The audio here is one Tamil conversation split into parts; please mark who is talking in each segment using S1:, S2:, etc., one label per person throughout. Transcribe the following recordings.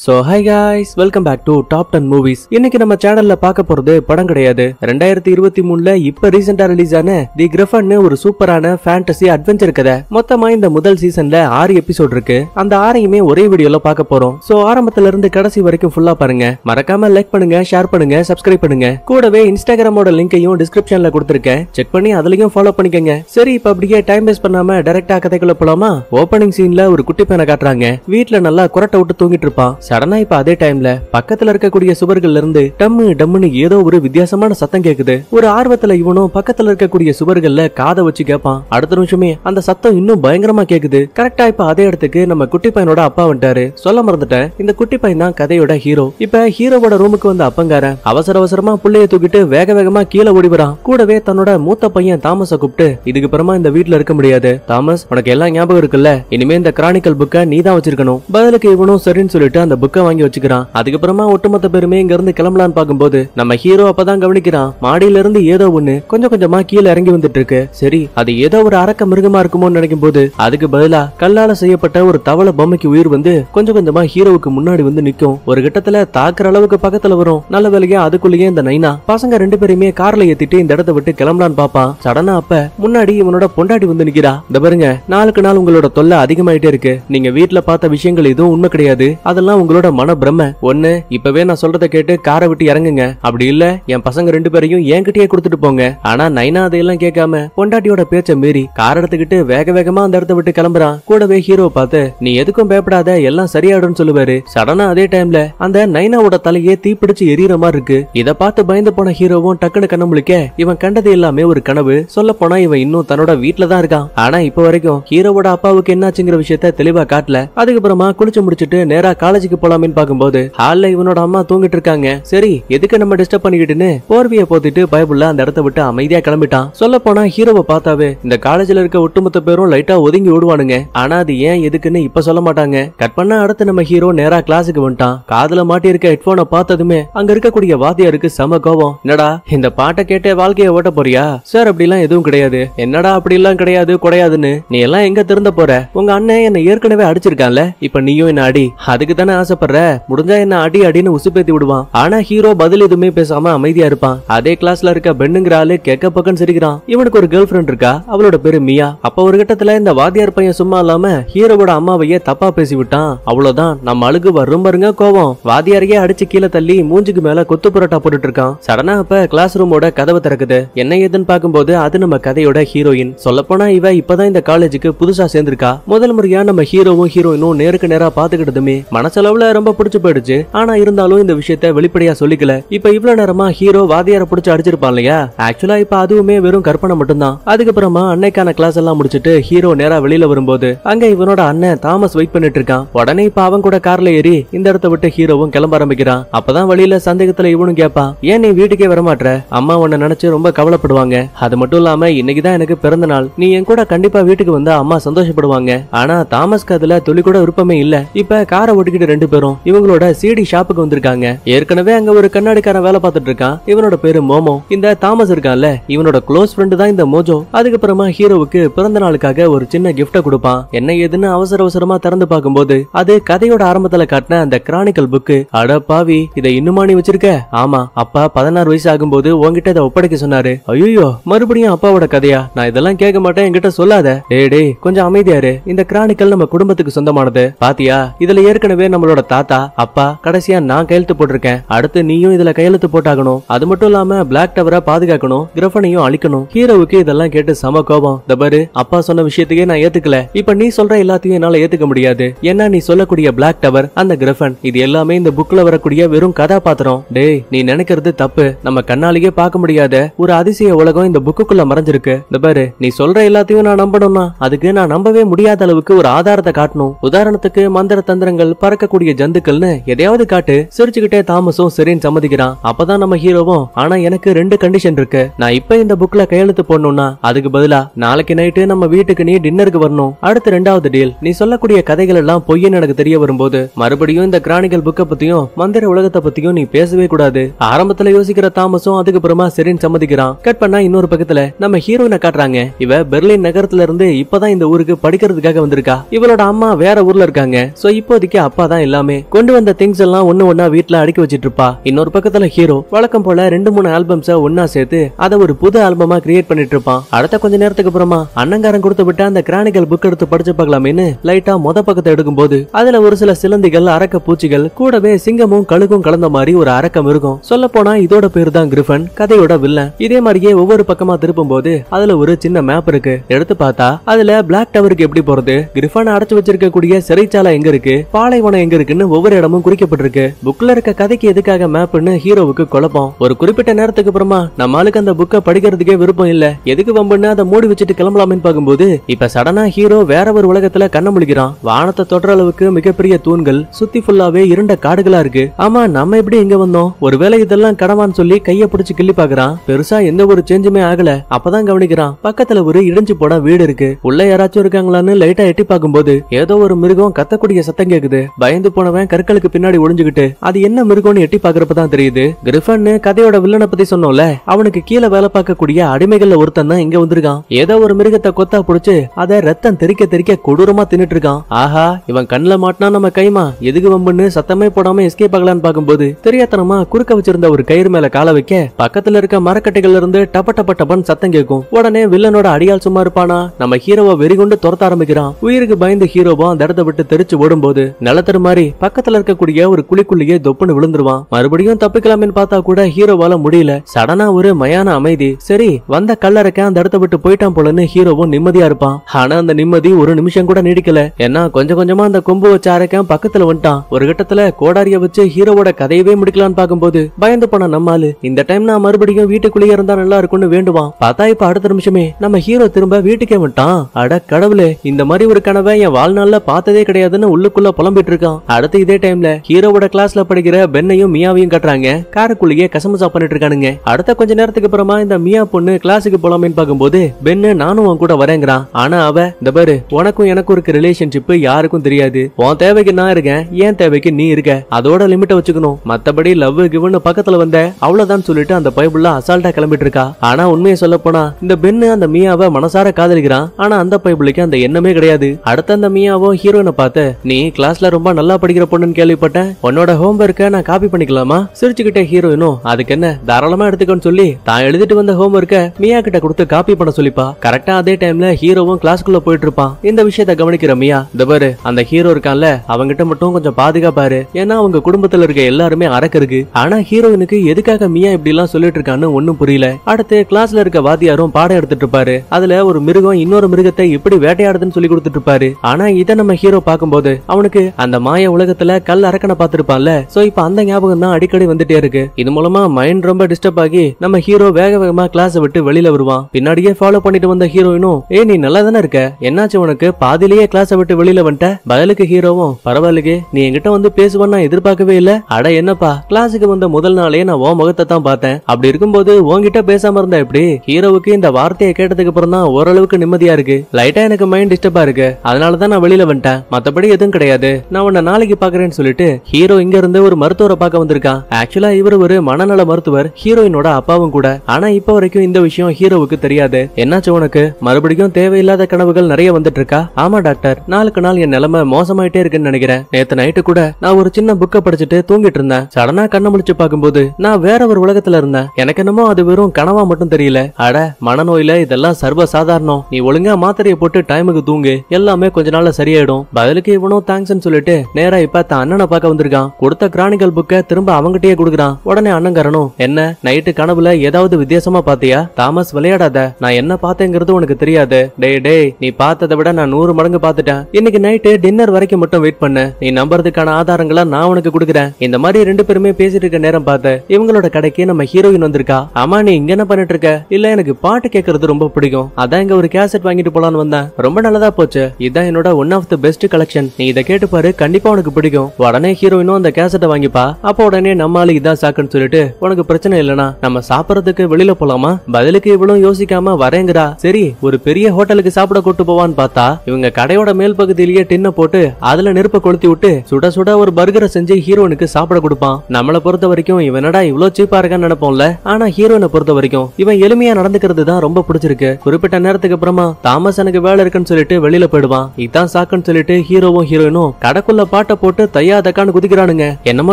S1: so hi guys welcome back to top ten movies இன்னைக்கு நம்ம சேனல்ல பார்க்க போறது படம் கிடையாது ரெண்டாயிரத்தி இருபத்தி மூணுல இப்ப ரீசெண்டா ரிலீஸ் ஆன தி கிரஃபன்னு ஒரு சூப்பரான ஃபேண்டசி அட்வென்ச்சர் கதை மொத்தமா இந்த முதல் சீசன்ல ஆறு எபிசோட் இருக்கு அந்த ஆறையுமே ஒரே வீடியோல பார்க்க போறோம் ஸோ ஆரம்பத்துல இருந்து கடைசி வரைக்கும் ஃபுல்லா பாருங்க மறக்காம லைக் பண்ணுங்க ஷேர் பண்ணுங்க சப்ஸ்கிரைப் பண்ணுங்க கூடவே இன்ஸ்டாகிராமோட லிங்கையும் டிஸ்கிரிப்ஷன்ல கொடுத்துருக்கேன் செக் பண்ணி அதுலயும் ஃபாலோ பண்ணிக்கங்க சரி இப்ப அப்படியே டைம் வேஸ்ட் பண்ணாம டைரக்டா கதைக்குள்ள போலாமா ஓப்பனிங் சீன்ல ஒரு குட்டி பையனை காட்டுறாங்க வீட்டுல நல்லா குரட்டை விட்டு தூங்கிட்டு இருப்பான் சடனா இப்ப அதே டைம்ல பக்கத்துல இருக்கக்கூடிய சுவர்கள்ல இருந்து டம்மு டம்முன்னு ஏதோ ஒரு வித்தியாசமான சத்தம் கேக்குது ஒரு ஆர்வத்துல இவனும் பக்கத்துல இருக்கக்கூடிய சுவர்கள்ல காதை வச்சு கேட்பான் அடுத்த நிமிஷமே அந்த சத்தம் இன்னும் பயங்கரமா கேக்குது கரெக்டா இப்ப அதே இடத்துக்கு நம்ம குட்டி பையனோட அப்பா வந்துட்டாரு சொல்ல மறந்துட்டேன் இந்த குட்டி பையன் தான் கதையோட ஹீரோ இப்ப ஹீரோவோட ரூமுக்கு வந்த அப்பங்கார அவசர அவசரமா புள்ளைய தூக்கிட்டு வேக வேகமா கீழே ஓடிவரான் கூடவே தன்னோட மூத்த பையன் தாமஸ கூப்பிட்டு இதுக்கு அப்புறமா இந்த வீட்டுல இருக்க முடியாது தாமஸ் உனக்கு எல்லாம் ஞாபகம் இருக்குல்ல இனிமே இந்த கிரானிக்கல் புக்க நீ தான் வச்சிருக்கணும் பதிலுக்கு இவனும் சரின்னு சொல்லிட்டு அந்த அந்த புக்கை வாங்கி வச்சுக்கிறான் அதுக்கப்புறமா ஒட்டுமொத்த பேருமே இங்க இருந்து கிளம்பலான்னு பார்க்கும்போது நம்ம ஹீரோ அப்பதான் கவனிக்கிறான் மாடியில இருந்து ஏதோ ஒண்ணு கொஞ்சம் கொஞ்சமா கீழே இறங்கி வந்துட்டு இருக்கு சரி அது ஏதோ ஒரு அரக்க மிருகமா இருக்குமோன்னு நினைக்கும் போது அதுக்கு பதிலா கல்லால செய்யப்பட்ட ஒரு தவளை பொம்மைக்கு உயிர் வந்து கொஞ்சம் கொஞ்சமா ஹீரோவுக்கு முன்னாடி வந்து நிக்கும் ஒரு கட்டத்துல தாக்குற அளவுக்கு பக்கத்துல வரும் நல்ல வேலையா அதுக்குள்ளேயே இந்த நைனா பசங்க ரெண்டு பேருமே கார்ல ஏத்திட்டு இந்த இடத்த விட்டு கிளம்பலான்னு பாப்பான் சடனா அப்ப முன்னாடி இவனோட பொண்டாட்டி வந்து நிக்கிறா இந்த பாருங்க நாளுக்கு நாள் உங்களோட தொல்லை அதிகமாயிட்டே இருக்கு நீங்க வீட்டுல பார்த்த விஷயங்கள் எதுவும் உண்மை கிடையாது அதெல்லாம் உங்களோட மன பிரம்ம ஒன்னு இப்பவே நான் சொல்றத கேட்டு காரை விட்டு இறங்குங்க அப்படி இல்ல என் பசங்க ரெண்டு பேரையும் என்கிட்டயே கொடுத்துட்டு போங்க ஆனா நைனா அதையெல்லாம் கேட்காம பொண்டாட்டியோட பேச்ச மீறி கார் எடுத்துக்கிட்டு வேக வேகமா அந்த இடத்த விட்டு கிளம்புறான் கூடவே ஹீரோ பார்த்து நீ எதுக்கும் பயப்படாத எல்லாம் சரியாயிடும் சொல்லுவாரு சடனா அதே டைம்ல அந்த நைனாவோட தலையே தீப்பிடிச்சு எரியற மாதிரி இருக்கு இத பார்த்து பயந்து போன ஹீரோவும் டக்குனு கண்ண முழிக்க இவன் கண்டது எல்லாமே ஒரு கனவு சொல்ல போனா இவன் இன்னும் தன்னோட வீட்டுல தான் இருக்கான் ஆனா இப்ப வரைக்கும் ஹீரோவோட அப்பாவுக்கு என்னாச்சுங்கிற விஷயத்த தெளிவா காட்டல அதுக்கப்புறமா குளிச்சு முடிச்சிட்டு நேரா காலேஜ் வீட்டுக்கு போலாமே பாக்கும்போது ஹால்ல இவனோட அம்மா தூங்கிட்டு இருக்காங்க சரி எதுக்கு நம்ம டிஸ்டர்ப் பண்ணிக்கிட்டுன்னு போர்வியை போத்திட்டு பயபுள்ள அந்த இடத்த விட்டு அமைதியா கிளம்பிட்டான் சொல்ல போனா ஹீரோவை பார்த்தாவே இந்த காலேஜ்ல இருக்க ஒட்டுமொத்த பேரும் லைட்டா ஒதுங்கி விடுவானுங்க ஆனா அது ஏன் எதுக்குன்னு இப்ப சொல்ல மாட்டாங்க கட் பண்ண அடுத்து நம்ம ஹீரோ நேரா கிளாஸுக்கு வந்துட்டான் காதுல மாட்டி இருக்க ஹெட்போனை பார்த்ததுமே அங்க இருக்கக்கூடிய வாத்தியாருக்கு சம கோபம் என்னடா இந்த பாட்டை கேட்டே வாழ்க்கையை ஓட்ட போறியா சார் அப்படிலாம் எதுவும் கிடையாது என்னடா அப்படி எல்லாம் கிடையாது குடையாதுன்னு நீ எல்லாம் எங்க திருந்த போற உங்க அண்ணன் என்ன ஏற்கனவே அடிச்சிருக்கான்ல இப்ப நீயும் என்ன அடி அதுக்கு தானே ஆசைப்படுற முடிஞ்சா என்ன அடி அடின்னு உசுப்பேத்தி விடுவான் ஆனா ஹீரோ பதில் எதுவுமே பேசாம அமைதியா இருப்பான் அதே கிளாஸ்ல இருக்க பெண்ணுங்கிற ஆளு பக்கம் சிரிக்கிறான் இவனுக்கு ஒரு கேர்ள் ஃபிரெண்ட் இருக்கா அவளோட பேரு மியா அப்ப ஒரு கட்டத்துல இந்த வாத்தியார் பையன் சும்மா இல்லாம ஹீரோவோட அம்மாவையே தப்பா பேசி விட்டான் அவ்வளவுதான் நம்ம அழுகு வரும் பாருங்க கோவம் வாத்தியாரையே அடிச்சு கீழே தள்ளி மூஞ்சுக்கு மேல கொத்து புரோட்டா போட்டுட்டு இருக்கான் சடனா அப்ப கிளாஸ் ரூமோட கதவை திறக்குது என்ன ஏதுன்னு பாக்கும்போது அது நம்ம கதையோட ஹீரோயின் சொல்ல போனா இவ இப்பதான் இந்த காலேஜுக்கு புதுசா சேர்ந்திருக்கா முதல் முறையா நம்ம ஹீரோவும் ஹீரோயினும் நேருக்கு நேரா பாத்துக்கிட்டதுமே மனசு செலவுல ரொம்ப பிடிச்சு போயிடுச்சு ஆனா இருந்தாலும் இந்த விஷயத்த வெளிப்படையா சொல்லிக்கல இப்ப இவ்வளவு நேரமா ஹீரோ வாதியார புடிச்சு அடிச்சிருப்பான் இல்லையா ஆக்சுவலா இப்ப அதுவுமே வெறும் கற்பனை மட்டும்தான் அதுக்கப்புறமா அன்னைக்கான கிளாஸ் எல்லாம் முடிச்சிட்டு ஹீரோ நேரா வெளியில வரும்போது அங்க இவனோட அண்ணன் தாமஸ் வெயிட் பண்ணிட்டு இருக்கான் உடனே இப்ப அவன் கூட கார்ல ஏறி இந்த இடத்த விட்டு ஹீரோவும் கிளம்ப ஆரம்பிக்கிறான் அப்பதான் வழியில சந்தேகத்துல இவனும் கேட்பான் ஏன் நீ வீட்டுக்கே வரமாட்ற அம்மா உன்னை நினைச்சு ரொம்ப கவலைப்படுவாங்க அது மட்டும் இல்லாம இன்னைக்குதான் எனக்கு பிறந்த நாள் நீ என் கூட கண்டிப்பா வீட்டுக்கு வந்தா அம்மா சந்தோஷப்படுவாங்க ஆனா தாமஸ்க்கு அதுல துளி கூட விருப்பமே இல்ல இப்ப காரை ஓட்டிக்கிட்டு ரெண்டு பேரும் இவங்களோட சிடி ஷாப்புக்கு வந்திருக்காங்க ஏற்கனவே அங்க ஒரு கண்ணாடிக்காரன் வேலை பார்த்துட்டு இருக்கான் இவனோட பேரு மோமோ இந்த தாமஸ் இருக்கான்ல இவனோட க்ளோஸ் ஃப்ரெண்டு தான் இந்த மோஜோ அதுக்கப்புறமா ஹீரோவுக்கு பிறந்த நாளுக்காக ஒரு சின்ன கிஃப்ட கொடுப்பான் என்ன ஏதுன்னு அவசர அவசரமா திறந்து பார்க்கும்போது அது கதையோட ஆரம்பத்துல காட்டின அந்த கிரானிக்கல் புக்கு அட பாவி இதை இன்னுமா நீ வச்சிருக்க ஆமா அப்பா பதினாறு வயசு ஆகும்போது உங்ககிட்ட இதை ஒப்படைக்க சொன்னாரு ஐயோ மறுபடியும் அப்பாவோட கதையா நான் இதெல்லாம் கேட்க மாட்டேன் என்கிட்ட சொல்லாத ஏடே கொஞ்சம் அமைதியாரு இந்த கிரானிக்கல் நம்ம குடும்பத்துக்கு சொந்தமானது பாத்தியா இதுல ஏற்கனவே நம்ம நம்மளோட தாத்தா அப்பா கடைசியா நான் கையெழுத்து போட்டிருக்கேன் அடுத்து நீயும் இதுல கையெழுத்து போட்டாகணும் அது மட்டும் இல்லாம பிளாக் டவரா பாதுகாக்கணும் கிரஃபனையும் அழிக்கணும் ஹீரோவுக்கு இதெல்லாம் கேட்டு சம கோபம் தபரு அப்பா சொன்ன விஷயத்தையே நான் ஏத்துக்கல இப்ப நீ சொல்ற எல்லாத்தையும் என்னால ஏத்துக்க முடியாது ஏன்னா நீ சொல்லக்கூடிய பிளாக் டவர் அந்த கிரஃபன் இது எல்லாமே இந்த புக்ல வரக்கூடிய வெறும் கதாபாத்திரம் டேய் நீ நினைக்கிறது தப்பு நம்ம கண்ணாலேயே பார்க்க முடியாத ஒரு அதிசய உலகம் இந்த புக்குக்குள்ள மறைஞ்சிருக்கு தபரு நீ சொல்ற எல்லாத்தையும் நான் நம்பணும்னா அதுக்கு நான் நம்பவே முடியாத அளவுக்கு ஒரு ஆதாரத்தை காட்டணும் உதாரணத்துக்கு மந்திர தந்திரங்கள் பறக்க இருக்கக்கூடிய ஜந்துக்கள்னு எதையாவது காட்டு சிரிச்சுக்கிட்டே தாமஸும் சரின்னு சம்மதிக்கிறான் அப்பதான் நம்ம ஹீரோவும் ஆனா எனக்கு ரெண்டு கண்டிஷன் இருக்கு நான் இப்ப இந்த புக்ல கையெழுத்து போடணும்னா அதுக்கு பதிலா நாளைக்கு நைட்டு நம்ம வீட்டுக்கு நீ டின்னருக்கு வரணும் அடுத்து ரெண்டாவது டீல் நீ சொல்லக்கூடிய கதைகள் எல்லாம் பொய்யன்னு எனக்கு தெரிய வரும்போது மறுபடியும் இந்த கிரானிகள் புக்கை பத்தியும் மந்திர உலகத்தை பத்தியும் நீ பேசவே கூடாது ஆரம்பத்துல யோசிக்கிற தாமஸும் அதுக்கப்புறமா சரின்னு சம்மதிக்கிறான் கட் பண்ணா இன்னொரு பக்கத்துல நம்ம ஹீரோயினை காட்டுறாங்க இவ பெர்லின் நகரத்துல இருந்து இப்பதான் இந்த ஊருக்கு படிக்கிறதுக்காக வந்திருக்கா இவளோட அம்மா வேற ஊர்ல இருக்காங்க சோ இப்போதைக்கு அப்பா தான் தான் எல்லாமே கொண்டு வந்த திங்ஸ் எல்லாம் ஒண்ணு ஒன்னா வீட்டுல அடுக்கி வச்சிட்டு இருப்பா இன்னொரு பக்கத்துல ஹீரோ வழக்கம் போல ரெண்டு மூணு ஆல்பம்ஸ் ஒன்னா சேர்த்து அதை ஒரு புது ஆல்பமா கிரியேட் பண்ணிட்டு இருப்பான் அடுத்த கொஞ்ச நேரத்துக்கு அப்புறமா அன்னங்காரம் கொடுத்து விட்டு அந்த கிரானிக்கல் புக் எடுத்து படிச்சு பார்க்கலாமேன்னு லைட்டா மொத பக்கத்தை எடுக்கும் போது அதுல ஒரு சில சிலந்திகள் அரக்க பூச்சிகள் கூடவே சிங்கமும் கழுகும் கலந்த மாதிரி ஒரு அரக்கம் இருக்கும் சொல்ல போனா இதோட பேரு தான் கிரிஃபன் கதையோட வில்லன் இதே மாதிரியே ஒவ்வொரு பக்கமா திருப்பும் போது அதுல ஒரு சின்ன மேப் இருக்கு எடுத்து பார்த்தா அதுல பிளாக் டவருக்கு எப்படி போறது கிரிஃபன் அடைச்சு வச்சிருக்க கூடிய சிறைச்சாலை எங்க இருக்கு பாலைவனம் எங்க எங்க இருக்குன்னு ஒவ்வொரு இடமும் குறிக்கப்பட்டிருக்கு புக்ல இருக்க கதைக்கு எதுக்காக மேப்னு ஹீரோவுக்கு குழப்பம் ஒரு குறிப்பிட்ட நேரத்துக்கு அப்புறமா நம்ம ஆளுக்கு அந்த புக்கை படிக்கிறதுக்கே விருப்பம் இல்ல எதுக்கு வம்புன்னு அதை மூடி வச்சுட்டு கிளம்பலாமின்னு பாக்கும்போது இப்ப சடனா ஹீரோ வேற ஒரு உலகத்துல கண்ண முழிக்கிறான் வானத்தை தொடர அளவுக்கு மிகப்பெரிய தூண்கள் சுத்தி ஃபுல்லாவே இருண்ட காடுகளா இருக்கு ஆமா நம்ம எப்படி எங்க வந்தோம் ஒருவேளை இதெல்லாம் கடமான்னு சொல்லி கைய பிடிச்சு கிள்ளி பாக்குறான் பெருசா எந்த ஒரு சேஞ்சுமே ஆகல அப்பதான் கவனிக்கிறான் பக்கத்துல ஒரு இடிஞ்சு போட வீடு இருக்கு உள்ள யாராச்சும் இருக்காங்களான்னு லைட்டா எட்டி பார்க்கும்போது ஏதோ ஒரு மிருகம் கத்தக்கூடிய சத்தம் கேக்குது பயந்து பயந்து போனவன் கற்களுக்கு பின்னாடி ஒளிஞ்சுகிட்டு அது என்ன மிருகம்னு எட்டி பாக்குறப்ப தான் தெரியுது கிரிஃபன் கதையோட வில்லனை பத்தி சொன்னோம்ல அவனுக்கு கீழே வேலை பார்க்கக்கூடிய அடிமைகள்ல ஒருத்தன் தான் இங்க வந்திருக்கான் ஏதோ ஒரு மிருகத்தை கொத்தா புடிச்சு அதை ரத்தம் தெரிக்க தெரிக்க கொடூரமா தின்னுட்டு இருக்கான் ஆஹா இவன் கண்ணுல மாட்டினா நம்ம கைமா எதுக்கு வம்புன்னு சத்தமே போடாம எஸ்கேப் ஆகலான்னு பாக்கும்போது தெரியாதனமா குறுக்க வச்சிருந்த ஒரு கயிறு மேல கால வைக்க பக்கத்துல இருக்க மரக்கட்டைகள்ல இருந்து டப்ப டப்ப டப்பன் சத்தம் கேட்கும் உடனே வில்லனோட அடியால் சும்மா இருப்பானா நம்ம ஹீரோவை வெறிகொண்டு துரத்த ஆரம்பிக்கிறான் உயிருக்கு பயந்து ஹீரோவா அந்த இடத்தை விட்டு தெரிச்சு ஓடும்போது நிலத்தருமா மாதிரி பக்கத்துல இருக்கக்கூடிய ஒரு குழிக்குள்ளேயே தொப்புன்னு விழுந்துருவான் மறுபடியும் தப்பிக்கலாமேனு பார்த்தா கூட ஹீரோவால முடியல சடனா ஒரு மயான அமைதி சரி வந்த கல்லறைக்க அந்த இடத்த விட்டு போயிட்டான் போலன்னு ஹீரோவும் நிம்மதியா இருப்பான் ஆனா அந்த நிம்மதி ஒரு நிமிஷம் கூட நீடிக்கல ஏன்னா கொஞ்சம் கொஞ்சமா அந்த கொம்பு வச்ச அரைக்க பக்கத்துல வந்துட்டான் ஒரு கட்டத்துல கோடாரிய வச்சு ஹீரோவோட கதையவே முடிக்கலாம்னு பாக்கும்போது பயந்து போன நம்மாலு இந்த டைம் நான் மறுபடியும் வீட்டுக்குள்ளேயே இருந்தா நல்லா இருக்கும்னு வேண்டுவான் பார்த்தா இப்ப அடுத்த நிமிஷமே நம்ம ஹீரோ திரும்ப வீட்டுக்கே வந்துட்டான் அட கடவுளே இந்த மாதிரி ஒரு கனவை என் வாழ்நாள்ல பார்த்ததே கிடையாதுன்னு உள்ளுக்குள்ள புலம்பிட்டு இருக்கான் முடியும் அடுத்து இதே டைம்ல ஹீரோவோட கிளாஸ்ல படிக்கிற பென்னையும் மியாவையும் கட்டுறாங்க காருக்குள்ளேயே கசமசா பண்ணிட்டு இருக்கானுங்க அடுத்த கொஞ்ச நேரத்துக்கு அப்புறமா இந்த மியா பொண்ணு கிளாஸுக்கு போலாமேனு பாக்கும்போது பென்னு நானும் அவன் கூட வரேங்கிறான் ஆனா அவ இந்த பாரு உனக்கும் எனக்கும் இருக்க ரிலேஷன்ஷிப் யாருக்கும் தெரியாது உன் தேவைக்கு நான் இருக்கேன் ஏன் தேவைக்கு நீ இருக்க அதோட லிமிட்ட வச்சுக்கணும் மத்தபடி லவ் கிவன் பக்கத்துல வந்த அவ்வளவுதான் சொல்லிட்டு அந்த பைபிள்ல அசால்ட்டா கிளம்பிட்டு இருக்கா ஆனா உண்மையை சொல்ல போனா இந்த பென்னு அந்த மியாவை மனசார காதலிக்கிறான் ஆனா அந்த பைபிளுக்கு அந்த எண்ணமே கிடையாது அடுத்த அந்த மியாவும் ஹீரோனை பார்த்து நீ கிளாஸ்ல ரொம்ப நல்லா படிக்கிற பொண்ணுன்னு கேள்விப்பட்டேன் உன்னோட ஒர்க்கை நான் காப்பி பண்ணிக்கலாமா சிரிச்சுக்கிட்ட ஹீரோயினும் அதுக்கு என்ன தாராளமா எடுத்துக்கோன்னு சொல்லி தான் எழுதிட்டு வந்த ஹோம் ஒர்க்கை மியா கிட்ட கொடுத்து காப்பி பண்ண சொல்லிப்பா கரெக்டா அதே டைம்ல ஹீரோவும் கிளாஸ்க்குள்ள போயிட்டு இருப்பான் இந்த விஷயத்த கவனிக்கிற மியா தபரு அந்த ஹீரோ இருக்கான்ல அவங்கிட்ட மட்டும் கொஞ்சம் பாதுகாப்பாரு ஏன்னா அவங்க குடும்பத்துல இருக்க எல்லாருமே அரக்கருக்கு ஆனா ஹீரோயினுக்கு எதுக்காக மியா இப்படி எல்லாம் சொல்லிட்டு இருக்கான்னு ஒன்னும் புரியல அடுத்து கிளாஸ்ல இருக்க வாத்தியாரும் பாடம் எடுத்துட்டு இருப்பாரு அதுல ஒரு மிருகம் இன்னொரு மிருகத்தை எப்படி வேட்டையாடுதுன்னு சொல்லி கொடுத்துட்டு இருப்பாரு ஆனா இதை நம்ம ஹீரோ பார்க்கும்போது அவனுக்கு அந்த மாய உலகத்துல கல் அரக்கனை பார்த்திருப்பான்ல சோ இப்ப அந்த ஞாபகம் தான் அடிக்கடி வந்துட்டே இருக்கு இது மூலமா மைண்ட் ரொம்ப டிஸ்டர்ப் ஆகி நம்ம ஹீரோ வேக வேகமா கிளாஸ் விட்டு வெளியில வருவான் பின்னாடியே ஃபாலோ பண்ணிட்டு வந்த ஹீரோயினும் ஏ நீ நல்லா தானே இருக்க என்னாச்சு உனக்கு பாதிலேயே கிளாஸ் விட்டு வெளியில வந்துட்ட பயலுக்கு ஹீரோவும் பரவாயில்லையே நீ என்கிட்ட வந்து பேசுவன்னு எதிர்பார்க்கவே இல்ல அட என்னப்பா கிளாஸுக்கு வந்த முதல் நாளே நான் உன் முகத்தை தான் பார்த்தேன் அப்படி இருக்கும்போது உன்கிட்ட பேசாம இருந்தா எப்படி ஹீரோவுக்கு இந்த வார்த்தையை கேட்டதுக்கு அப்புறம் தான் ஓரளவுக்கு நிம்மதியா இருக்கு லைட்டா எனக்கு மைண்ட் டிஸ்டர்பா இருக்கு அதனாலதான் நான் வெளியில வந்துட்டேன் மத்தபடி எதுவும் கிடையாது நான் உன்னை நான் நாளைக்கு பாக்குறேன்னு சொல்லிட்டு ஹீரோ இங்க இருந்து ஒரு மருத்துவரை பார்க்க வந்திருக்கான் ஆக்சுவலா இவர் ஒரு மனநல மருத்துவர் ஹீரோயினோட அப்பாவும் கூட ஆனா இப்ப வரைக்கும் இந்த விஷயம் ஹீரோவுக்கு தெரியாது என்னாச்சு உனக்கு மறுபடியும் தேவையில்லாத கனவுகள் நிறைய வந்துட்டு இருக்கா ஆமா டாக்டர் நாளுக்கு நாள் என் நிலைமை மோசமாயிட்டே இருக்குன்னு நினைக்கிறேன் நேத்து நைட்டு கூட நான் ஒரு சின்ன புக்கை படிச்சுட்டு தூங்கிட்டு இருந்தேன் சடனா கண்ண முடிச்சு பார்க்கும்போது நான் வேற ஒரு உலகத்துல இருந்தேன் எனக்கு என்னமோ அது வெறும் கனவா மட்டும் தெரியல அட மனநோயில இதெல்லாம் சர்வ சாதாரணம் நீ ஒழுங்கா மாத்திரையை போட்டு டைமுக்கு தூங்கு எல்லாமே கொஞ்ச நாள்ல சரியாயிடும் பதிலுக்கு இவனும் தேங்க்ஸ்னு சொல்லிட்டு நேரா இப்ப தான் அண்ணனை பார்க்க வந்திருக்கான் கொடுத்த கிரானிக்கல் புக்கை திரும்ப அவங்கிட்டயே கொடுக்குறான் உடனே அண்ணங்கரனும் என்ன நைட்டு கனவுல ஏதாவது வித்தியாசமா பாத்தியா தாமஸ் விளையாடாத நான் என்ன பார்த்தேங்கிறது உனக்கு தெரியாது டே டே நீ பார்த்ததை விட நான் நூறு மடங்கு பார்த்துட்டேன் இன்னைக்கு நைட்டு டின்னர் வரைக்கும் மட்டும் வெயிட் பண்ணு நீ நம்புறதுக்கான ஆதாரங்களா நான் உனக்கு கொடுக்குறேன் இந்த மாதிரி ரெண்டு பேருமே பேசிட்டு இருக்க நேரம் பார்த்து இவங்களோட கடைக்கு நம்ம ஹீரோயின் வந்திருக்கா ஆமா நீ இங்க என்ன பண்ணிட்டு இருக்க இல்ல எனக்கு பாட்டு கேட்கறது ரொம்ப பிடிக்கும் அதான் இங்க ஒரு கேசட் வாங்கிட்டு போலான்னு வந்தேன் ரொம்ப நல்லதா போச்சு இதான் என்னோட one of the best collection நீ இதை கேட்டு பாரு கண்டிப்பா கண்டிப்பா உனக்கு பிடிக்கும் உடனே ஹீரோயினும் அந்த கேசட்டை வாங்கிப்பா அப்போ உடனே நம்மளால இதான் சாக்குன்னு சொல்லிட்டு உனக்கு பிரச்சனை இல்லனா நம்ம சாப்பிடறதுக்கு வெளியில போலாமா பதிலுக்கு இவ்வளவு யோசிக்காம வரேங்கிறா சரி ஒரு பெரிய ஹோட்டலுக்கு சாப்பிட கூட்டு போவான்னு பார்த்தா இவங்க கடையோட மேல் பகுதியிலேயே டின்ன போட்டு அதுல நெருப்ப கொளுத்தி விட்டு சுட சுட ஒரு பர்கரை செஞ்சு ஹீரோனுக்கு சாப்பிட கொடுப்பான் நம்மள பொறுத்த வரைக்கும் இவனடா இவ்வளவு சீப்பா இருக்கான்னு நினைப்போம்ல ஆனா ஹீரோனை பொறுத்த வரைக்கும் இவன் எளிமையா நடந்துக்கிறது தான் ரொம்ப பிடிச்சிருக்கு குறிப்பிட்ட நேரத்துக்கு அப்புறமா தாமஸ் எனக்கு வேலை இருக்குன்னு சொல்லிட்டு வெளியில போயிடுவான் இதான் சாக்குன்னு சொல்லிட்டு ஹீரோவும் ஹீரோயினும் கடைக்குள்ள பாட்டை போட்டு தையா தக்கான்னு குதிக்கிறானுங்க என்னமோ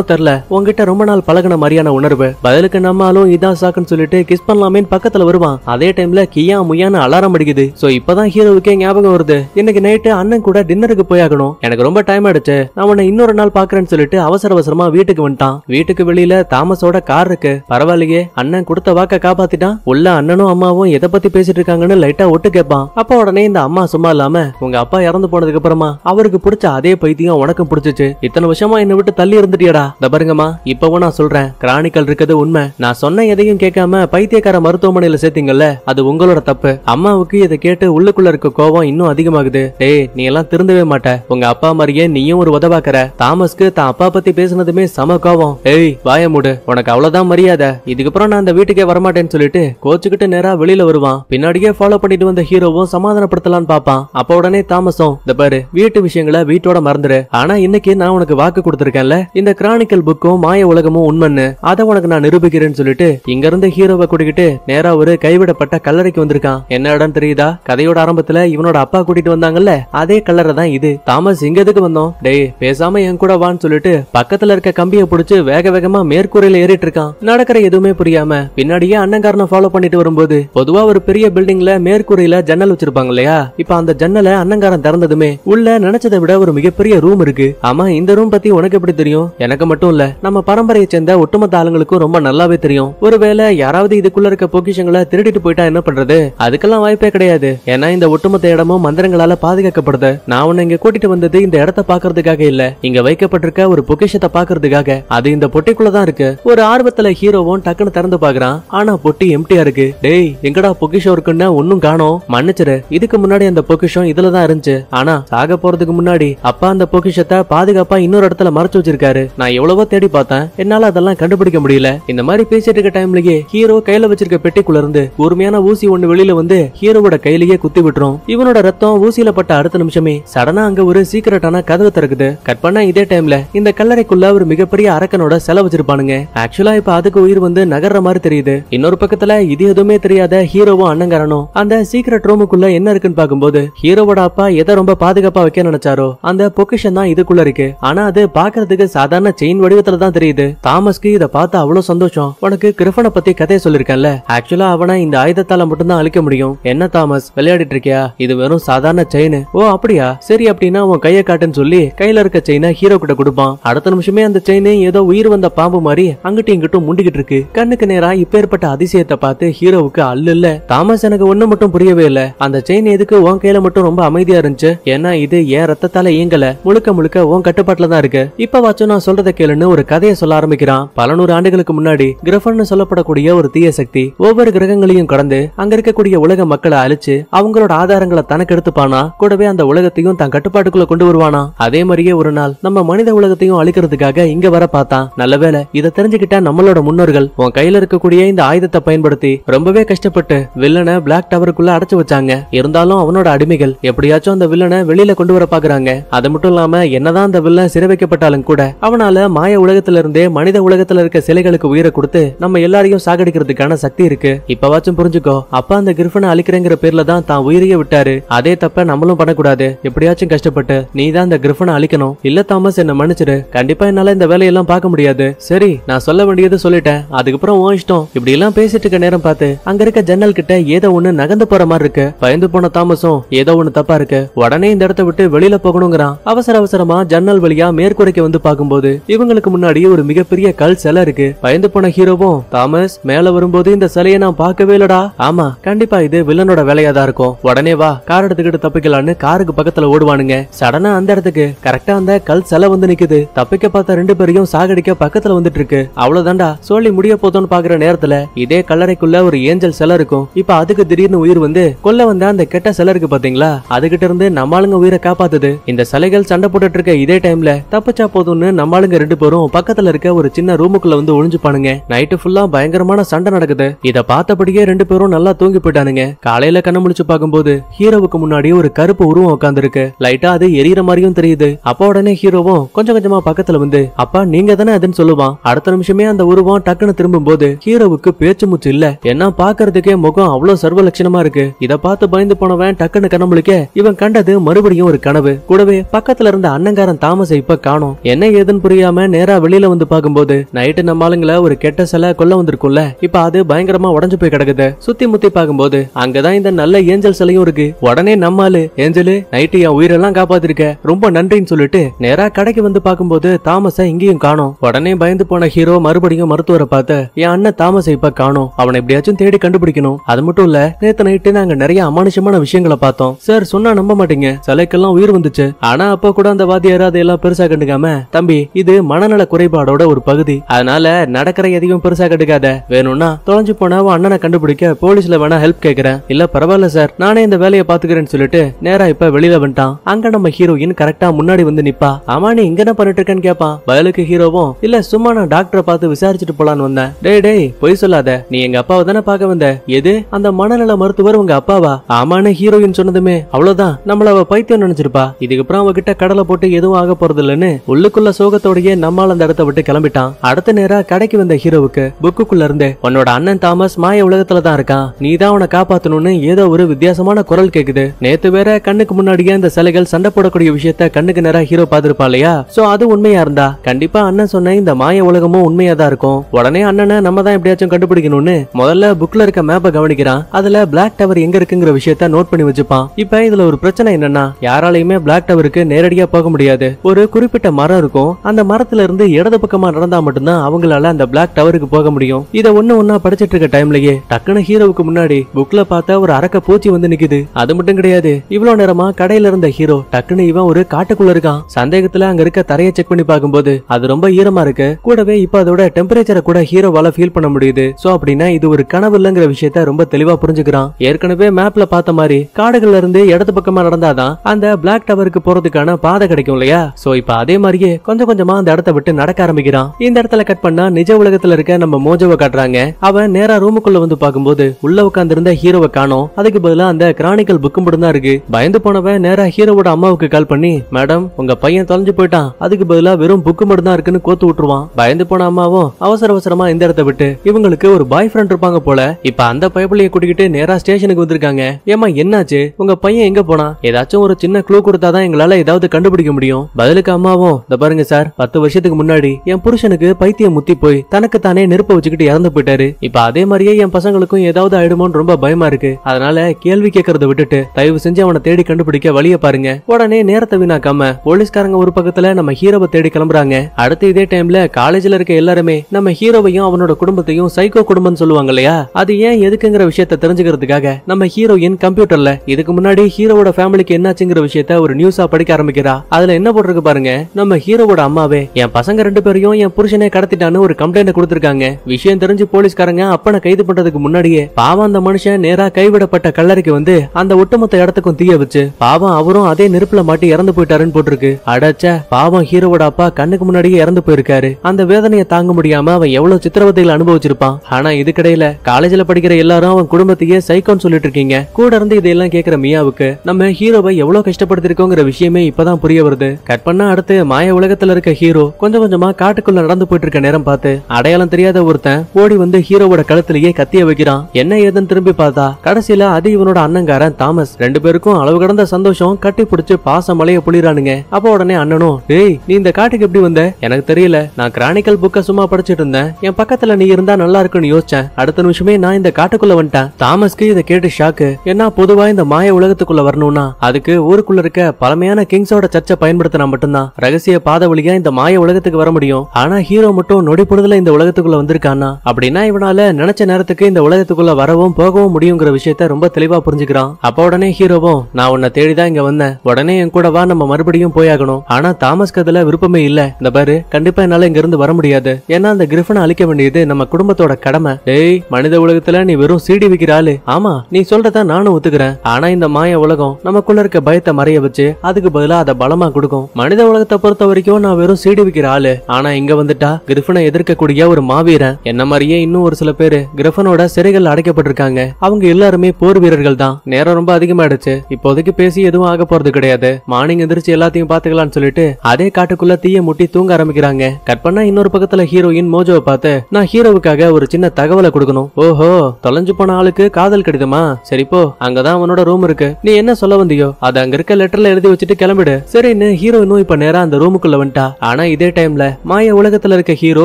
S1: தெரில உங்ககிட்ட ரொம்ப நாள் பழகின மாதிரியான உணர்வு பதிலுக்கு நம்மாலும் இதான் சாக்குன்னு சொல்லிட்டு கிஸ் பண்ணலாமேன்னு பக்கத்துல வருவான் அதே டைம்ல கியா முயான்னு அலாரம் அடிக்குது சோ இப்பதான் ஹீரோவுக்கே ஞாபகம் வருது இன்னைக்கு நைட்டு அண்ணன் கூட டின்னருக்கு போயாகணும் எனக்கு ரொம்ப டைம் ஆயிடுச்சு நான் உன்னை இன்னொரு நாள் பாக்குறேன்னு சொல்லிட்டு அவசர அவசரமா வீட்டுக்கு வந்துட்டான் வீட்டுக்கு வெளியில தாமஸோட கார் இருக்கு பரவாயில்லையே அண்ணன் கொடுத்த வாக்க காப்பாத்திட்டான் உள்ள அண்ணனும் அம்மாவும் எதை பத்தி பேசிட்டு இருக்காங்கன்னு லைட்டா ஒட்டு கேட்பான் அப்ப உடனே இந்த அம்மா சும்மா இல்லாம உங்க அப்பா இறந்து போனதுக்கு அப்புறமா அவருக்கு பிடிச்ச அதே பைத்தியம் உனக்கு பிடிச்சிச்சு இத்தனை வருஷமா என்ன விட்டு தள்ளி இருந்துட்டியடா இந்த பாருங்கம்மா இப்பவும் நான் சொல்றேன் கிரானிக்கல் இருக்கிறது உண்மை நான் சொன்ன எதையும் கேட்காம பைத்தியக்கார மருத்துவமனையில சேர்த்தீங்கல்ல அது உங்களோட தப்பு அம்மாவுக்கு இதை கேட்டு உள்ளுக்குள்ள இருக்க கோவம் இன்னும் அதிகமாகுது டேய் நீ எல்லாம் திருந்தவே மாட்ட உங்க அப்பா மாதிரியே நீயும் ஒரு உதவாக்குற தாமஸ்க்கு தான் அப்பா பத்தி பேசினதுமே சம கோவம் ஏய் வாய மூடு உனக்கு அவ்வளவுதான் மரியாதை இதுக்கப்புறம் நான் அந்த வீட்டுக்கே வரமாட்டேன்னு சொல்லிட்டு கோச்சுக்கிட்டு நேரா வெளியில வருவான் பின்னாடியே ஃபாலோ பண்ணிட்டு வந்த ஹீரோவும் சமாதானப்படுத்தலாம்னு பாப்பான் அப்ப உடனே தாமசம் இந்த பாரு வீட்டு விஷயங்களை வீட்டோட மறந்துரு ஆனா ஆனா இன்னைக்கு நான் உனக்கு வாக்கு கொடுத்திருக்கேன்ல இந்த கிரானிக்கல் புக்கும் மாய உலகமும் உண்மைன்னு அதை உனக்கு நான் நிரூபிக்கிறேன்னு சொல்லிட்டு இங்க இருந்து ஹீரோவை கூட்டிக்கிட்டு நேரா ஒரு கைவிடப்பட்ட கல்லறைக்கு வந்திருக்கான் என்ன இடம் தெரியுதா கதையோட ஆரம்பத்துல இவனோட அப்பா கூட்டிட்டு வந்தாங்கல்ல அதே கல்லறை தான் இது தாமஸ் இங்க எதுக்கு வந்தோம் டேய் பேசாம என் கூட வான்னு சொல்லிட்டு பக்கத்துல இருக்க கம்பியை புடிச்சு வேக வேகமா மேற்கூரையில ஏறிட்டு இருக்கான் நடக்கிற எதுவுமே புரியாம பின்னாடியே அண்ணங்காரனை ஃபாலோ பண்ணிட்டு வரும்போது பொதுவா ஒரு பெரிய பில்டிங்ல மேற்கூரையில ஜன்னல் வச்சிருப்பாங்க இல்லையா இப்ப அந்த ஜன்னல அண்ணங்காரன் திறந்ததுமே உள்ள நினைச்சதை விட ஒரு மிகப்பெரிய ரூம் இருக்கு இருக்கு ஆமா இந்த ரூம் பத்தி உனக்கு எப்படி தெரியும் எனக்கு மட்டும் இல்ல நம்ம பரம்பரையை சேர்ந்த ஒட்டுமொத்த ஆளுங்களுக்கும் ரொம்ப நல்லாவே தெரியும் ஒருவேளை யாராவது இதுக்குள்ள இருக்க பொக்கிஷங்களை திருடிட்டு போயிட்டா என்ன பண்றது அதுக்கெல்லாம் வாய்ப்பே கிடையாது ஏன்னா இந்த ஒட்டுமொத்த இடமும் மந்திரங்களால பாதுகாக்கப்படுது நான் உன்னை இங்க கூட்டிட்டு வந்தது இந்த இடத்த பாக்குறதுக்காக இல்ல இங்க வைக்கப்பட்டிருக்க ஒரு பொக்கிஷத்தை பாக்குறதுக்காக அது இந்த பொட்டிக்குள்ளதான் இருக்கு ஒரு ஆர்வத்துல ஹீரோவும் டக்குன்னு திறந்து பாக்குறான் ஆனா பொட்டி எம்டியா இருக்கு டேய் எங்கடா பொக்கிஷம் இருக்குன்னு ஒன்னும் காணோம் மன்னிச்சிரு இதுக்கு முன்னாடி அந்த பொக்கிஷம் இதுலதான் இருந்துச்சு ஆனா சாக போறதுக்கு முன்னாடி அப்பா அந்த பொக்கிஷத்தை விஷயத்த பாதுகாப்பா இன்னொரு இடத்துல மறைச்சு வச்சிருக்காரு நான் எவ்வளவோ தேடி பார்த்தேன் என்னால அதெல்லாம் கண்டுபிடிக்க முடியல இந்த மாதிரி பேசிட்டு இருக்க டைம்லயே ஹீரோ கையில வச்சிருக்க பெட்டிக்குள்ள இருந்து உரிமையான ஊசி ஒண்ணு வெளியில வந்து ஹீரோவோட கையிலேயே குத்தி விட்டுரும் இவனோட ரத்தம் ஊசியில பட்ட அடுத்த நிமிஷமே சடனா அங்க ஒரு சீக்கிரட்டான கதவு திறக்குது கட் பண்ண இதே டைம்ல இந்த கல்லறைக்குள்ள ஒரு மிகப்பெரிய அரக்கனோட செலவு வச்சிருப்பானுங்க ஆக்சுவலா இப்ப அதுக்கு உயிர் வந்து நகர்ற மாதிரி தெரியுது இன்னொரு பக்கத்துல இது எதுவுமே தெரியாத ஹீரோவும் அண்ணங்காரனும் அந்த சீக்கிரட் ரூமுக்குள்ள என்ன இருக்குன்னு பாக்கும்போது ஹீரோவோட அப்பா எதை ரொம்ப பாதுகாப்பா வைக்க நினைச்சாரோ அந்த பொக்கிஷன் தான் இதுக்குள்ள இருக்கு ஆனா அது பாக்குறதுக்கு சாதாரண செயின் வடிவத்துல தான் தெரியுது தாமஸ்க்கு இத பார்த்து அவ்வளவு சந்தோஷம் உனக்கு கிரிஃபனை பத்தி கதையை சொல்லிருக்கேன்ல ஆக்சுவலா அவனை இந்த ஆயுதத்தால மட்டும்தான் அழிக்க முடியும் என்ன தாமஸ் விளையாடிட்டு இருக்கியா இது வெறும் சாதாரண செயின் ஓ அப்படியா சரி அப்படின்னா உன் கையை காட்டுன்னு சொல்லி கையில இருக்க செயினை ஹீரோ கிட்ட கொடுப்பான் அடுத்த நிமிஷமே அந்த செயின் ஏதோ உயிர் வந்த பாம்பு மாதிரி அங்கிட்டு இங்கிட்டும் முண்டிக்கிட்டு இருக்கு கண்ணுக்கு நேரா ஏற்பட்ட அதிசயத்தை பார்த்து ஹீரோவுக்கு அல்ல இல்ல தாமஸ் எனக்கு ஒண்ணு மட்டும் புரியவே இல்ல அந்த செயின் எதுக்கு உன் கையில மட்டும் ரொம்ப அமைதியா இருந்துச்சு ஏன்னா இது என் ரத்தத்தால இயங்கல முழுக்க முழுக்க முழுக்க உன் கட்டுப்பாட்டுல தான் இருக்கு இப்ப வாச்சும் நான் சொல்றதை கேளுன்னு ஒரு கதையை சொல்ல ஆரம்பிக்கிறான் பல நூறு ஆண்டுகளுக்கு முன்னாடி கிரஃபர்னு சொல்லப்படக்கூடிய ஒரு தீய சக்தி ஒவ்வொரு கிரகங்களையும் கடந்து அங்க இருக்கக்கூடிய உலக மக்களை அழிச்சு அவங்களோட ஆதாரங்களை தனக்கு எடுத்துப்பானா கூடவே அந்த உலகத்தையும் தன் கட்டுப்பாட்டுக்குள்ள கொண்டு வருவானா அதே மாதிரியே ஒரு நாள் நம்ம மனித உலகத்தையும் அழிக்கிறதுக்காக இங்க வர பார்த்தான் நல்லவேளை இதை தெரிஞ்சுக்கிட்டா நம்மளோட முன்னோர்கள் உன் கையில இருக்கக்கூடிய இந்த ஆயுதத்தை பயன்படுத்தி ரொம்பவே கஷ்டப்பட்டு வில்லனை பிளாக் டவருக்குள்ள அடைச்சு வச்சாங்க இருந்தாலும் அவனோட அடிமைகள் எப்படியாச்சும் அந்த வில்லனை வெளியில கொண்டு வர பாக்குறாங்க அது மட்டும் இல்லாம என்னதான் அந்த வில்லன் சிறை வைக்கப்பட்டாலும் கூட அவனால மாய உலகத்துல இருந்தே மனித உலகத்துல இருக்க சிலைகளுக்கு உயிரை கொடுத்து நம்ம எல்லாரையும் சாகடிக்கிறதுக்கான சக்தி இருக்கு இப்பவாச்சும் புரிஞ்சுக்கோ அப்பா அந்த கிரிஃபனை அழிக்கிறேங்கிற பேர்ல தான் தான் உயிரையே விட்டாரு அதே தப்ப நம்மளும் பண்ணக்கூடாது எப்படியாச்சும் கஷ்டப்பட்டு நீ தான் அந்த கிரிஃபனை அழிக்கணும் இல்ல தாமஸ் என்ன மன்னிச்சிரு கண்டிப்பா என்னால இந்த வேலையெல்லாம் பார்க்க முடியாது சரி நான் சொல்ல வேண்டியது சொல்லிட்டேன் அதுக்கப்புறம் உன் இஷ்டம் இப்படி எல்லாம் பேசிட்டு இருக்க நேரம் பார்த்து அங்க இருக்க ஜன்னல் கிட்ட ஏதோ ஒண்ணு நகர்ந்து போற மாதிரி இருக்கு பயந்து போன தாமஸும் ஏதோ ஒண்ணு தப்பா இருக்கு உடனே இந்த இடத்த விட்டு வெளியில போகணுங்கிறான் அவசர அவசரமா மூலமா ஜன்னல் வழியா மேற்கொடைக்கு வந்து பார்க்கும்போது இவங்களுக்கு முன்னாடி ஒரு மிகப்பெரிய கல் சிலை இருக்கு பயந்து போன ஹீரோவும் தாமஸ் மேல வரும்போது இந்த சிலையை நான் பார்க்கவே இல்லடா ஆமா கண்டிப்பா இது வில்லனோட வேலையா தான் இருக்கும் உடனே வா கார் எடுத்துக்கிட்டு தப்பிக்கலான்னு காருக்கு பக்கத்துல ஓடுவானுங்க சடனா அந்த இடத்துக்கு கரெக்டா அந்த கல் சிலை வந்து நிக்குது தப்பிக்க பார்த்த ரெண்டு பேரையும் சாகடிக்க பக்கத்துல வந்துட்டு இருக்கு அவ்வளவுதான்டா சொல்லி முடிய போதும்னு பாக்குற நேரத்துல இதே கல்லறைக்குள்ள ஒரு ஏஞ்சல் சிலை இருக்கும் இப்ப அதுக்கு திடீர்னு உயிர் வந்து கொல்ல வந்த அந்த கெட்ட சிலை இருக்கு பாத்தீங்களா அதுகிட்ட இருந்து நம்மளுங்க உயிரை காப்பாத்துது இந்த சிலைகள் சண்டை போட்டுட்டு இருக்க இதே டைம்ல தப்பிச்சா போதும்னு நம்மளுங்க ரெண்டு பேரும் பக்கத்துல இருக்க ஒரு சின்ன ரூமுக்குள்ள வந்து ஒளிஞ்சுப்பானுங்க நைட்டு ஃபுல்லா பயங்கரமான சண்டை நடக்குது இத பார்த்தபடியே ரெண்டு பேரும் நல்லா தூங்கி போயிட்டானுங்க காலையில கண்ணு முடிச்சு பார்க்கும்போது ஹீரோவுக்கு முன்னாடி ஒரு கருப்பு உருவம் உட்காந்துருக்கு லைட்டா அது எரியற மாதிரியும் தெரியுது அப்ப உடனே ஹீரோவும் கொஞ்சம் கொஞ்சமா பக்கத்துல வந்து அப்பா நீங்க தானே அதுன்னு சொல்லுவான் அடுத்த நிமிஷமே அந்த உருவம் டக்குன்னு திரும்பும் போது ஹீரோவுக்கு பேச்சு மூச்சு இல்ல என்ன பாக்குறதுக்கே முகம் அவ்வளவு சர்வ லட்சணமா இருக்கு இத பார்த்து பயந்து போனவன் டக்குன்னு கண்ணமுழிக்க இவன் கண்டது மறுபடியும் ஒரு கனவு கூடவே பக்கத்துல இருந்த அண்ணன் அண்ணங்காரன் தாமஸ் இப்ப காணும் என்ன ஏதுன்னு புரியாம நேரா வெளியில வந்து பாக்கும்போது நைட்டு நம்ம ஆளுங்கள ஒரு கெட்ட சிலை கொல்ல வந்திருக்கும்ல இப்ப அது பயங்கரமா உடஞ்சு போய் கிடக்குது சுத்தி முத்தி பாக்கும்போது அங்கதான் இந்த நல்ல ஏஞ்சல் சிலையும் இருக்கு உடனே நம்மாலு ஏஞ்சலு நைட்டு என் உயிரெல்லாம் காப்பாத்திருக்க ரொம்ப நன்றின்னு சொல்லிட்டு நேரா கடைக்கு வந்து பாக்கும்போது தாமஸ இங்கேயும் காணும் உடனே பயந்து போன ஹீரோ மறுபடியும் மருத்துவரை பார்த்து என் அண்ணன் தாமஸ் இப்ப காணும் அவனை எப்படியாச்சும் தேடி கண்டுபிடிக்கணும் அது மட்டும் இல்ல நேத்து நைட்டு நாங்க நிறைய அமானுஷமான விஷயங்களை பார்த்தோம் சார் சொன்னா நம்ப மாட்டீங்க சிலைக்கெல்லாம் உயிர் வந்துச்சு ஆனா அப்ப கூட அந்த அரசியல்வாதியாரு அதையெல்லாம் பெருசா கண்டுக்காம தம்பி இது மனநல குறைபாடோட ஒரு பகுதி அதனால நடக்கிற எதையும் பெருசா கண்டுக்காத வேணும்னா தொலைஞ்சு போன அண்ணனை கண்டுபிடிக்க போலீஸ்ல வேணா ஹெல்ப் கேக்குறேன் இல்ல பரவாயில்ல சார் நானே இந்த வேலையை பாத்துக்கிறேன்னு சொல்லிட்டு நேரா இப்ப வெளியில வந்துட்டான் அங்க நம்ம ஹீரோயின் கரெக்டா முன்னாடி வந்து நிப்பா ஆமா நீ இங்க என்ன பண்ணிட்டு இருக்கேன்னு கேப்பான் பயலுக்கு ஹீரோவும் இல்ல சும்மா நான் டாக்டரை பார்த்து விசாரிச்சுட்டு போலான்னு வந்தேன் டேய் டேய் பொய் சொல்லாத நீ எங்க அப்பாவை தானே பார்க்க வந்த எது அந்த மனநல மருத்துவர் உங்க அப்பாவா ஆமான்னு ஹீரோயின் சொன்னதுமே அவ்வளவுதான் நம்மள அவ பைத்தியம் நினைச்சிருப்பா இதுக்கப்புறம் அவகிட்ட கடலை போட்டு போட்டு எதுவும் ஆக போறது இல்லைன்னு உள்ளுக்குள்ள சோகத்தோடய நம்மால் அந்த இடத்த விட்டு கிளம்பிட்டான் அடுத்த நேரம் கடைக்கு வந்த ஹீரோவுக்கு புக்குக்குள்ள இருந்து உன்னோட அண்ணன் தாமஸ் மாய உலகத்துல தான் இருக்கான் நீ தான் உன காப்பாத்தணும்னு ஏதோ ஒரு வித்தியாசமான குரல் கேக்குது நேத்து வேற கண்ணுக்கு முன்னாடியே அந்த சிலைகள் சண்டை போடக்கூடிய விஷயத்த கண்ணுக்கு நேரம் ஹீரோ பாத்துருப்பா இல்லையா சோ அது உண்மையா இருந்தா கண்டிப்பா அண்ணன் சொன்ன இந்த மாய உலகமும் உண்மையா தான் இருக்கும் உடனே அண்ணனை நம்ம தான் எப்படியாச்சும் கண்டுபிடிக்கணும்னு முதல்ல புக்ல இருக்க மேப்பை கவனிக்கிறான் அதுல பிளாக் டவர் எங்க இருக்குங்கிற விஷயத்த நோட் பண்ணி வச்சுப்பான் இப்ப இதுல ஒரு பிரச்சனை என்னன்னா யாராலையுமே பிளாக் டவருக்கு நேரடியா போக முடியாது ஒரு குறிப்பிட்ட மரம் இருக்கும் அந்த மரத்துல இருந்து இடது பக்கமா நடந்தா மட்டும்தான் அவங்களால அந்த பிளாக் டவருக்கு போக முடியும் இத ஒண்ணு ஒன்னா படிச்சிட்டு இருக்க டைம்லயே டக்குனு ஹீரோவுக்கு முன்னாடி புக்ல பார்த்தா ஒரு அரக்க பூச்சி வந்து நிக்குது அது மட்டும் கிடையாது இவ்வளவு நேரமா கடையில இருந்த ஹீரோ டக்குனு இவன் ஒரு காட்டுக்குள்ள இருக்கான் சந்தேகத்துல அங்க இருக்க தரையை செக் பண்ணி பாக்கும்போது அது ரொம்ப ஈரமா இருக்கு கூடவே இப்ப அதோட டெம்பரேச்சரை கூட ஹீரோவால ஃபீல் பண்ண முடியுது சோ அப்படின்னா இது ஒரு கனவு இல்லங்கிற விஷயத்த ரொம்ப தெளிவா புரிஞ்சுக்கிறான் ஏற்கனவே மேப்ல பார்த்த மாதிரி காடுகள்ல இருந்து இடது பக்கமா நடந்தாதான் அந்த பிளாக் டவருக்கு போறதுக்கான பாதை கிடைக்கும் இல்லையா சோ இப்ப அதே மாதிரியே கொஞ்சம் கொஞ்சமா அந்த இடத்த விட்டு நடக்க ஆரம்பிக்கிறான் இந்த இடத்துல கட் பண்ணா நிஜ உலகத்துல இருக்க நம்ம மோஜவ காட்டுறாங்க அவன் நேரா ரூமுக்குள்ள வந்து பாக்கும்போது உள்ள உட்கார்ந்து இருந்த ஹீரோவை காணோம் அதுக்கு பதிலா அந்த கிரானிக்கல் புக்கும் மட்டும் தான் இருக்கு பயந்து போனவன் நேரா ஹீரோவோட அம்மாவுக்கு கால் பண்ணி மேடம் உங்க பையன் தொலைஞ்சு போயிட்டான் அதுக்கு பதிலா வெறும் புக்கு மட்டும் தான் இருக்குன்னு கோத்து விட்டுருவான் பயந்து போன அம்மாவும் அவசர அவசரமா இந்த இடத்த விட்டு இவங்களுக்கு ஒரு பாய் ஃப்ரெண்ட் இருப்பாங்க போல இப்ப அந்த பயப்பிள்ளைய கூட்டிக்கிட்டு நேரா ஸ்டேஷனுக்கு வந்திருக்காங்க ஏமா என்னாச்சு உங்க பையன் எங்க போனா ஏதாச்சும் ஒரு சின்ன க்ளூ கொடுத்தாதான் எங்களால ஏதாவது கண்டுபிடிக்க கண்டுபிடிக்க முடியும் பதிலுக்கு அம்மாவும் இந்த பாருங்க சார் பத்து வருஷத்துக்கு முன்னாடி என் புருஷனுக்கு பைத்தியம் முத்தி போய் தனக்கு தானே நெருப்ப வச்சுக்கிட்டு இறந்து போயிட்டாரு இப்ப அதே மாதிரியே என் பசங்களுக்கும் ஏதாவது ஆயிடுமோன்னு ரொம்ப பயமா இருக்கு அதனால கேள்வி கேட்கறத விட்டுட்டு தயவு செஞ்சு அவனை தேடி கண்டுபிடிக்க வழிய பாருங்க உடனே நேரத்தை வீணாக்காம போலீஸ்காரங்க ஒரு பக்கத்துல நம்ம ஹீரோவை தேடி கிளம்புறாங்க அடுத்து இதே டைம்ல காலேஜ்ல இருக்க எல்லாருமே நம்ம ஹீரோவையும் அவனோட குடும்பத்தையும் சைக்கோ குடும்பம் சொல்லுவாங்க இல்லையா அது ஏன் எதுக்குங்கிற விஷயத்த தெரிஞ்சுக்கிறதுக்காக நம்ம ஹீரோயின் கம்ப்யூட்டர்ல இதுக்கு முன்னாடி ஹீரோவோட ஃபேமிலிக்கு என்னாச்சுங்கிற விஷயத்த ஒரு நியூஸா படிக்க ஆரம்பிக்கிறா அதுல என்ன போட்டிருக்கு பாருங்க நம்ம ஹீரோவோட அம்மாவே என் பசங்க ரெண்டு பேரையும் என் புருஷனே கடத்திட்டான்னு ஒரு கம்ப்ளைண்ட் கொடுத்திருக்காங்க விஷயம் தெரிஞ்சு போலீஸ்காரங்க அப்பனை கைது பண்றதுக்கு முன்னாடியே பாவம் அந்த மனுஷன் நேரா கைவிடப்பட்ட கல்லறைக்கு வந்து அந்த ஒட்டுமொத்த இடத்துக்கும் தீய வச்சு பாவம் அவரும் அதே நெருப்புல மாட்டி இறந்து போயிட்டாருன்னு போட்டிருக்கு அடச்ச பாவம் ஹீரோவோட அப்பா கண்ணுக்கு முன்னாடியே இறந்து போயிருக்காரு அந்த வேதனையை தாங்க முடியாம அவன் எவ்வளவு சித்திரவதைகள் அனுபவிச்சிருப்பான் ஆனா இதுக்கிடையில காலேஜ்ல படிக்கிற எல்லாரும் அவன் குடும்பத்தையே சைக்கோன்னு சொல்லிட்டு இருக்கீங்க கூட இருந்து இதையெல்லாம் கேக்குற மியாவுக்கு நம்ம ஹீரோவை எவ்வளவு கஷ்டப்படுத்திருக்கோங்கிற விஷயமே இப்பதான் புரிய வருது கட் பண்ண அடுத்து மாய உலகத்துல இருக்க ஹீரோ கொஞ்சம் கொஞ்சமா காட்டுக்குள்ள நடந்து போயிட்டு இருக்க நேரம் பார்த்து அடையாளம் தெரியாத ஒருத்தன் ஓடி வந்து ஹீரோவோட கழுத்திலேயே கத்திய வைக்கிறான் என்ன ஏதுன்னு திரும்பி பார்த்தா கடைசியில அது இவனோட அண்ணங்காரன் தாமஸ் ரெண்டு பேருக்கும் அளவு கடந்த சந்தோஷம் கட்டி பிடிச்சு பாச மலைய புளிரானுங்க அப்ப உடனே அண்ணனும் டேய் நீ இந்த காட்டுக்கு எப்படி வந்த எனக்கு தெரியல நான் கிரானிக்கல் புக்க சும்மா படிச்சிட்டு இருந்தேன் என் பக்கத்துல நீ இருந்தா நல்லா இருக்குன்னு யோசிச்சேன் அடுத்த நிமிஷமே நான் இந்த காட்டுக்குள்ள வந்துட்டேன் தாமஸ்க்கு இதை கேட்டு ஷாக்கு என்ன பொதுவா இந்த மாய உலகத்துக்குள்ள வரணும்னா அதுக்கு ஊருக்குள்ள இருக்க பழமையான கிங்ஸோட சர்ச்சை பயன்படுத்தினா மட்டும்தான் ரகசிய பாத வழியா இந்த மாய உலகத்துக்கு வர முடியும் ஆனா ஹீரோ மட்டும் நொடிப்படுதல இந்த உலகத்துக்குள்ள வந்திருக்கானா அப்படின்னா இவனால நினைச்ச நேரத்துக்கு இந்த உலகத்துக்குள்ள வரவும் போகவும் முடியுங்கிற விஷயத்த ரொம்ப தெளிவா புரிஞ்சுக்கிறான் அப்ப உடனே ஹீரோவும் நான் உன்னை தேடிதான் இங்க வந்தேன் உடனே என் கூடவா நம்ம மறுபடியும் போயாகணும் ஆனா தாமஸ் அதுல விருப்பமே இல்ல இந்த பாரு கண்டிப்பா என்னால இங்க இருந்து வர முடியாது ஏன்னா அந்த கிரிஃபனை அழிக்க வேண்டியது நம்ம குடும்பத்தோட கடமை டேய் மனித உலகத்துல நீ வெறும் சீடி விக்கிறாளு ஆமா நீ சொல்றதா நானும் ஒத்துக்கிறேன் ஆனா இந்த மாய உலகம் நமக்குள்ள இருக்க பயத்தை மறைய வச்சு அதுக்கு பதிலா அதை பலம் பணமா கொடுக்கும் மனித உலகத்தை பொறுத்த வரைக்கும் நான் வெறும் சீடி விக்கிற ஆளு ஆனா இங்க வந்துட்டா கிரிஃபனை எதிர்க்கக்கூடிய ஒரு மாவீரன் என்ன மாதிரியே இன்னும் ஒரு சில பேரு கிரிஃபனோட சிறைகள் அடைக்கப்பட்டிருக்காங்க அவங்க எல்லாருமே போர் வீரர்கள் தான் நேரம் ரொம்ப அதிகமாயிடுச்சு இப்போதைக்கு பேசி எதுவும் ஆக போறது கிடையாது மார்னிங் எந்திரிச்சு எல்லாத்தையும் பாத்துக்கலாம்னு சொல்லிட்டு அதே காட்டுக்குள்ள தீய முட்டி தூங்க ஆரம்பிக்கிறாங்க கட் பண்ணா இன்னொரு பக்கத்துல ஹீரோயின் மோஜோவை பார்த்து நான் ஹீரோவுக்காக ஒரு சின்ன தகவலை கொடுக்கணும் ஓஹோ தொலைஞ்சு போன ஆளுக்கு காதல் கடிதமா சரிப்போ அங்கதான் அவனோட ரூம் இருக்கு நீ என்ன சொல்ல வந்தியோ அது அங்க இருக்க லெட்டர்ல எழுதி வச்சுட்டு கிளம்பிடு சரி ஹீரோயின் ஹீரோயினும் இப்ப நேரா அந்த ரூமுக்குள்ள வந்துட்டா ஆனா இதே டைம்ல மாய உலகத்துல இருக்க ஹீரோ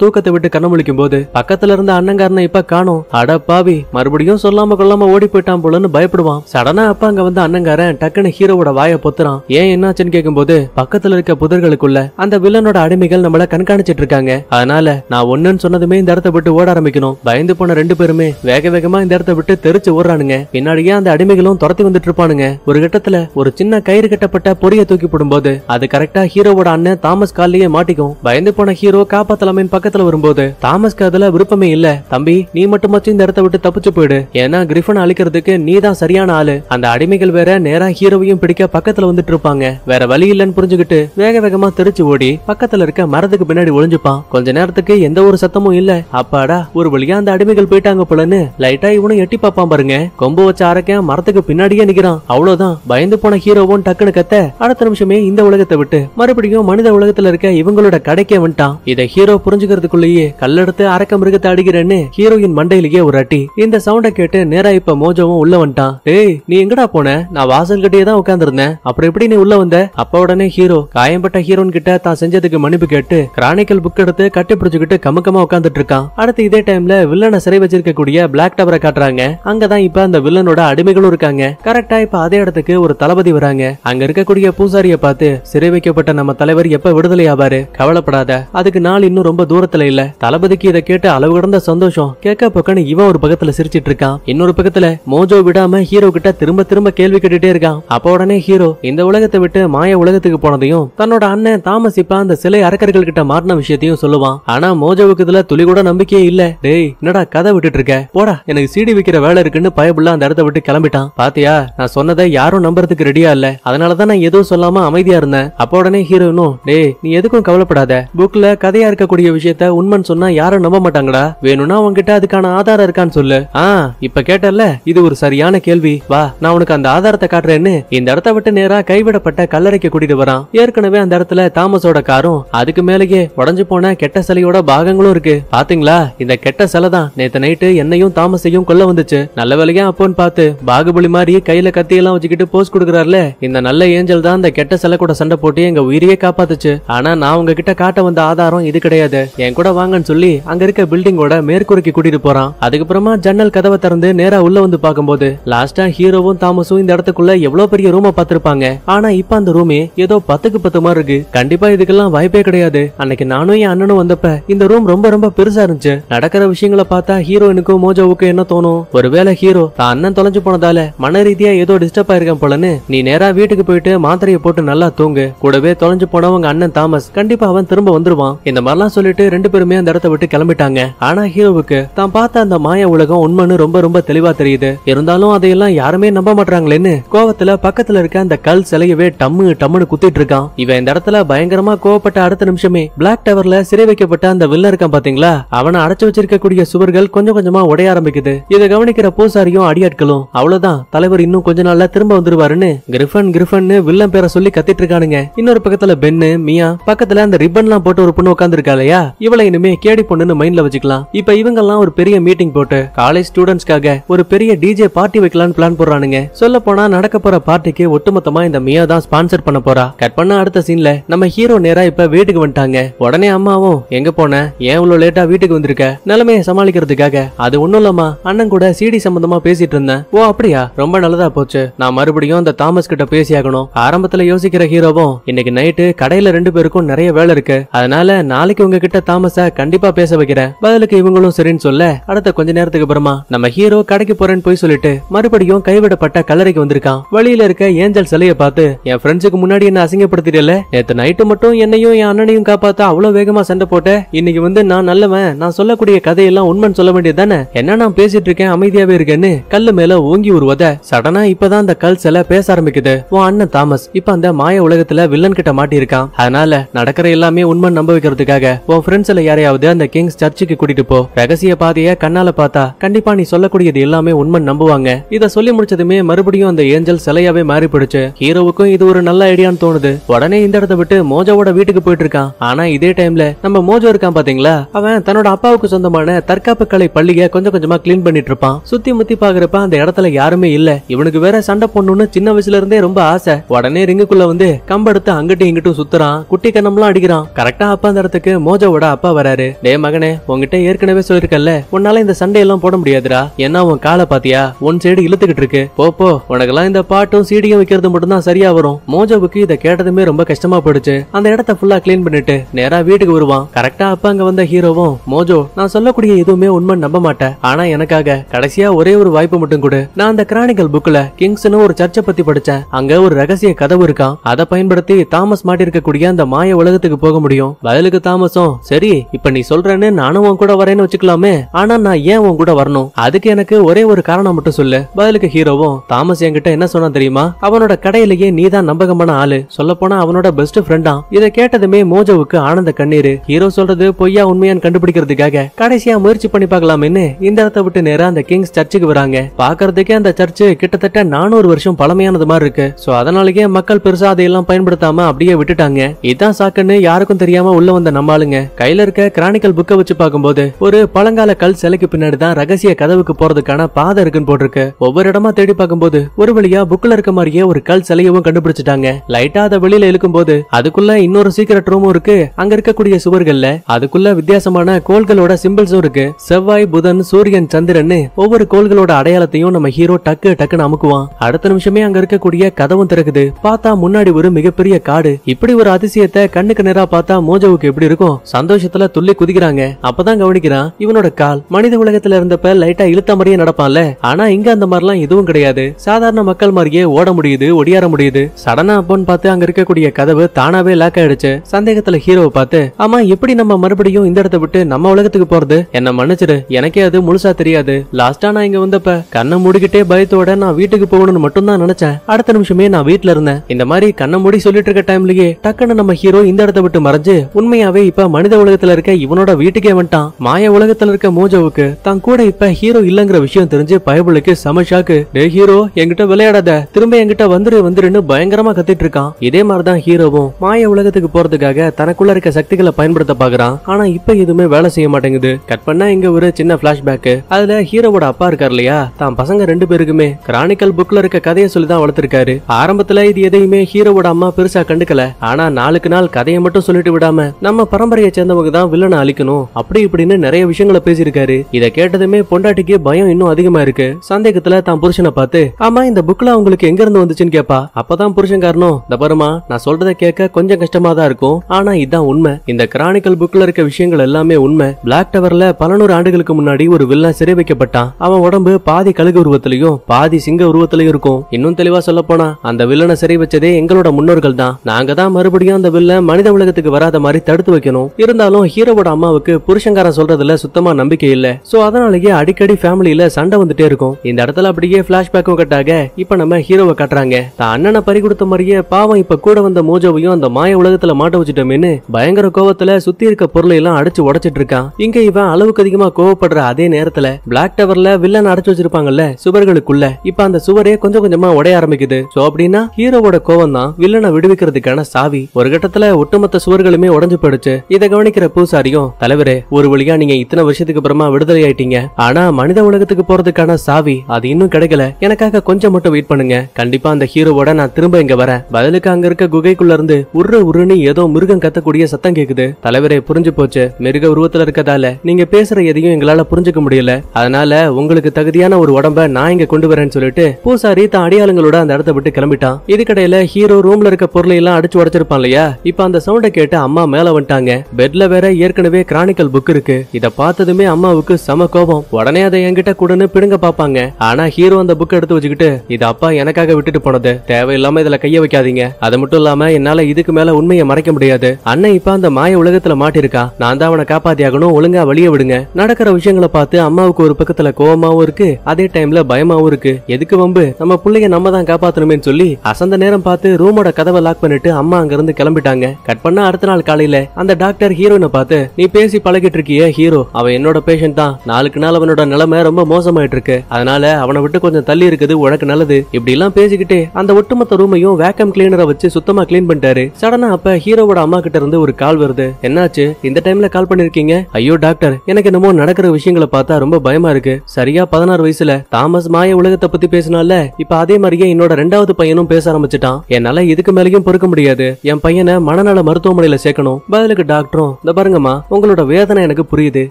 S1: தூக்கத்தை விட்டு கண்ண போது பக்கத்துல இருந்த அண்ணங்காரனை இப்ப காணும் அட பாவி மறுபடியும் சொல்லாம கொள்ளாம ஓடி போயிட்டான் போலன்னு பயப்படுவான் சடனா அப்ப அங்க வந்து அண்ணங்காரன் டக்குன்னு ஹீரோவோட வாய பொத்துறான் ஏன் என்னாச்சுன்னு கேக்கும்போது பக்கத்துல இருக்க புதர்களுக்குள்ள அந்த வில்லனோட அடிமைகள் நம்மள கண்காணிச்சிட்டு இருக்காங்க அதனால நான் ஒண்ணுன்னு சொன்னதுமே இந்த இடத்த விட்டு ஓட ஆரம்பிக்கணும் பயந்து போன ரெண்டு பேருமே வேக வேகமா இந்த இடத்த விட்டு தெரிச்சு ஓடுறானுங்க பின்னாடியே அந்த அடிமைகளும் துரத்தி வந்துட்டு இருப்பானுங்க ஒரு கட்டத்துல ஒரு சின்ன கயிறு கட்டப்பட்ட பொடியை தூக்கி போடும்போது போது அது கரெக்டா ஹீரோவோட அண்ணன் தாமஸ் கால்லயே மாட்டிக்கும் பயந்து போன ஹீரோ காப்பாத்தலாமின் பக்கத்துல வரும்போது தாமஸ்க்கு அதுல விருப்பமே இல்ல தம்பி நீ மட்டுமாச்சும் இந்த இடத்த விட்டு தப்பிச்சு போயிடு ஏன்னா கிரிஃபன் அழிக்கிறதுக்கு நீ தான் சரியான ஆளு அந்த அடிமைகள் வேற நேரா ஹீரோவையும் பிடிக்க பக்கத்துல வந்துட்டு இருப்பாங்க வேற வழி இல்லன்னு புரிஞ்சுக்கிட்டு வேக வேகமா தெரிச்சு ஓடி பக்கத்துல இருக்க மரத்துக்கு பின்னாடி ஒளிஞ்சுப்பான் கொஞ்ச நேரத்துக்கு எந்த ஒரு சத்தமும் இல்ல அப்பாடா ஒரு வழியா அந்த அடிமைகள் போயிட்டாங்க போலன்னு லைட்டா இவனும் எட்டி பாப்பான் பாருங்க கொம்பு வச்ச அரைக்க மரத்துக்கு பின்னாடியே நிக்கிறான் அவ்வளவுதான் பயந்து போன ஹீரோவும் டக்குன்னு கத்த அடுத்த நிமிஷமே இந்த உலகத்தை விட்டு மறுபடியும் மனித உலகத்துல இருக்க இவங்களோட கடைக்கே வந்துட்டான் இதை ஹீரோ புரிஞ்சுக்கிறதுக்குள்ளேயே கல்லெடுத்து அரக்க மிருகத்தை அடிக்கிறேன்னு ஹீரோயின் மண்டையிலேயே ஒரு அட்டி இந்த சவுண்ட கேட்டு நேரா இப்ப மோஜோவும் உள்ள வந்துட்டான் டேய் நீ எங்கடா போன நான் வாசல் கட்டியே தான் உட்காந்துருந்தேன் அப்புறம் எப்படி நீ உள்ள வந்த அப்ப உடனே ஹீரோ காயம்பட்ட ஹீரோன் கிட்ட தான் செஞ்சதுக்கு மன்னிப்பு கேட்டு கிரானிக்கல் புக் எடுத்து கட்டி பிடிச்சுக்கிட்டு கமுக்கமா உட்காந்துட்டு இருக்கான் அடுத்து இதே டைம்ல வில்லனை சிறை வச்சிருக்கக்கூடிய பிளாக் டவரை காட்டுறாங்க அங்கதான் இப்ப அந்த வில்லனோட அடிமைகளும் இருக்காங்க கரெக்டா இப்ப அதே இடத்துக்கு ஒரு தளபதி வராங்க அங்க இருக்கக்கூடிய பூசாரிய பார்த்து பார்த்து சிறை வைக்கப்பட்ட நம்ம தலைவர் எப்ப விடுதலை ஆவாரு கவலைப்படாத அதுக்கு நாள் இன்னும் ரொம்ப தூரத்துல இல்ல தளபதிக்கு இதை கேட்டு அளவு கடந்த சந்தோஷம் கேட்க பக்கன்னு இவன் ஒரு பக்கத்துல சிரிச்சிட்டு இருக்கான் இன்னொரு பக்கத்துல மோஜோ விடாம ஹீரோ கிட்ட திரும்ப திரும்ப கேள்வி கேட்டுட்டே இருக்கான் அப்ப உடனே ஹீரோ இந்த உலகத்தை விட்டு மாய உலகத்துக்கு போனதையும் தன்னோட அண்ணன் தாமஸ் இப்ப அந்த சிலை அரக்கர்கள் கிட்ட மாறின விஷயத்தையும் சொல்லுவான் ஆனா மோஜோவுக்கு இதுல துளி கூட நம்பிக்கையே இல்ல டேய் என்னடா கதை விட்டுட்டு இருக்க போடா எனக்கு சீடி விக்கிற வேலை இருக்குன்னு பயபுள்ள அந்த இடத்த விட்டு கிளம்பிட்டான் பாத்தியா நான் சொன்னதை யாரும் நம்புறதுக்கு ரெடியா இல்ல அதனாலதான் நான் எதுவும் சொல்லாம அமைதியா பிஸியா இருந்தேன் அப்ப உடனே ஹீரோனும் டே நீ எதுக்கும் கவலைப்படாத புக்ல கதையா இருக்கக்கூடிய விஷயத்த உண்மைன்னு சொன்னா யாரும் நம்ப மாட்டாங்களா வேணும்னா உன்கிட்ட அதுக்கான ஆதாரம் இருக்கான்னு சொல்லு ஆ இப்ப கேட்டல இது ஒரு சரியான கேள்வி வா நான் உனக்கு அந்த ஆதாரத்தை காட்டுறேன்னு இந்த இடத்த விட்டு நேரா கைவிடப்பட்ட கல்லறைக்கு கூட்டிட்டு வரான் ஏற்கனவே அந்த இடத்துல தாமஸோட காரும் அதுக்கு மேலேயே உடஞ்சு போன கெட்ட சிலையோட பாகங்களும் இருக்கு பாத்தீங்களா இந்த கெட்ட சிலை தான் நேத்த நைட்டு என்னையும் தாமஸையும் கொல்ல வந்துச்சு நல்ல வேலையா அப்போன்னு பார்த்து பாகுபலி மாதிரி கையில கத்தி எல்லாம் வச்சுக்கிட்டு போஸ்ட் கொடுக்குறாருல இந்த நல்ல ஏஞ்சல் தான் அந்த கெட்ட சிலை கூட சண்டை போட்டு எங்க உயிரியே காப்பாத்துச்சு ஆனா நான் உங்ககிட்ட காட்ட வந்த ஆதாரம் இது கிடையாது என் கூட வாங்கன்னு சொல்லி அங்க இருக்க பில்டிங்கோட மேற்கூரைக்கு கூட்டிட்டு போறான் அதுக்கப்புறமா ஜன்னல் கதவை திறந்து நேரா உள்ள வந்து பாக்கும்போது லாஸ்டா ஹீரோவும் தாமஸும் இந்த இடத்துக்குள்ள எவ்வளவு பெரிய ரூம பாத்திருப்பாங்க ஆனா இப்ப அந்த ரூமே ஏதோ பத்துக்கு பத்து மாதிரி இருக்கு கண்டிப்பா இதுக்கெல்லாம் வாய்ப்பே கிடையாது அன்னைக்கு நானும் என் அண்ணனும் வந்தப்ப இந்த ரூம் ரொம்ப ரொம்ப பெருசா இருந்துச்சு நடக்கிற விஷயங்களை பார்த்தா ஹீரோனுக்கும் மோஜாவுக்கும் என்ன தோணும் ஒருவேளை ஹீரோ தான் அண்ணன் தொலைஞ்சு போனதால மன ரீதியா ஏதோ டிஸ்டர்ப் ஆயிருக்கேன் போலன்னு நீ நேரா வீட்டுக்கு போயிட்டு மாத்திரையை போட்டு நல்லா தூங்கு கூடவே தொலைஞ்சு போனவங்க அண்ணன் தாமஸ் கண்டிப்பா அவன் திரும்ப வந்துருவான் இந்த மாதிரிலாம் சொல்லிட்டு ரெண்டு பேருமே அந்த இடத்த விட்டு கிளம்பிட்டாங்க ஆனா ஹீரோவுக்கு தான் பார்த்த அந்த மாய உலகம் உண்மைன்னு ரொம்ப ரொம்ப தெளிவா தெரியுது இருந்தாலும் அதையெல்லாம் யாருமே நம்ப மாட்டாங்களேன்னு கோவத்துல பக்கத்துல இருக்க அந்த கல் சிலையவே டம்மு டம்முன்னு குத்திட்டு இருக்கான் இவன் இந்த இடத்துல பயங்கரமா கோவப்பட்ட அடுத்த நிமிஷமே பிளாக் டவர்ல சிறை வைக்கப்பட்ட அந்த வில்ல இருக்கான் பாத்தீங்களா அவனை அடைச்சு வச்சிருக்கக்கூடிய சுவர்கள் கொஞ்சம் கொஞ்சமா உடைய ஆரம்பிக்குது இதை கவனிக்கிற பூசாரியும் அடியாட்களும் அவ்வளவுதான் தலைவர் இன்னும் கொஞ்ச நாள்ல திரும்ப வந்துருவாருன்னு கிரிஃபன் கிரிஃபன் வில்லம் பேரை சொல்லி கத்தி பேசிக்கிட்டு இருக்கானுங்க இன்னொரு பக்கத்துல பென்னு மியா பக்கத்துல அந்த ரிப்பன் எல்லாம் போட்டு ஒரு பொண்ணு உட்காந்து இருக்கா இல்லையா இவளை இனிமே கேடி பொண்ணுன்னு மைண்ட்ல வச்சுக்கலாம் இப்ப இவங்க எல்லாம் ஒரு பெரிய மீட்டிங் போட்டு காலேஜ் ஸ்டூடெண்ட்ஸ்க்காக ஒரு பெரிய டிஜே பார்ட்டி வைக்கலாம்னு பிளான் போடுறானுங்க சொல்ல போனா நடக்க போற பார்ட்டிக்கு ஒட்டுமொத்தமா இந்த மியா தான் ஸ்பான்சர் பண்ண போறா கட் பண்ண அடுத்த சீன்ல நம்ம ஹீரோ நேரா இப்ப வீட்டுக்கு வந்துட்டாங்க உடனே அம்மாவும் எங்க போன ஏன் இவ்வளவு லேட்டா வீட்டுக்கு வந்திருக்க நிலைமையை சமாளிக்கிறதுக்காக அது ஒண்ணும் இல்லம்மா அண்ணன் கூட சிடி சம்பந்தமா பேசிட்டு இருந்தேன் ஓ அப்படியா ரொம்ப நல்லதா போச்சு நான் மறுபடியும் அந்த தாமஸ் கிட்ட பேசியாகணும் ஆரம்பத்துல யோசிக்கிற பண்ற ஹீரோவும் இன்னைக்கு நைட்டு கடையில ரெண்டு பேருக்கும் நிறைய வேலை இருக்கு அதனால நாளைக்கு உங்ககிட்ட தாமச கண்டிப்பா பேச வைக்கிறேன் பதிலுக்கு இவங்களும் சரின்னு சொல்ல அடுத்த கொஞ்ச நேரத்துக்கு அப்புறமா நம்ம ஹீரோ கடைக்கு போறேன்னு போய் சொல்லிட்டு மறுபடியும் கைவிடப்பட்ட கல்லறைக்கு வந்திருக்கான் வழியில இருக்க ஏஞ்சல் சிலையை பார்த்து என் ஃப்ரெண்ட்ஸுக்கு முன்னாடி என்ன அசிங்கப்படுத்திடல நேத்து நைட்டு மட்டும் என்னையும் என் அண்ணனையும் காப்பாத்தா அவ்வளவு வேகமா சண்டை போட்ட இன்னைக்கு வந்து நான் நல்லவன் நான் சொல்லக்கூடிய கதையெல்லாம் உண்மைன்னு சொல்ல வேண்டியது தானே என்ன நான் பேசிட்டு இருக்கேன் அமைதியாவே இருக்கேன்னு கல்லு மேல ஓங்கி உருவத சடனா இப்பதான் அந்த கல் சில பேச ஆரம்பிக்குது உன் அண்ணன் தாமஸ் இப்ப அந்த மாய மாய உலகத்துல வில்லன் கிட்ட மாட்டியிருக்கான் அதனால நடக்கிற எல்லாமே உண்மை நம்ப வைக்கிறதுக்காக உன் ஃப்ரெண்ட்ஸ்ல யாரையாவது அந்த கிங்ஸ் சர்ச்சுக்கு கூட்டிட்டு போ ரகசிய பாதைய கண்ணால பார்த்தா கண்டிப்பா நீ சொல்லக்கூடியது எல்லாமே உண்மை நம்புவாங்க இத சொல்லி முடிச்சதுமே மறுபடியும் அந்த ஏஞ்சல் சிலையாவே மாறி போயிடுச்சு ஹீரோவுக்கும் இது ஒரு நல்ல ஐடியான்னு தோணுது உடனே இந்த இடத்த விட்டு மோஜாவோட வீட்டுக்கு போயிட்டு இருக்கான் ஆனா இதே டைம்ல நம்ம மோஜோ இருக்கான் பாத்தீங்களா அவன் தன்னோட அப்பாவுக்கு சொந்தமான தற்காப்பு கலை பள்ளிய கொஞ்சம் கொஞ்சமா கிளீன் பண்ணிட்டு இருப்பான் சுத்தி முத்தி பாக்குறப்ப அந்த இடத்துல யாருமே இல்ல இவனுக்கு வேற சண்டை போடணும்னு சின்ன வயசுல இருந்தே ரொம்ப ஆசை உடனே ரிங்குக்குள்ள வந்து சொல்லிட்டு கம்பெடுத்து அங்கிட்டும் இங்கிட்டும் சுத்துறான் குட்டி கண்ணம்லாம் அடிக்கிறான் கரெக்டா அப்பா அந்த இடத்துக்கு மோஜாவோட அப்பா வராரு டே மகனே உங்ககிட்ட ஏற்கனவே சொல்லிருக்கல உன்னால இந்த சண்டை எல்லாம் போட முடியாதுரா என்ன உன் காலை பாத்தியா உன் சைடு இழுத்துக்கிட்டு இருக்கு போப்போ உனக்கெல்லாம் இந்த பாட்டும் சீடியும் வைக்கிறது மட்டும்தான் சரியா வரும் மோஜாவுக்கு இதை கேட்டதுமே ரொம்ப கஷ்டமா போடுச்சு அந்த இடத்த ஃபுல்லா கிளீன் பண்ணிட்டு நேரா வீட்டுக்கு வருவான் கரெக்டா அப்பா அங்க வந்த ஹீரோவும் மோஜோ நான் சொல்லக்கூடிய எதுவுமே உண்மை நம்ப மாட்டேன் ஆனா எனக்காக கடைசியா ஒரே ஒரு வாய்ப்பு மட்டும் கொடு நான் அந்த கிரானிக்கல் புக்ல கிங்ஸ்னு ஒரு சர்ச்சை பத்தி படிச்சேன் அங்க ஒரு ரகசிய கதவு இருக்கான் அதை பயன்படுத்தி தாமஸ் மாட்டிருக்கக்கூடிய அந்த மாய உலகத்துக்கு போக முடியும் பதிலுக்கு தாமஸும் சரி இப்ப நீ சொல்றேன்னு நானும் உன் கூட வரேன்னு வச்சுக்கலாமே ஆனா நான் ஏன் உன் கூட வரணும் அதுக்கு எனக்கு ஒரே ஒரு காரணம் மட்டும் சொல்லு பதிலுக்கு ஹீரோவும் தாமஸ் என்கிட்ட என்ன சொன்னா தெரியுமா அவனோட கடையிலேயே நீதான் நம்பகமான ஆளு சொல்ல போனா அவனோட பெஸ்ட் ஃப்ரெண்டா இதை கேட்டதுமே மோஜோவுக்கு ஆனந்த கண்ணீர் ஹீரோ சொல்றது பொய்யா உண்மையான்னு கண்டுபிடிக்கிறதுக்காக கடைசியா முயற்சி பண்ணி பார்க்கலாம்னு இந்த இடத்த விட்டு நேரா அந்த கிங்ஸ் சர்ச்சுக்கு வராங்க பாக்குறதுக்கே அந்த சர்ச்சு கிட்டத்தட்ட நானூறு வருஷம் பழமையானது மாதிரி இருக்கு சோ அதனாலயே மக்கள் பெருசா அதை அதையெல்லாம் பயன்படுத்தாம அப்படியே விட்டுட்டாங்க இதான் சாக்குன்னு யாருக்கும் தெரியாம உள்ள வந்த நம்மளுங்க கையில இருக்க கிரானிக்கல் புக்கை வச்சு பார்க்கும்போது ஒரு பழங்கால கல் சிலைக்கு பின்னாடி தான் ரகசிய கதவுக்கு போறதுக்கான பாதை இருக்குன்னு போட்டிருக்கு ஒவ்வொரு இடமா தேடி பார்க்கும்போது ஒரு வழியா புக்ல இருக்க மாதிரியே ஒரு கல் சிலையவும் கண்டுபிடிச்சிட்டாங்க லைட்டா அதை வெளியில இழுக்கும் போது அதுக்குள்ள இன்னொரு சீக்கிரட் ரூமும் இருக்கு அங்க இருக்கக்கூடிய சுவர்கள்ல அதுக்குள்ள வித்தியாசமான கோள்களோட சிம்பிள்ஸும் இருக்கு செவ்வாய் புதன் சூரியன் சந்திரன் ஒவ்வொரு கோள்களோட அடையாளத்தையும் நம்ம ஹீரோ டக்கு டக்குன்னு அமுக்குவான் அடுத்த நிமிஷமே அங்க இருக்கக்கூடிய கதவும் திறக்குது பார்த்தா முன்னாடி ஒரு மிகப்பெரிய காடு இப்படி ஒரு அதிசயத்தை கண்ணுக்கு நேரா பார்த்தா மோஜாவுக்கு எப்படி இருக்கும் சந்தோஷத்துல துள்ளி குதிக்கிறாங்க அப்பதான் கவனிக்கிறான் இவனோட கால் மனித உலகத்துல இருந்தப்ப லைட்டா இழுத்த மாதிரியே நடப்பான்ல ஆனா இங்க அந்த மாதிரிலாம் எதுவும் கிடையாது சாதாரண மக்கள் மாதிரியே ஓட முடியுது ஒடியார முடியுது சடனா அப்போன்னு பார்த்து அங்க இருக்கக்கூடிய கதவு தானாவே லாக் ஆயிடுச்சு சந்தேகத்துல ஹீரோவை பார்த்து ஆமா எப்படி நம்ம மறுபடியும் இந்த இடத்த விட்டு நம்ம உலகத்துக்கு போறது என்ன மன்னிச்சிரு எனக்கே அது முழுசா தெரியாது லாஸ்டா நான் இங்க வந்தப்ப கண்ணை மூடிக்கிட்டே பயத்தோட நான் வீட்டுக்கு போகணும்னு மட்டும் தான் நினைச்சேன் அடுத்த நிமிஷமே நான் வீட்டுல இருந்தேன் இந்த மாதிரி கண்ண மூடி சொல்லிட்டு இருக்க டைம்லயே டக்குன்னு நம்ம ஹீரோ இந்த இடத்த விட்டு மறைஞ்சு உண்மையாவே இப்ப மனித உலகத்துல இருக்க இவனோட வீட்டுக்கே வந்துட்டான் மாய உலகத்துல இருக்க மோஜோவுக்கு தான் கூட இப்ப ஹீரோ இல்லங்கிற விஷயம் தெரிஞ்சு பயபுளுக்கு செம ஷாக்கு டே ஹீரோ என்கிட்ட விளையாடாத திரும்ப என்கிட்ட வந்துரு வந்துருன்னு பயங்கரமா கத்திட்டு இருக்கான் இதே மாதிரிதான் ஹீரோவும் மாய உலகத்துக்கு போறதுக்காக தனக்குள்ள இருக்க சக்திகளை பயன்படுத்த பாக்குறான் ஆனா இப்ப எதுவுமே வேலை செய்ய மாட்டேங்குது கட் பண்ணா இங்க ஒரு சின்ன பிளாஷ்பேக் அதுல ஹீரோவோட அப்பா இருக்கார் இல்லையா தான் பசங்க ரெண்டு பேருக்குமே கிரானிக்கல் புக்ல இருக்க கதையை சொல்லி தான் வளர்த்திருக்காரு ஆரம்பத்துல இது எதையுமே ஹீரோ கதையோட அம்மா பெருசா கண்டுக்கல ஆனா நாளுக்கு நாள் கதையை மட்டும் சொல்லிட்டு விடாம நம்ம பரம்பரையை சேர்ந்தவங்க தான் வில்லனை அழிக்கணும் அப்படி இப்படின்னு நிறைய விஷயங்களை பேசியிருக்காரு இதை கேட்டதுமே பொண்டாட்டிக்கு பயம் இன்னும் அதிகமா இருக்கு சந்தேகத்துல தான் புருஷனை பார்த்து ஆமா இந்த புக்ல அவங்களுக்கு எங்க இருந்து வந்துச்சுன்னு கேப்பா அப்பதான் புருஷன் காரணம் இந்த பருமா நான் சொல்றதை கேட்க கொஞ்சம் கஷ்டமா தான் இருக்கும் ஆனா இதுதான் உண்மை இந்த கிரானிக்கல் புக்ல இருக்க விஷயங்கள் எல்லாமே உண்மை பிளாக் டவர்ல பல நூறு ஆண்டுகளுக்கு முன்னாடி ஒரு வில்லன் சிறை வைக்கப்பட்டான் அவன் உடம்பு பாதி கழுகு உருவத்திலையும் பாதி சிங்க உருவத்திலையும் இருக்கும் இன்னும் தெளிவா சொல்ல போனா அந்த வில்லனை சிறை வச்சதே எங்க எங்களோட முன்னோர்கள் தான் நாங்க தான் மறுபடியும் அந்த வில்ல மனித உலகத்துக்கு வராத மாதிரி தடுத்து வைக்கணும் இருந்தாலும் ஹீரோவோட அம்மாவுக்கு புருஷங்காரன் சொல்றதுல சுத்தமா நம்பிக்கை இல்ல சோ அதனாலயே அடிக்கடி ஃபேமிலியில சண்டை வந்துட்டே இருக்கும் இந்த இடத்துல அப்படியே பிளாஷ்பேக்கும் கட்டாக இப்ப நம்ம ஹீரோவை கட்டுறாங்க தான் அண்ணனை பறி கொடுத்த மாதிரியே பாவம் இப்ப கூட வந்த மோஜோவையும் அந்த மாய உலகத்துல மாட்ட வச்சுட்டோம்னு பயங்கர கோவத்துல சுத்தி இருக்க பொருளை எல்லாம் அடிச்சு உடைச்சிட்டு இருக்கான் இங்க இவன் அளவுக்கு அதிகமா கோவப்படுற அதே நேரத்துல பிளாக் டவர்ல வில்லன் அடைச்சு வச்சிருப்பாங்கல்ல சுவர்களுக்குள்ள இப்ப அந்த சுவரே கொஞ்சம் கொஞ்சமா உடைய ஆரம்பிக்குது சோ அப்படின்னா ஹீரோவோட கோவம் தான் தான் வில்லனை விடுவிக்கிறதுக்கான சாவி ஒரு கட்டத்துல ஒட்டுமொத்த சுவர்களுமே உடஞ்சு போயிடுச்சு இதை கவனிக்கிற பூசாரியும் தலைவரே ஒரு வழியா நீங்க இத்தனை வருஷத்துக்கு அப்புறமா விடுதலை ஆயிட்டீங்க ஆனா மனித உலகத்துக்கு போறதுக்கான சாவி அது இன்னும் கிடைக்கல எனக்காக கொஞ்சம் மட்டும் வெயிட் பண்ணுங்க கண்டிப்பா அந்த ஹீரோவோட நான் திரும்ப இங்க வரேன் பதிலுக்கு அங்க இருக்க குகைக்குள்ள இருந்து உரு உருன்னு ஏதோ மிருகம் கத்தக்கூடிய சத்தம் கேக்குது தலைவரே புரிஞ்சு போச்சு மிருக உருவத்துல இருக்கதால நீங்க பேசுற எதையும் எங்களால புரிஞ்சுக்க முடியல அதனால உங்களுக்கு தகுதியான ஒரு உடம்ப நான் இங்க கொண்டு வரேன்னு சொல்லிட்டு பூசாரி தான் அடியாளங்களோட அந்த இடத்த விட்டு கிளம்பிட்டான் இதுக்கடையில ஹீரோ ஏதோ ரூம்ல இருக்க பொருளை எல்லாம் அடிச்சு உடைச்சிருப்பான் இல்லையா இப்ப அந்த சவுண்டை கேட்டு அம்மா மேல வந்துட்டாங்க பெட்ல வேற ஏற்கனவே கிரானிக்கல் புக் இருக்கு இத பார்த்ததுமே அம்மாவுக்கு சம கோபம் உடனே அதை என்கிட்ட கூடனு பிடுங்க பாப்பாங்க ஆனா ஹீரோ அந்த புக் எடுத்து வச்சுக்கிட்டு இது அப்பா எனக்காக விட்டுட்டு போனது தேவையில்லாம இதுல கைய வைக்காதீங்க அது மட்டும் இல்லாம என்னால இதுக்கு மேல உண்மையை மறைக்க முடியாது அண்ணன் இப்ப அந்த மாய உலகத்துல மாட்டிருக்கா நான் தான் அவனை காப்பாத்தியாகணும் ஒழுங்கா வெளியே விடுங்க நடக்கிற விஷயங்களை பார்த்து அம்மாவுக்கு ஒரு பக்கத்துல கோவமாவும் இருக்கு அதே டைம்ல பயமாவும் இருக்கு எதுக்கு வம்பு நம்ம பிள்ளைங்க நம்ம தான் காப்பாத்தணுமே சொல்லி அசந்த நேரம் பார்த்து ரூமோட கதவை லாக் பண்ணிட்டு அம்மா அங்கிருந்து கிளம்பிட்டாங்க கட் பண்ண அடுத்த நாள் காலையில அந்த டாக்டர் ஹீரோயினை பார்த்து நீ பேசி பழகிட்டு இருக்கிய ஹீரோ அவன் என்னோட பேஷண்ட் தான் நாளுக்கு நாள் அவனோட நிலைமை ரொம்ப மோசமாயிட்டு இருக்கு அதனால அவனை விட்டு கொஞ்சம் தள்ளி இருக்குது உனக்கு நல்லது இப்படி எல்லாம் பேசிக்கிட்டு அந்த ஒட்டுமொத்த ரூமையும் வேக்கம் கிளீனரை வச்சு சுத்தமா கிளீன் பண்ணிட்டாரு சடனா அப்ப ஹீரோவோட அம்மா கிட்ட இருந்து ஒரு கால் வருது என்னாச்சு இந்த டைம்ல கால் பண்ணிருக்கீங்க ஐயோ டாக்டர் எனக்கு என்னமோ நடக்கிற விஷயங்களை பார்த்தா ரொம்ப பயமா இருக்கு சரியா பதினாறு வயசுல தாமஸ் மாய உலகத்தை பத்தி பேசினால இப்ப அதே மாதிரியே என்னோட ரெண்டாவது பையனும் பேச ஆரம்பிச்சிட்டான் என்னால என்னால இதுக்கு மேலேயும் பொறுக்க முடியாது என் பையனை மனநல மருத்துவமனையில சேர்க்கணும் பதிலுக்கு டாக்டரும் இந்த பாருங்கம்மா உங்களோட வேதனை எனக்கு புரியுது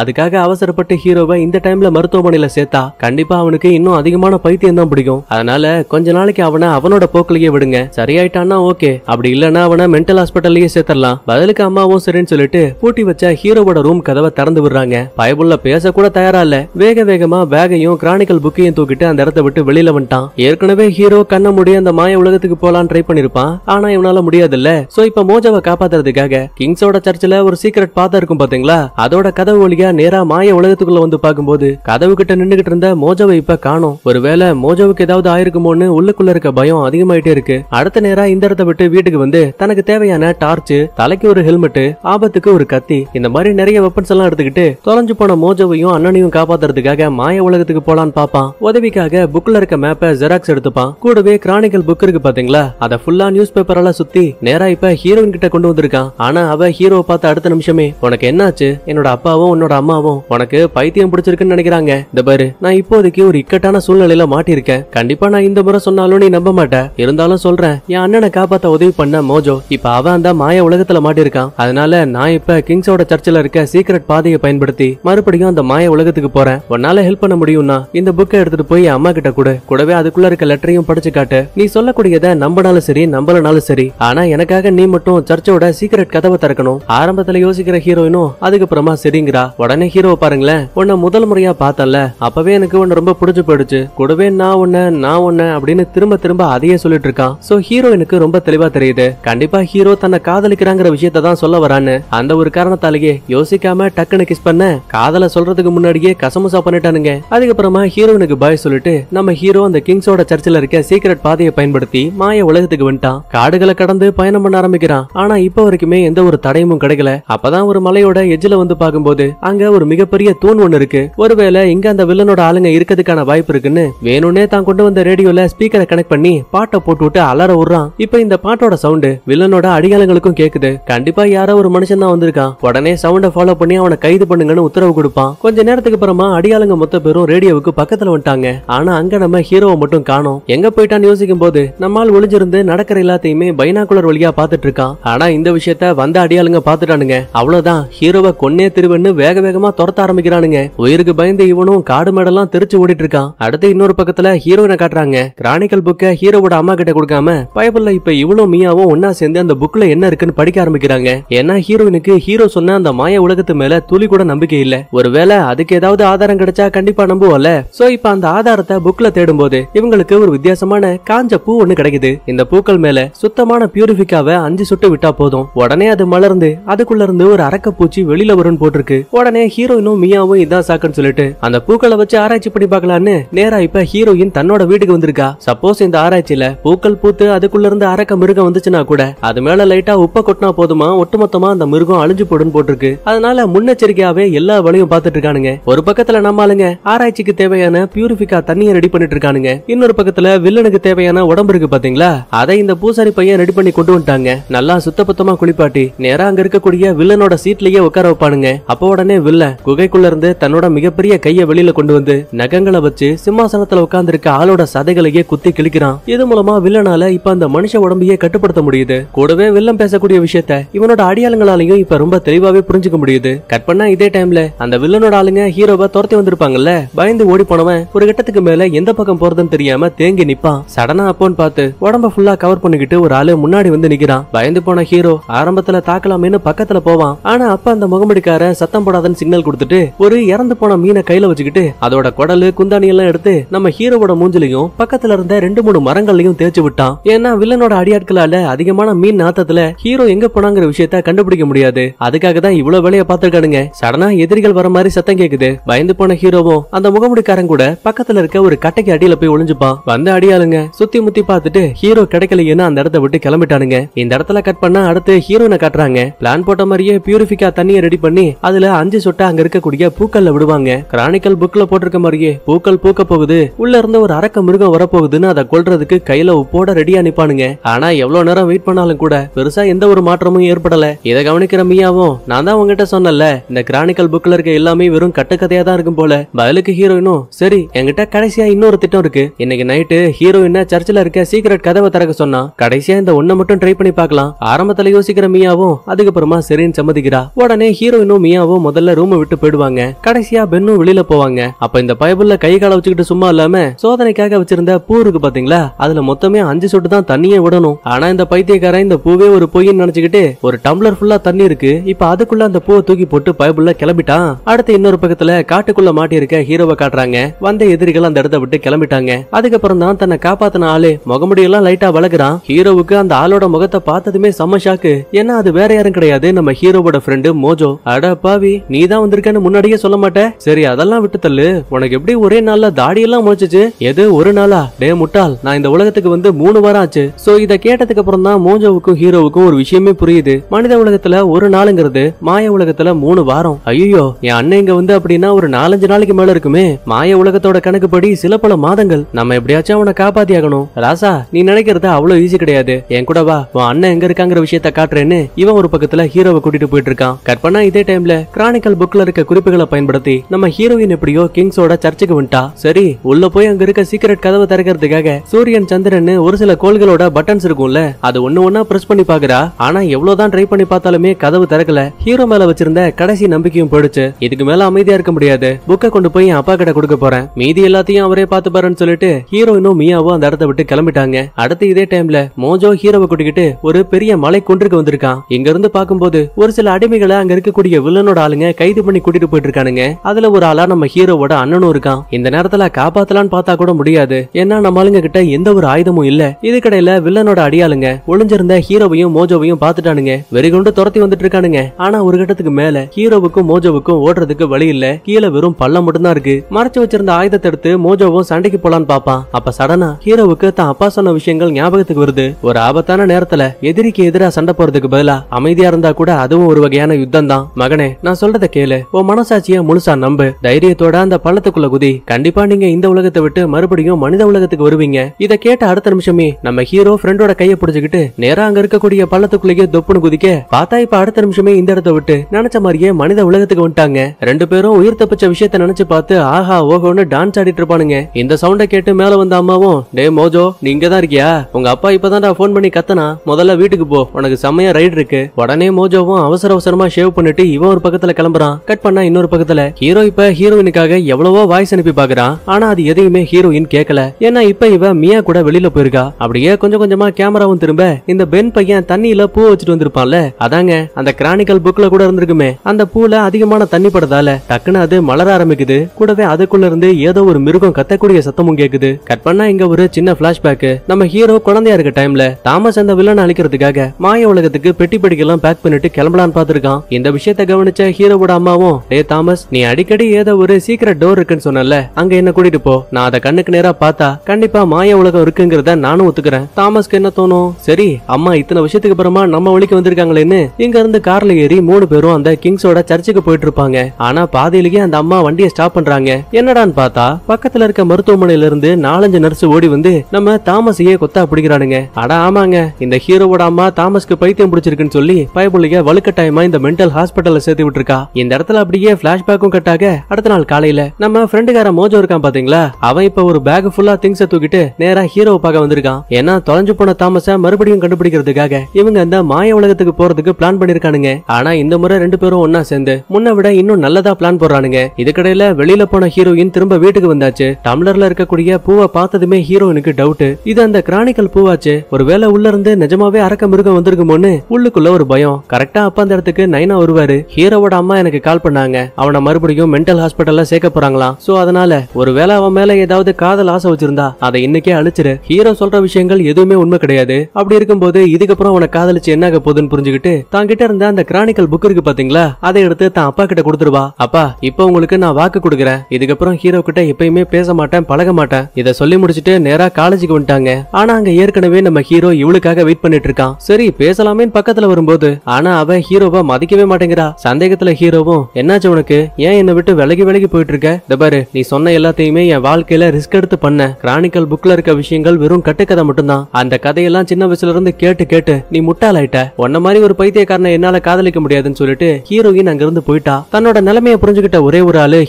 S1: அதுக்காக அவசரப்பட்டு ஹீரோவை இந்த டைம்ல மருத்துவமனையில சேர்த்தா கண்டிப்பா அவனுக்கு இன்னும் அதிகமான பைத்தியம் தான் பிடிக்கும் அதனால கொஞ்ச நாளைக்கு அவனை அவனோட போக்கிலேயே விடுங்க சரியாயிட்டான்னா ஓகே அப்படி இல்லனா அவனை மென்டல் ஹாஸ்பிட்டல்லயே சேர்த்தரலாம் பதிலுக்கு அம்மாவும் சரின்னு சொல்லிட்டு பூட்டி வச்ச ஹீரோவோட ரூம் கதவை திறந்து விடுறாங்க பயபுள்ள பேச கூட தயாரா இல்ல வேக வேகமா பேகையும் கிரானிக்கல் புக்கையும் தூக்கிட்டு அந்த இடத்த விட்டு வெளியில வந்துட்டான் ஏற்கனவே ஹீரோ கண்ண முடிய அந்த மாய உலகத்துக்கு போலான்னு ட்ரை பண்ணி இருப்பான் ஆனா இவனால முடியாதுல்ல சோ இப்ப மோஜாவை காப்பாத்துறதுக்காக கிங்ஸோட சர்ச்சில் ஒரு சீக்ரெட் பாத்தா இருக்கும் பாத்தீங்களா அதோட கதவு வழியா நேரா மாய உலகத்துக்குள்ள வந்து பாக்கும்போது கதவு கிட்ட நின்னுகிட்டு இருந்த மோஜாவை இப்ப காணும் ஒருவேளை மோஜாவுக்கு ஏதாவது ஆயிருக்குமோன்னு உள்ளுக்குள்ள இருக்க பயம் அதிகமாயிட்டே இருக்கு அடுத்த நேரம் இந்த இடத்தை விட்டு வீட்டுக்கு வந்து தனக்கு தேவையான டார்ச் தலைக்கு ஒரு ஹெல்மெட் ஆபத்துக்கு ஒரு கத்தி இந்த மாதிரி நிறைய வெப்பன்ஸ் எல்லாம் எடுத்துக்கிட்டு தொலைஞ்சு போன மோஜோவையும் அண்ணனையும் காப்பாத்துறதுக்காக மாய உலகத்துக்கு போலான்னு பாப்பான் உதவிக்காக புக்ல இருக்க மேப்பை ஜெராக்ஸ் எடுத்துப்பான் கூடவே கிரானிக்கல் புக் இருக்கு பாத்தீங்களா அதை ஃபுல்லா நியூஸ் பேப்பர் எல்லாம் சுத்தி நேரா இப்ப ஹீரோயின் கிட்ட கொண்டு வந்திருக்கான் ஆனா அவ ஹீரோவை பார்த்த அடுத்த நிமிஷமே உனக்கு என்னாச்சு என்னோட அப்பாவும் உன்னோட அம்மாவும் உனக்கு பைத்தியம் பிடிச்சிருக்குன்னு நினைக்கிறாங்க இந்த பாரு நான் இப்போதைக்கு ஒரு இக்கட்டான சூழ்நிலையில மாட்டிருக்கேன் கண்டிப்பா நான் இந்த முறை சொன்னாலும் நீ நம்ப மாட்டேன் இருந்தாலும் சொல்றேன் என் அண்ணனை காப்பாத்த உதவி பண்ண மோஜோ இப்ப அவன் அந்த மாய உலகத்துல மாட்டிருக்கான் அதனால நான் இப்ப கிங்ஸோட சர்ச்சில் இருக்க சீக்ரெட் பாதையை பயன்படுத்தி மறுபடியும் அந்த மாய உலகத்துக்கு போறேன் உன்னால ஹெல்ப் பண்ண முடியும்னா இந்த புக்கை எடுத்துட்டு போய் அம்மா கிட்ட கூட கூடவே அதுக்குள்ள இருக்க லெட்டரையும் படிச்சு காட்டு நீ சொல்லக்கூடியதை நம்பினாலும் சரி சரி சரி ஆனா எனக்காக நீ மட்டும் சர்ச்சோட சீக்ரெட் கதவை திறக்கணும் ஆரம்பத்துல யோசிக்கிற ஹீரோயினும் அதுக்கப்புறமா சரிங்கிறா உடனே ஹீரோ பாருங்களேன் உன்னை முதல் முறையா பார்த்தல அப்பவே எனக்கு ரொம்ப பிடிச்சு போயிடுச்சு கூடவே நான் உன்ன நான் உன்ன அப்படின்னு திரும்ப திரும்ப அதையே சொல்லிட்டு இருக்கான் சோ ஹீரோயினுக்கு ரொம்ப தெளிவா தெரியுது கண்டிப்பா ஹீரோ தன்னை காதலிக்கிறாங்கிற விஷயத்த தான் சொல்ல வரான்னு அந்த ஒரு காரணத்தாலேயே யோசிக்காம டக்குன்னு கிஸ் பண்ண காதல சொல்றதுக்கு முன்னாடியே கசமுசா பண்ணிட்டானுங்க அதுக்கப்புறமா ஹீரோயினுக்கு பாய் சொல்லிட்டு நம்ம ஹீரோ அந்த கிங்ஸோட சர்ச்சில் இருக்க சீக்ரெட் பாதையை பயன்படுத்தி மாய உலகத்துக்கு வீட்டுக்கு வந்துட்டான் காடுகளை கடந்து பயணம் பண்ண ஆரம்பிக்கிறான் ஆனா இப்ப வரைக்குமே எந்த ஒரு தடையும் கிடைக்கல அப்பதான் ஒரு மலையோட எஜ்ஜில வந்து பாக்கும்போது அங்க ஒரு மிகப்பெரிய தூண் ஒண்ணு இருக்கு ஒருவேளை இங்க அந்த வில்லனோட ஆளுங்க இருக்கிறதுக்கான வாய்ப்பு இருக்குன்னு வேணும்னே தான் கொண்டு வந்த ரேடியோல ஸ்பீக்கரை கனெக்ட் பண்ணி பாட்டை போட்டு விட்டு அலற விடுறான் இப்ப இந்த பாட்டோட சவுண்டு வில்லனோட அடியாளங்களுக்கும் கேக்குது கண்டிப்பா யாரோ ஒரு மனுஷன் தான் வந்திருக்கான் உடனே சவுண்டை ஃபாலோ பண்ணி அவனை கைது பண்ணுங்கன்னு உத்தரவு கொடுப்பான் கொஞ்ச நேரத்துக்கு அப்புறமா அடியாளுங்க மொத்த பேரும் ரேடியோவுக்கு பக்கத்துல வந்துட்டாங்க ஆனா அங்க நம்ம ஹீரோவை மட்டும் காணோம் எங்க போயிட்டான்னு யோசிக்கும் போது நம்மால் ஒளிஞ்சிருந்து நடக்கிற எல்லாத்தையுமே பைனாக்குலர் வழியா பாத்துட்டு இருக்கான் ஆனா இந்த விஷயத்த வந்த அடியாளுங்க பாத்துட்டானுங்க அவ்வளவுதான் ஹீரோவை கொன்னே திருவன்னு வேக வேகமா துரத்த ஆரம்பிக்கிறானுங்க உயிருக்கு பயந்து இவனும் காடு மேடெல்லாம் தெரிச்சு ஓடிட்டு இருக்கான் அடுத்து இன்னொரு பக்கத்துல ஹீரோயினை காட்டுறாங்க கிரானிக்கல் புக்க ஹீரோவோட அம்மா கிட்ட கொடுக்காம பயபுல்ல இப்ப இவனும் மியாவும் ஒன்னா சேர்ந்து அந்த புக்ல என்ன இருக்குன்னு படிக்க ஆரம்பிக்கிறாங்க ஏன்னா ஹீரோயினுக்கு ஹீரோ சொன்ன அந்த மாய உலகத்து மேல துளி கூட நம்பிக்கை இல்ல ஒருவேளை அதுக்கு ஏதாவது ஆதாரம் கிடைச்சா கண்டிப்பா நம்புவோம்ல சோ இப்ப அந்த ஆதாரத்தை புக்ல தேடும் போது இவங்களுக்கு ஒரு வித்தியாசமான காஞ்ச பூ ஒண்ணு கிடைக்குது இந்த பூ பூக்கள் மேல சுத்தமான பியூரிஃபிக்காவை அஞ்சு சுட்டு விட்டா போதும் உடனே அது மலர்ந்து அதுக்குள்ள இருந்து ஒரு பூச்சி வெளியில வரும் போட்டிருக்கு உடனே ஹீரோயினும் மியாவும் இதான் சாக்குன்னு சொல்லிட்டு அந்த பூக்களை வச்சு ஆராய்ச்சி பண்ணி பாக்கலான்னு நேரா இப்ப ஹீரோயின் தன்னோட வீட்டுக்கு வந்திருக்கா சப்போஸ் இந்த ஆராய்ச்சியில பூக்கள் பூத்து அதுக்குள்ள இருந்து அரக்க மிருகம் வந்துச்சுன்னா கூட அது மேல லைட்டா உப்ப கொட்டினா போதுமா ஒட்டுமொத்தமா அந்த மிருகம் அழிஞ்சு போடும் போட்டிருக்கு அதனால முன்னெச்சரிக்கையாவே எல்லா வழியும் பார்த்துட்டு இருக்கானுங்க ஒரு பக்கத்துல நம்ம ஆளுங்க ஆராய்ச்சிக்கு தேவையான பியூரிஃபிகா தண்ணியை ரெடி பண்ணிட்டு இருக்கானுங்க இன்னொரு பக்கத்துல வில்லனுக்கு தேவையான உடம்பு இருக்கு பாத்தீங்களா அதை அதை இந்த பூசாரி பையன் ரெடி பண்ணி கொண்டு வந்துட்டாங்க நல்லா சுத்தபத்தமா குளிப்பாட்டி நேரா அங்க இருக்கக்கூடிய வில்லனோட சீட்லயே உட்கார வைப்பானுங்க அப்போ உடனே வில்ல குகைக்குள்ள இருந்து தன்னோட மிகப்பெரிய கைய வெளியில கொண்டு வந்து நகங்களை வச்சு சிம்மாசனத்துல உட்கார்ந்து இருக்க ஆளோட சதைகளையே குத்தி கிழிக்கிறான் இது மூலமா வில்லனால இப்ப அந்த மனுஷ உடம்பையே கட்டுப்படுத்த முடியுது கூடவே வில்லன் பேசக்கூடிய விஷயத்த இவனோட அடியாளங்களாலையும் இப்ப ரொம்ப தெளிவாவே புரிஞ்சுக்க முடியுது கட் பண்ணா இதே டைம்ல அந்த வில்லனோட ஆளுங்க ஹீரோவை துரத்தி வந்திருப்பாங்கல்ல பயந்து ஓடி போனவன் ஒரு கட்டத்துக்கு மேல எந்த பக்கம் போறதுன்னு தெரியாம தேங்கி நிப்பான் சடனா அப்போன்னு பார்த்து உடம்ப ஃபுல்லா கவர் பண்ணிக்கிட்டு ஒரு ஆளு முன்னாடி வந்து நிக்கிறான் பயந்து போன ஹீரோ ஆரம்பத்துல தாக்கலாமேன்னு பக்கத்துல போவான் ஆனா அப்ப அந்த முகமடிக்கார சத்தம் போடாதன்னு சிக்னல் கொடுத்துட்டு ஒரு இறந்து போன மீனை கையில வச்சுக்கிட்டு அதோட குடலு குந்தாணி எல்லாம் எடுத்து நம்ம ஹீரோவோட மூஞ்சிலையும் பக்கத்துல இருந்த ரெண்டு மூணு மரங்கள்லயும் தேய்ச்சி விட்டான் ஏன்னா வில்லனோட அடியாட்களால அதிகமான மீன் நாத்தத்துல ஹீரோ எங்க போனாங்கிற விஷயத்த கண்டுபிடிக்க முடியாது அதுக்காக தான் இவ்வளவு வேலையை பாத்துருக்கானுங்க சடனா எதிரிகள் வர மாதிரி சத்தம் கேக்குது பயந்து போன ஹீரோவும் அந்த முகமுடிக்காரன் கூட பக்கத்துல இருக்க ஒரு கட்டைக்கு அடியில போய் ஒளிஞ்சுப்பான் வந்த அடியாளுங்க சுத்தி முத்தி பார்த்துட்டு ஹீரோ கிடைக்க எடுக்கலையேன்னு அந்த இடத்த விட்டு கிளம்பிட்டானுங்க இந்த இடத்துல கட் பண்ணா அடுத்து ஹீரோனை காட்டுறாங்க பிளான் போட்ட மாதிரியே பியூரிஃபிகா தண்ணியை ரெடி பண்ணி அதுல அஞ்சு சொட்டை அங்க இருக்கக்கூடிய பூக்கள்ல விடுவாங்க கிரானிக்கல் புக்ல போட்டிருக்க மாதிரியே பூக்கள் பூக்க போகுது உள்ள இருந்த ஒரு அரக்க மிருகம் வரப்போகுதுன்னு அதை கொல்றதுக்கு கையில உப்போட ரெடியா நிப்பானுங்க ஆனா எவ்வளவு நேரம் வெயிட் பண்ணாலும் கூட பெருசா எந்த ஒரு மாற்றமும் ஏற்படல இதை கவனிக்கிற மீயாவும் நான் தான் உங்ககிட்ட சொன்னல இந்த கிரானிக்கல் புக்ல இருக்க எல்லாமே வெறும் கட்டுக்கதையா தான் இருக்கும் போல பதிலுக்கு ஹீரோயினும் சரி என்கிட்ட கடைசியா இன்னொரு திட்டம் இருக்கு இன்னைக்கு நைட்டு ஹீரோயின சர்ச்சில் இருக்க சீக்கிரட் கதவை திறக்க சொன்னா கடைசியா இந்த மட்டும் ட்ரை பண்ணி பார்க்கலாம் ஆரம்பத்துல யோசிக்கிற மியாவும் அதுக்கப்புறமா சரின்னு சம்மதிக்கிறா உடனே ஹீரோயினும் மியாவும் முதல்ல ரூமை விட்டு போயிடுவாங்க கடைசியா வெளியில போவாங்க அப்ப இந்த பயபுள்ள கை கால வச்சுக்கிட்டு சும்மா இல்லாம சோதனைக்காக வச்சிருந்த பூ இருக்கு பாத்தீங்களா அதுல மொத்தமே அஞ்சு சொட்டு தான் தண்ணியே விடணும் ஆனா இந்த பைத்தியக்காரன் இந்த பூவே ஒரு பொய்ன்னு நினைச்சுக்கிட்டு ஒரு டம்ளர் ஃபுல்லா தண்ணி இருக்கு இப்ப அதுக்குள்ள அந்த பூவை தூக்கி போட்டு பயபுள்ள கிளம்பிட்டான் அடுத்து இன்னொரு பக்கத்துல காட்டுக்குள்ள மாட்டி இருக்க ஹீரோவை காட்டுறாங்க வந்த எதிரிகள் அந்த இடத்த விட்டு கிளம்பிட்டாங்க அதுக்கப்புறம் தான் தன்னை காப்பாத்தின ஆளு முகமுடியெல்லாம் லைட்டா வளர்க்க நடக்கிறான் ஹீரோவுக்கு அந்த ஆளோட முகத்தை பார்த்ததுமே செம்ம ஷாக்கு ஏன்னா அது வேற யாரும் கிடையாது நம்ம ஹீரோவோட ஃப்ரெண்டு மோஜோ அட பாவி நீ தான் வந்திருக்கேன்னு முன்னாடியே சொல்ல மாட்டேன் சரி அதெல்லாம் விட்டு தள்ளு உனக்கு எப்படி ஒரே நாள்ல தாடியெல்லாம் முளைச்சிச்சு எது ஒரு நாளா டே முட்டாள் நான் இந்த உலகத்துக்கு வந்து மூணு வாரம் ஆச்சு சோ இத கேட்டதுக்கு அப்புறம் தான் மோஜோவுக்கும் ஹீரோவுக்கும் ஒரு விஷயமே புரியுது மனித உலகத்துல ஒரு நாளுங்கிறது மாய உலகத்துல மூணு வாரம் ஐயோ என் அண்ணன் இங்க வந்து அப்படின்னா ஒரு நாலஞ்சு நாளைக்கு மேல இருக்குமே மாய உலகத்தோட கணக்குப்படி சில பல மாதங்கள் நம்ம எப்படியாச்சும் அவனை காப்பாத்தி ஆகணும் ராசா நீ நினைக்கிறத அவ்வளவு ஈஸி கிடையாது என் கூட வா உன் அண்ணன் எங்க இருக்காங்கிற விஷயத்த காட்டுறேன்னு இவன் ஒரு பக்கத்துல ஹீரோவை கூட்டிட்டு போயிட்டு இருக்கான் கற்பனா இதே டைம்ல கிரானிக்கல் புக்ல இருக்க குறிப்புகளை பயன்படுத்தி நம்ம ஹீரோயின் எப்படியோ கிங்ஸோட சர்ச்சுக்கு வந்துட்டா சரி உள்ள போய் அங்க இருக்க சீக்கிரம் கதவை திறக்கிறதுக்காக சூரியன் சந்திரன் ஒரு சில கோள்களோட பட்டன்ஸ் இருக்கும்ல அது ஒண்ணு ஒண்ணா பிரஸ் பண்ணி பாக்குறா ஆனா எவ்வளவுதான் ட்ரை பண்ணி பார்த்தாலுமே கதவு திறக்கல ஹீரோ மேல வச்சிருந்த கடைசி நம்பிக்கையும் போயிடுச்சு இதுக்கு மேல அமைதியா இருக்க முடியாது புக்கை கொண்டு போய் அப்பா கிட்ட கொடுக்க போறேன் மீதி எல்லாத்தையும் அவரே பாத்து பாருன்னு சொல்லிட்டு ஹீரோயினும் மியாவும் அந்த இடத்த விட்டு கிளம்பிட்டாங்க அடுத்து இதே அதே டைம்ல மோஜோ ஹீரோவை கூட்டிக்கிட்டு ஒரு பெரிய மலை கொண்டிருக்க வந்திருக்கான் இங்க இருந்து பாக்கும்போது ஒரு சில அடிமைகளை அங்க இருக்கக்கூடிய வில்லனோட ஆளுங்க கைது பண்ணி கூட்டிட்டு போயிட்டு இருக்கானுங்க அதுல ஒரு ஆளா நம்ம ஹீரோவோட அண்ணனும் இருக்கான் இந்த நேரத்துல காப்பாத்தலான்னு பார்த்தா கூட முடியாது ஏன்னா நம்ம ஆளுங்க கிட்ட எந்த ஒரு ஆயுதமும் இல்ல இது கடையில வில்லனோட அடியாளுங்க ஒளிஞ்சிருந்த ஹீரோவையும் மோஜோவையும் பாத்துட்டானுங்க வெறிகுண்டு துரத்தி வந்துட்டு இருக்கானுங்க ஆனா ஒரு கட்டத்துக்கு மேல ஹீரோவுக்கும் மோஜோவுக்கும் ஓடுறதுக்கு வழி இல்ல கீழே வெறும் பள்ளம் மட்டும்தான் இருக்கு மறைச்சு வச்சிருந்த ஆயுதத்தை எடுத்து மோஜோவும் சண்டைக்கு போலான்னு பாப்பான் அப்ப சடனா ஹீரோவுக்கு தான் அப்பா சொன்ன விஷயங்கள் ஞாபகம் ஞாபகத்துக்கு வருது ஒரு ஆபத்தான நேரத்துல எதிரிக்கு எதிரா சண்டை போறதுக்கு பதிலா அமைதியா இருந்தா கூட அதுவும் ஒரு வகையான யுத்தம் தான் மகனே நான் சொல்றத கேளு உன் மனசாட்சிய முழுசா நம்பு தைரியத்தோட அந்த பள்ளத்துக்குள்ள குதி கண்டிப்பா நீங்க இந்த உலகத்தை விட்டு மறுபடியும் மனித உலகத்துக்கு வருவீங்க இதை கேட்ட அடுத்த நிமிஷமே நம்ம ஹீரோ ஃப்ரெண்டோட கையை பிடிச்சிக்கிட்டு நேரா அங்க இருக்கக்கூடிய பள்ளத்துக்குள்ளேயே தொப்புன்னு குதிக்க பார்த்தா இப்ப அடுத்த நிமிஷமே இந்த இடத்த விட்டு நினைச்ச மாதிரியே மனித உலகத்துக்கு வந்துட்டாங்க ரெண்டு பேரும் உயிர் தப்பிச்ச விஷயத்த நினைச்சு பார்த்து ஆஹா ஓஹோன்னு டான்ஸ் ஆடிட்டு இருப்பானுங்க இந்த சவுண்ட கேட்டு மேல வந்த அம்மாவும் டே மோஜோ நீங்க தான் இருக்கியா உங்க அப்பா இப்பதான்டா ஃபோன் பண்ணி கத்தனா முதல்ல வீட்டுக்கு போ உனக்கு செம்மையா ரைடு இருக்கு உடனே மோஜோவும் அவசர அவசரமா ஷேவ் பண்ணிட்டு இவன் ஒரு பக்கத்துல கிளம்புறான் கட் பண்ணா இன்னொரு பக்கத்துல ஹீரோ இப்ப ஹீரோயினுக்காக எவ்வளவோ வாய்ஸ் அனுப்பி பாக்குறான் ஆனா அது எதையுமே ஹீரோயின் கேட்கல ஏன்னா இப்ப இவ மியா கூட வெளியில போயிருக்கா அப்படியே கொஞ்சம் கொஞ்சமா கேமராவும் திரும்ப இந்த பென் பையன் தண்ணியில பூ வச்சுட்டு வந்திருப்பான்ல அதாங்க அந்த கிரானிக்கல் புக்ல கூட இருந்திருக்குமே அந்த பூல அதிகமான தண்ணி படுதால டக்குன்னு அது மலர ஆரம்பிக்குது கூடவே அதுக்குள்ள இருந்து ஏதோ ஒரு மிருகம் கத்தக்கூடிய சத்தமும் கேக்குது கட் பண்ணா இங்க ஒரு சின்ன பிளாஷ்பேக் நம்ம ஹீரோ குழந்தையா இருக்க டைம்ல தாமஸ் அந்த வில்லன் அழிக்கிறதுக்காக மாய உலகத்துக்கு பெட்டி படிக்கெல்லாம் பேக் பண்ணிட்டு கிளம்பலான்னு பாத்துருக்கான் இந்த விஷயத்த கவனிச்ச ஹீரோவோட அம்மாவும் டே தாமஸ் நீ அடிக்கடி ஏதோ ஒரு சீக்கிரட் டோர் இருக்குன்னு சொன்னல அங்க என்ன கூட்டிட்டு போ நான் அதை கண்ணுக்கு நேரா பார்த்தா கண்டிப்பா மாய உலகம் இருக்குங்கிறத நானும் ஒத்துக்கிறேன் தாமஸ்க்கு என்ன தோணும் சரி அம்மா இத்தனை விஷயத்துக்கு அப்புறமா நம்ம வழிக்கு வந்திருக்காங்களேன்னு இங்க இருந்து கார்ல ஏறி மூணு பேரும் அந்த கிங்ஸோட சர்ச்சுக்கு போயிட்டு இருப்பாங்க ஆனா பாதையிலேயே அந்த அம்மா வண்டியை ஸ்டாப் பண்றாங்க என்னடான்னு பார்த்தா பக்கத்துல இருக்க மருத்துவமனையில இருந்து நாலஞ்சு நர்ஸ் ஓடி வந்து நம்ம தாமஸையே கொத்தா அப்படி ஓடிக்கிறானுங்க அட ஆமாங்க இந்த ஹீரோவோட அம்மா தாமஸ்க்கு பைத்தியம் பிடிச்சிருக்குன்னு சொல்லி பயபுள்ளிய வலுக்கட்டாயமா இந்த மென்டல் ஹாஸ்பிட்டல்ல சேர்த்து விட்டுருக்கா இந்த இடத்துல அப்படியே பிளாஷ்பேக்கும் கட்டாக அடுத்த நாள் காலையில நம்ம ஃப்ரெண்டுக்கார மோஜோ இருக்கான் பாத்தீங்களா அவன் இப்ப ஒரு பேக் ஃபுல்லா திங்ஸ் தூக்கிட்டு நேரா ஹீரோ பார்க்க வந்திருக்கான் ஏன்னா தொலைஞ்சு போன தாமஸ மறுபடியும் கண்டுபிடிக்கிறதுக்காக இவங்க அந்த மாய உலகத்துக்கு போறதுக்கு பிளான் பண்ணிருக்கானுங்க ஆனா இந்த முறை ரெண்டு பேரும் ஒன்னா சேர்ந்து முன்ன விட இன்னும் நல்லதா பிளான் போடுறானுங்க இதுக்கடையில வெளியில போன ஹீரோயின் திரும்ப வீட்டுக்கு வந்தாச்சு டம்ளர்ல இருக்கக்கூடிய பூவை பார்த்ததுமே ஹீரோயினுக்கு டவுட் இது அந்த கிரானிக்கல் பூவாச்சு ஒருவேளை உள்ள இருந்து நிஜமாவே அரக்க மிருகம் வந்திருக்குமோன்னு உள்ளுக்குள்ள ஒரு பயம் கரெக்டா அப்ப அந்த இடத்துக்கு நைனா வருவாரு ஹீரோவோட அம்மா எனக்கு கால் பண்ணாங்க அவனை மறுபடியும் மென்டல் ஹாஸ்பிட்டல்ல சேர்க்க போறாங்களாம் சோ அதனால ஒருவேளை அவன் மேல ஏதாவது காதல் ஆசை வச்சிருந்தா அதை இன்னைக்கே அழிச்சிரு ஹீரோ சொல்ற விஷயங்கள் எதுவுமே உண்மை கிடையாது அப்படி இருக்கும்போது இதுக்கப்புறம் அவனை காதலிச்சு என்ன ஆக போதுன்னு புரிஞ்சுக்கிட்டு தான் கிட்ட இருந்த அந்த கிரானிக்கல் புக் இருக்கு பாத்தீங்களா அதை எடுத்து தான் அப்பா கிட்ட கொடுத்துருவா அப்பா இப்ப உங்களுக்கு நான் வாக்கு கொடுக்குறேன் இதுக்கப்புறம் ஹீரோ கிட்ட எப்பயுமே பேச மாட்டேன் பழக மாட்டேன் இதை சொல்லி முடிச்சுட்டு நேரா காலேஜுக்கு வந்துட்டாங்க ஆனா அங்க ஏற்கனவே நம்ம ஹீரோ இவளுக்காக வெயிட் பண்ணிட்டு இருக்கான் சரி பேசலாமே பக்கத்துல வரும்போது ஆனா அவ ஹீரோவை மதிக்கவே மாட்டேங்கிறா சந்தேகத்துல ஹீரோவும் என்னாச்சு உனக்கு ஏன் என்ன விட்டு விலகி விலகி போயிட்டு இருக்க பாரு நீ சொன்ன எல்லாத்தையுமே என் வாழ்க்கையில ரிஸ்க் எடுத்து பண்ண கிரானிக்கல் புக்ல இருக்க விஷயங்கள் வெறும் கட்டுக்கதை மட்டும்தான் அந்த கதையெல்லாம் சின்ன வயசுல இருந்து கேட்டு கேட்டு நீ முட்டாளாயிட்ட உன்ன மாதிரி ஒரு பைத்தியக்காரனை என்னால காதலிக்க முடியாதுன்னு சொல்லிட்டு ஹீரோயின் அங்கிருந்து போயிட்டா தன்னோட நிலைமையை புரிஞ்சுக்கிட்ட ஒரே ஒரு ஆளு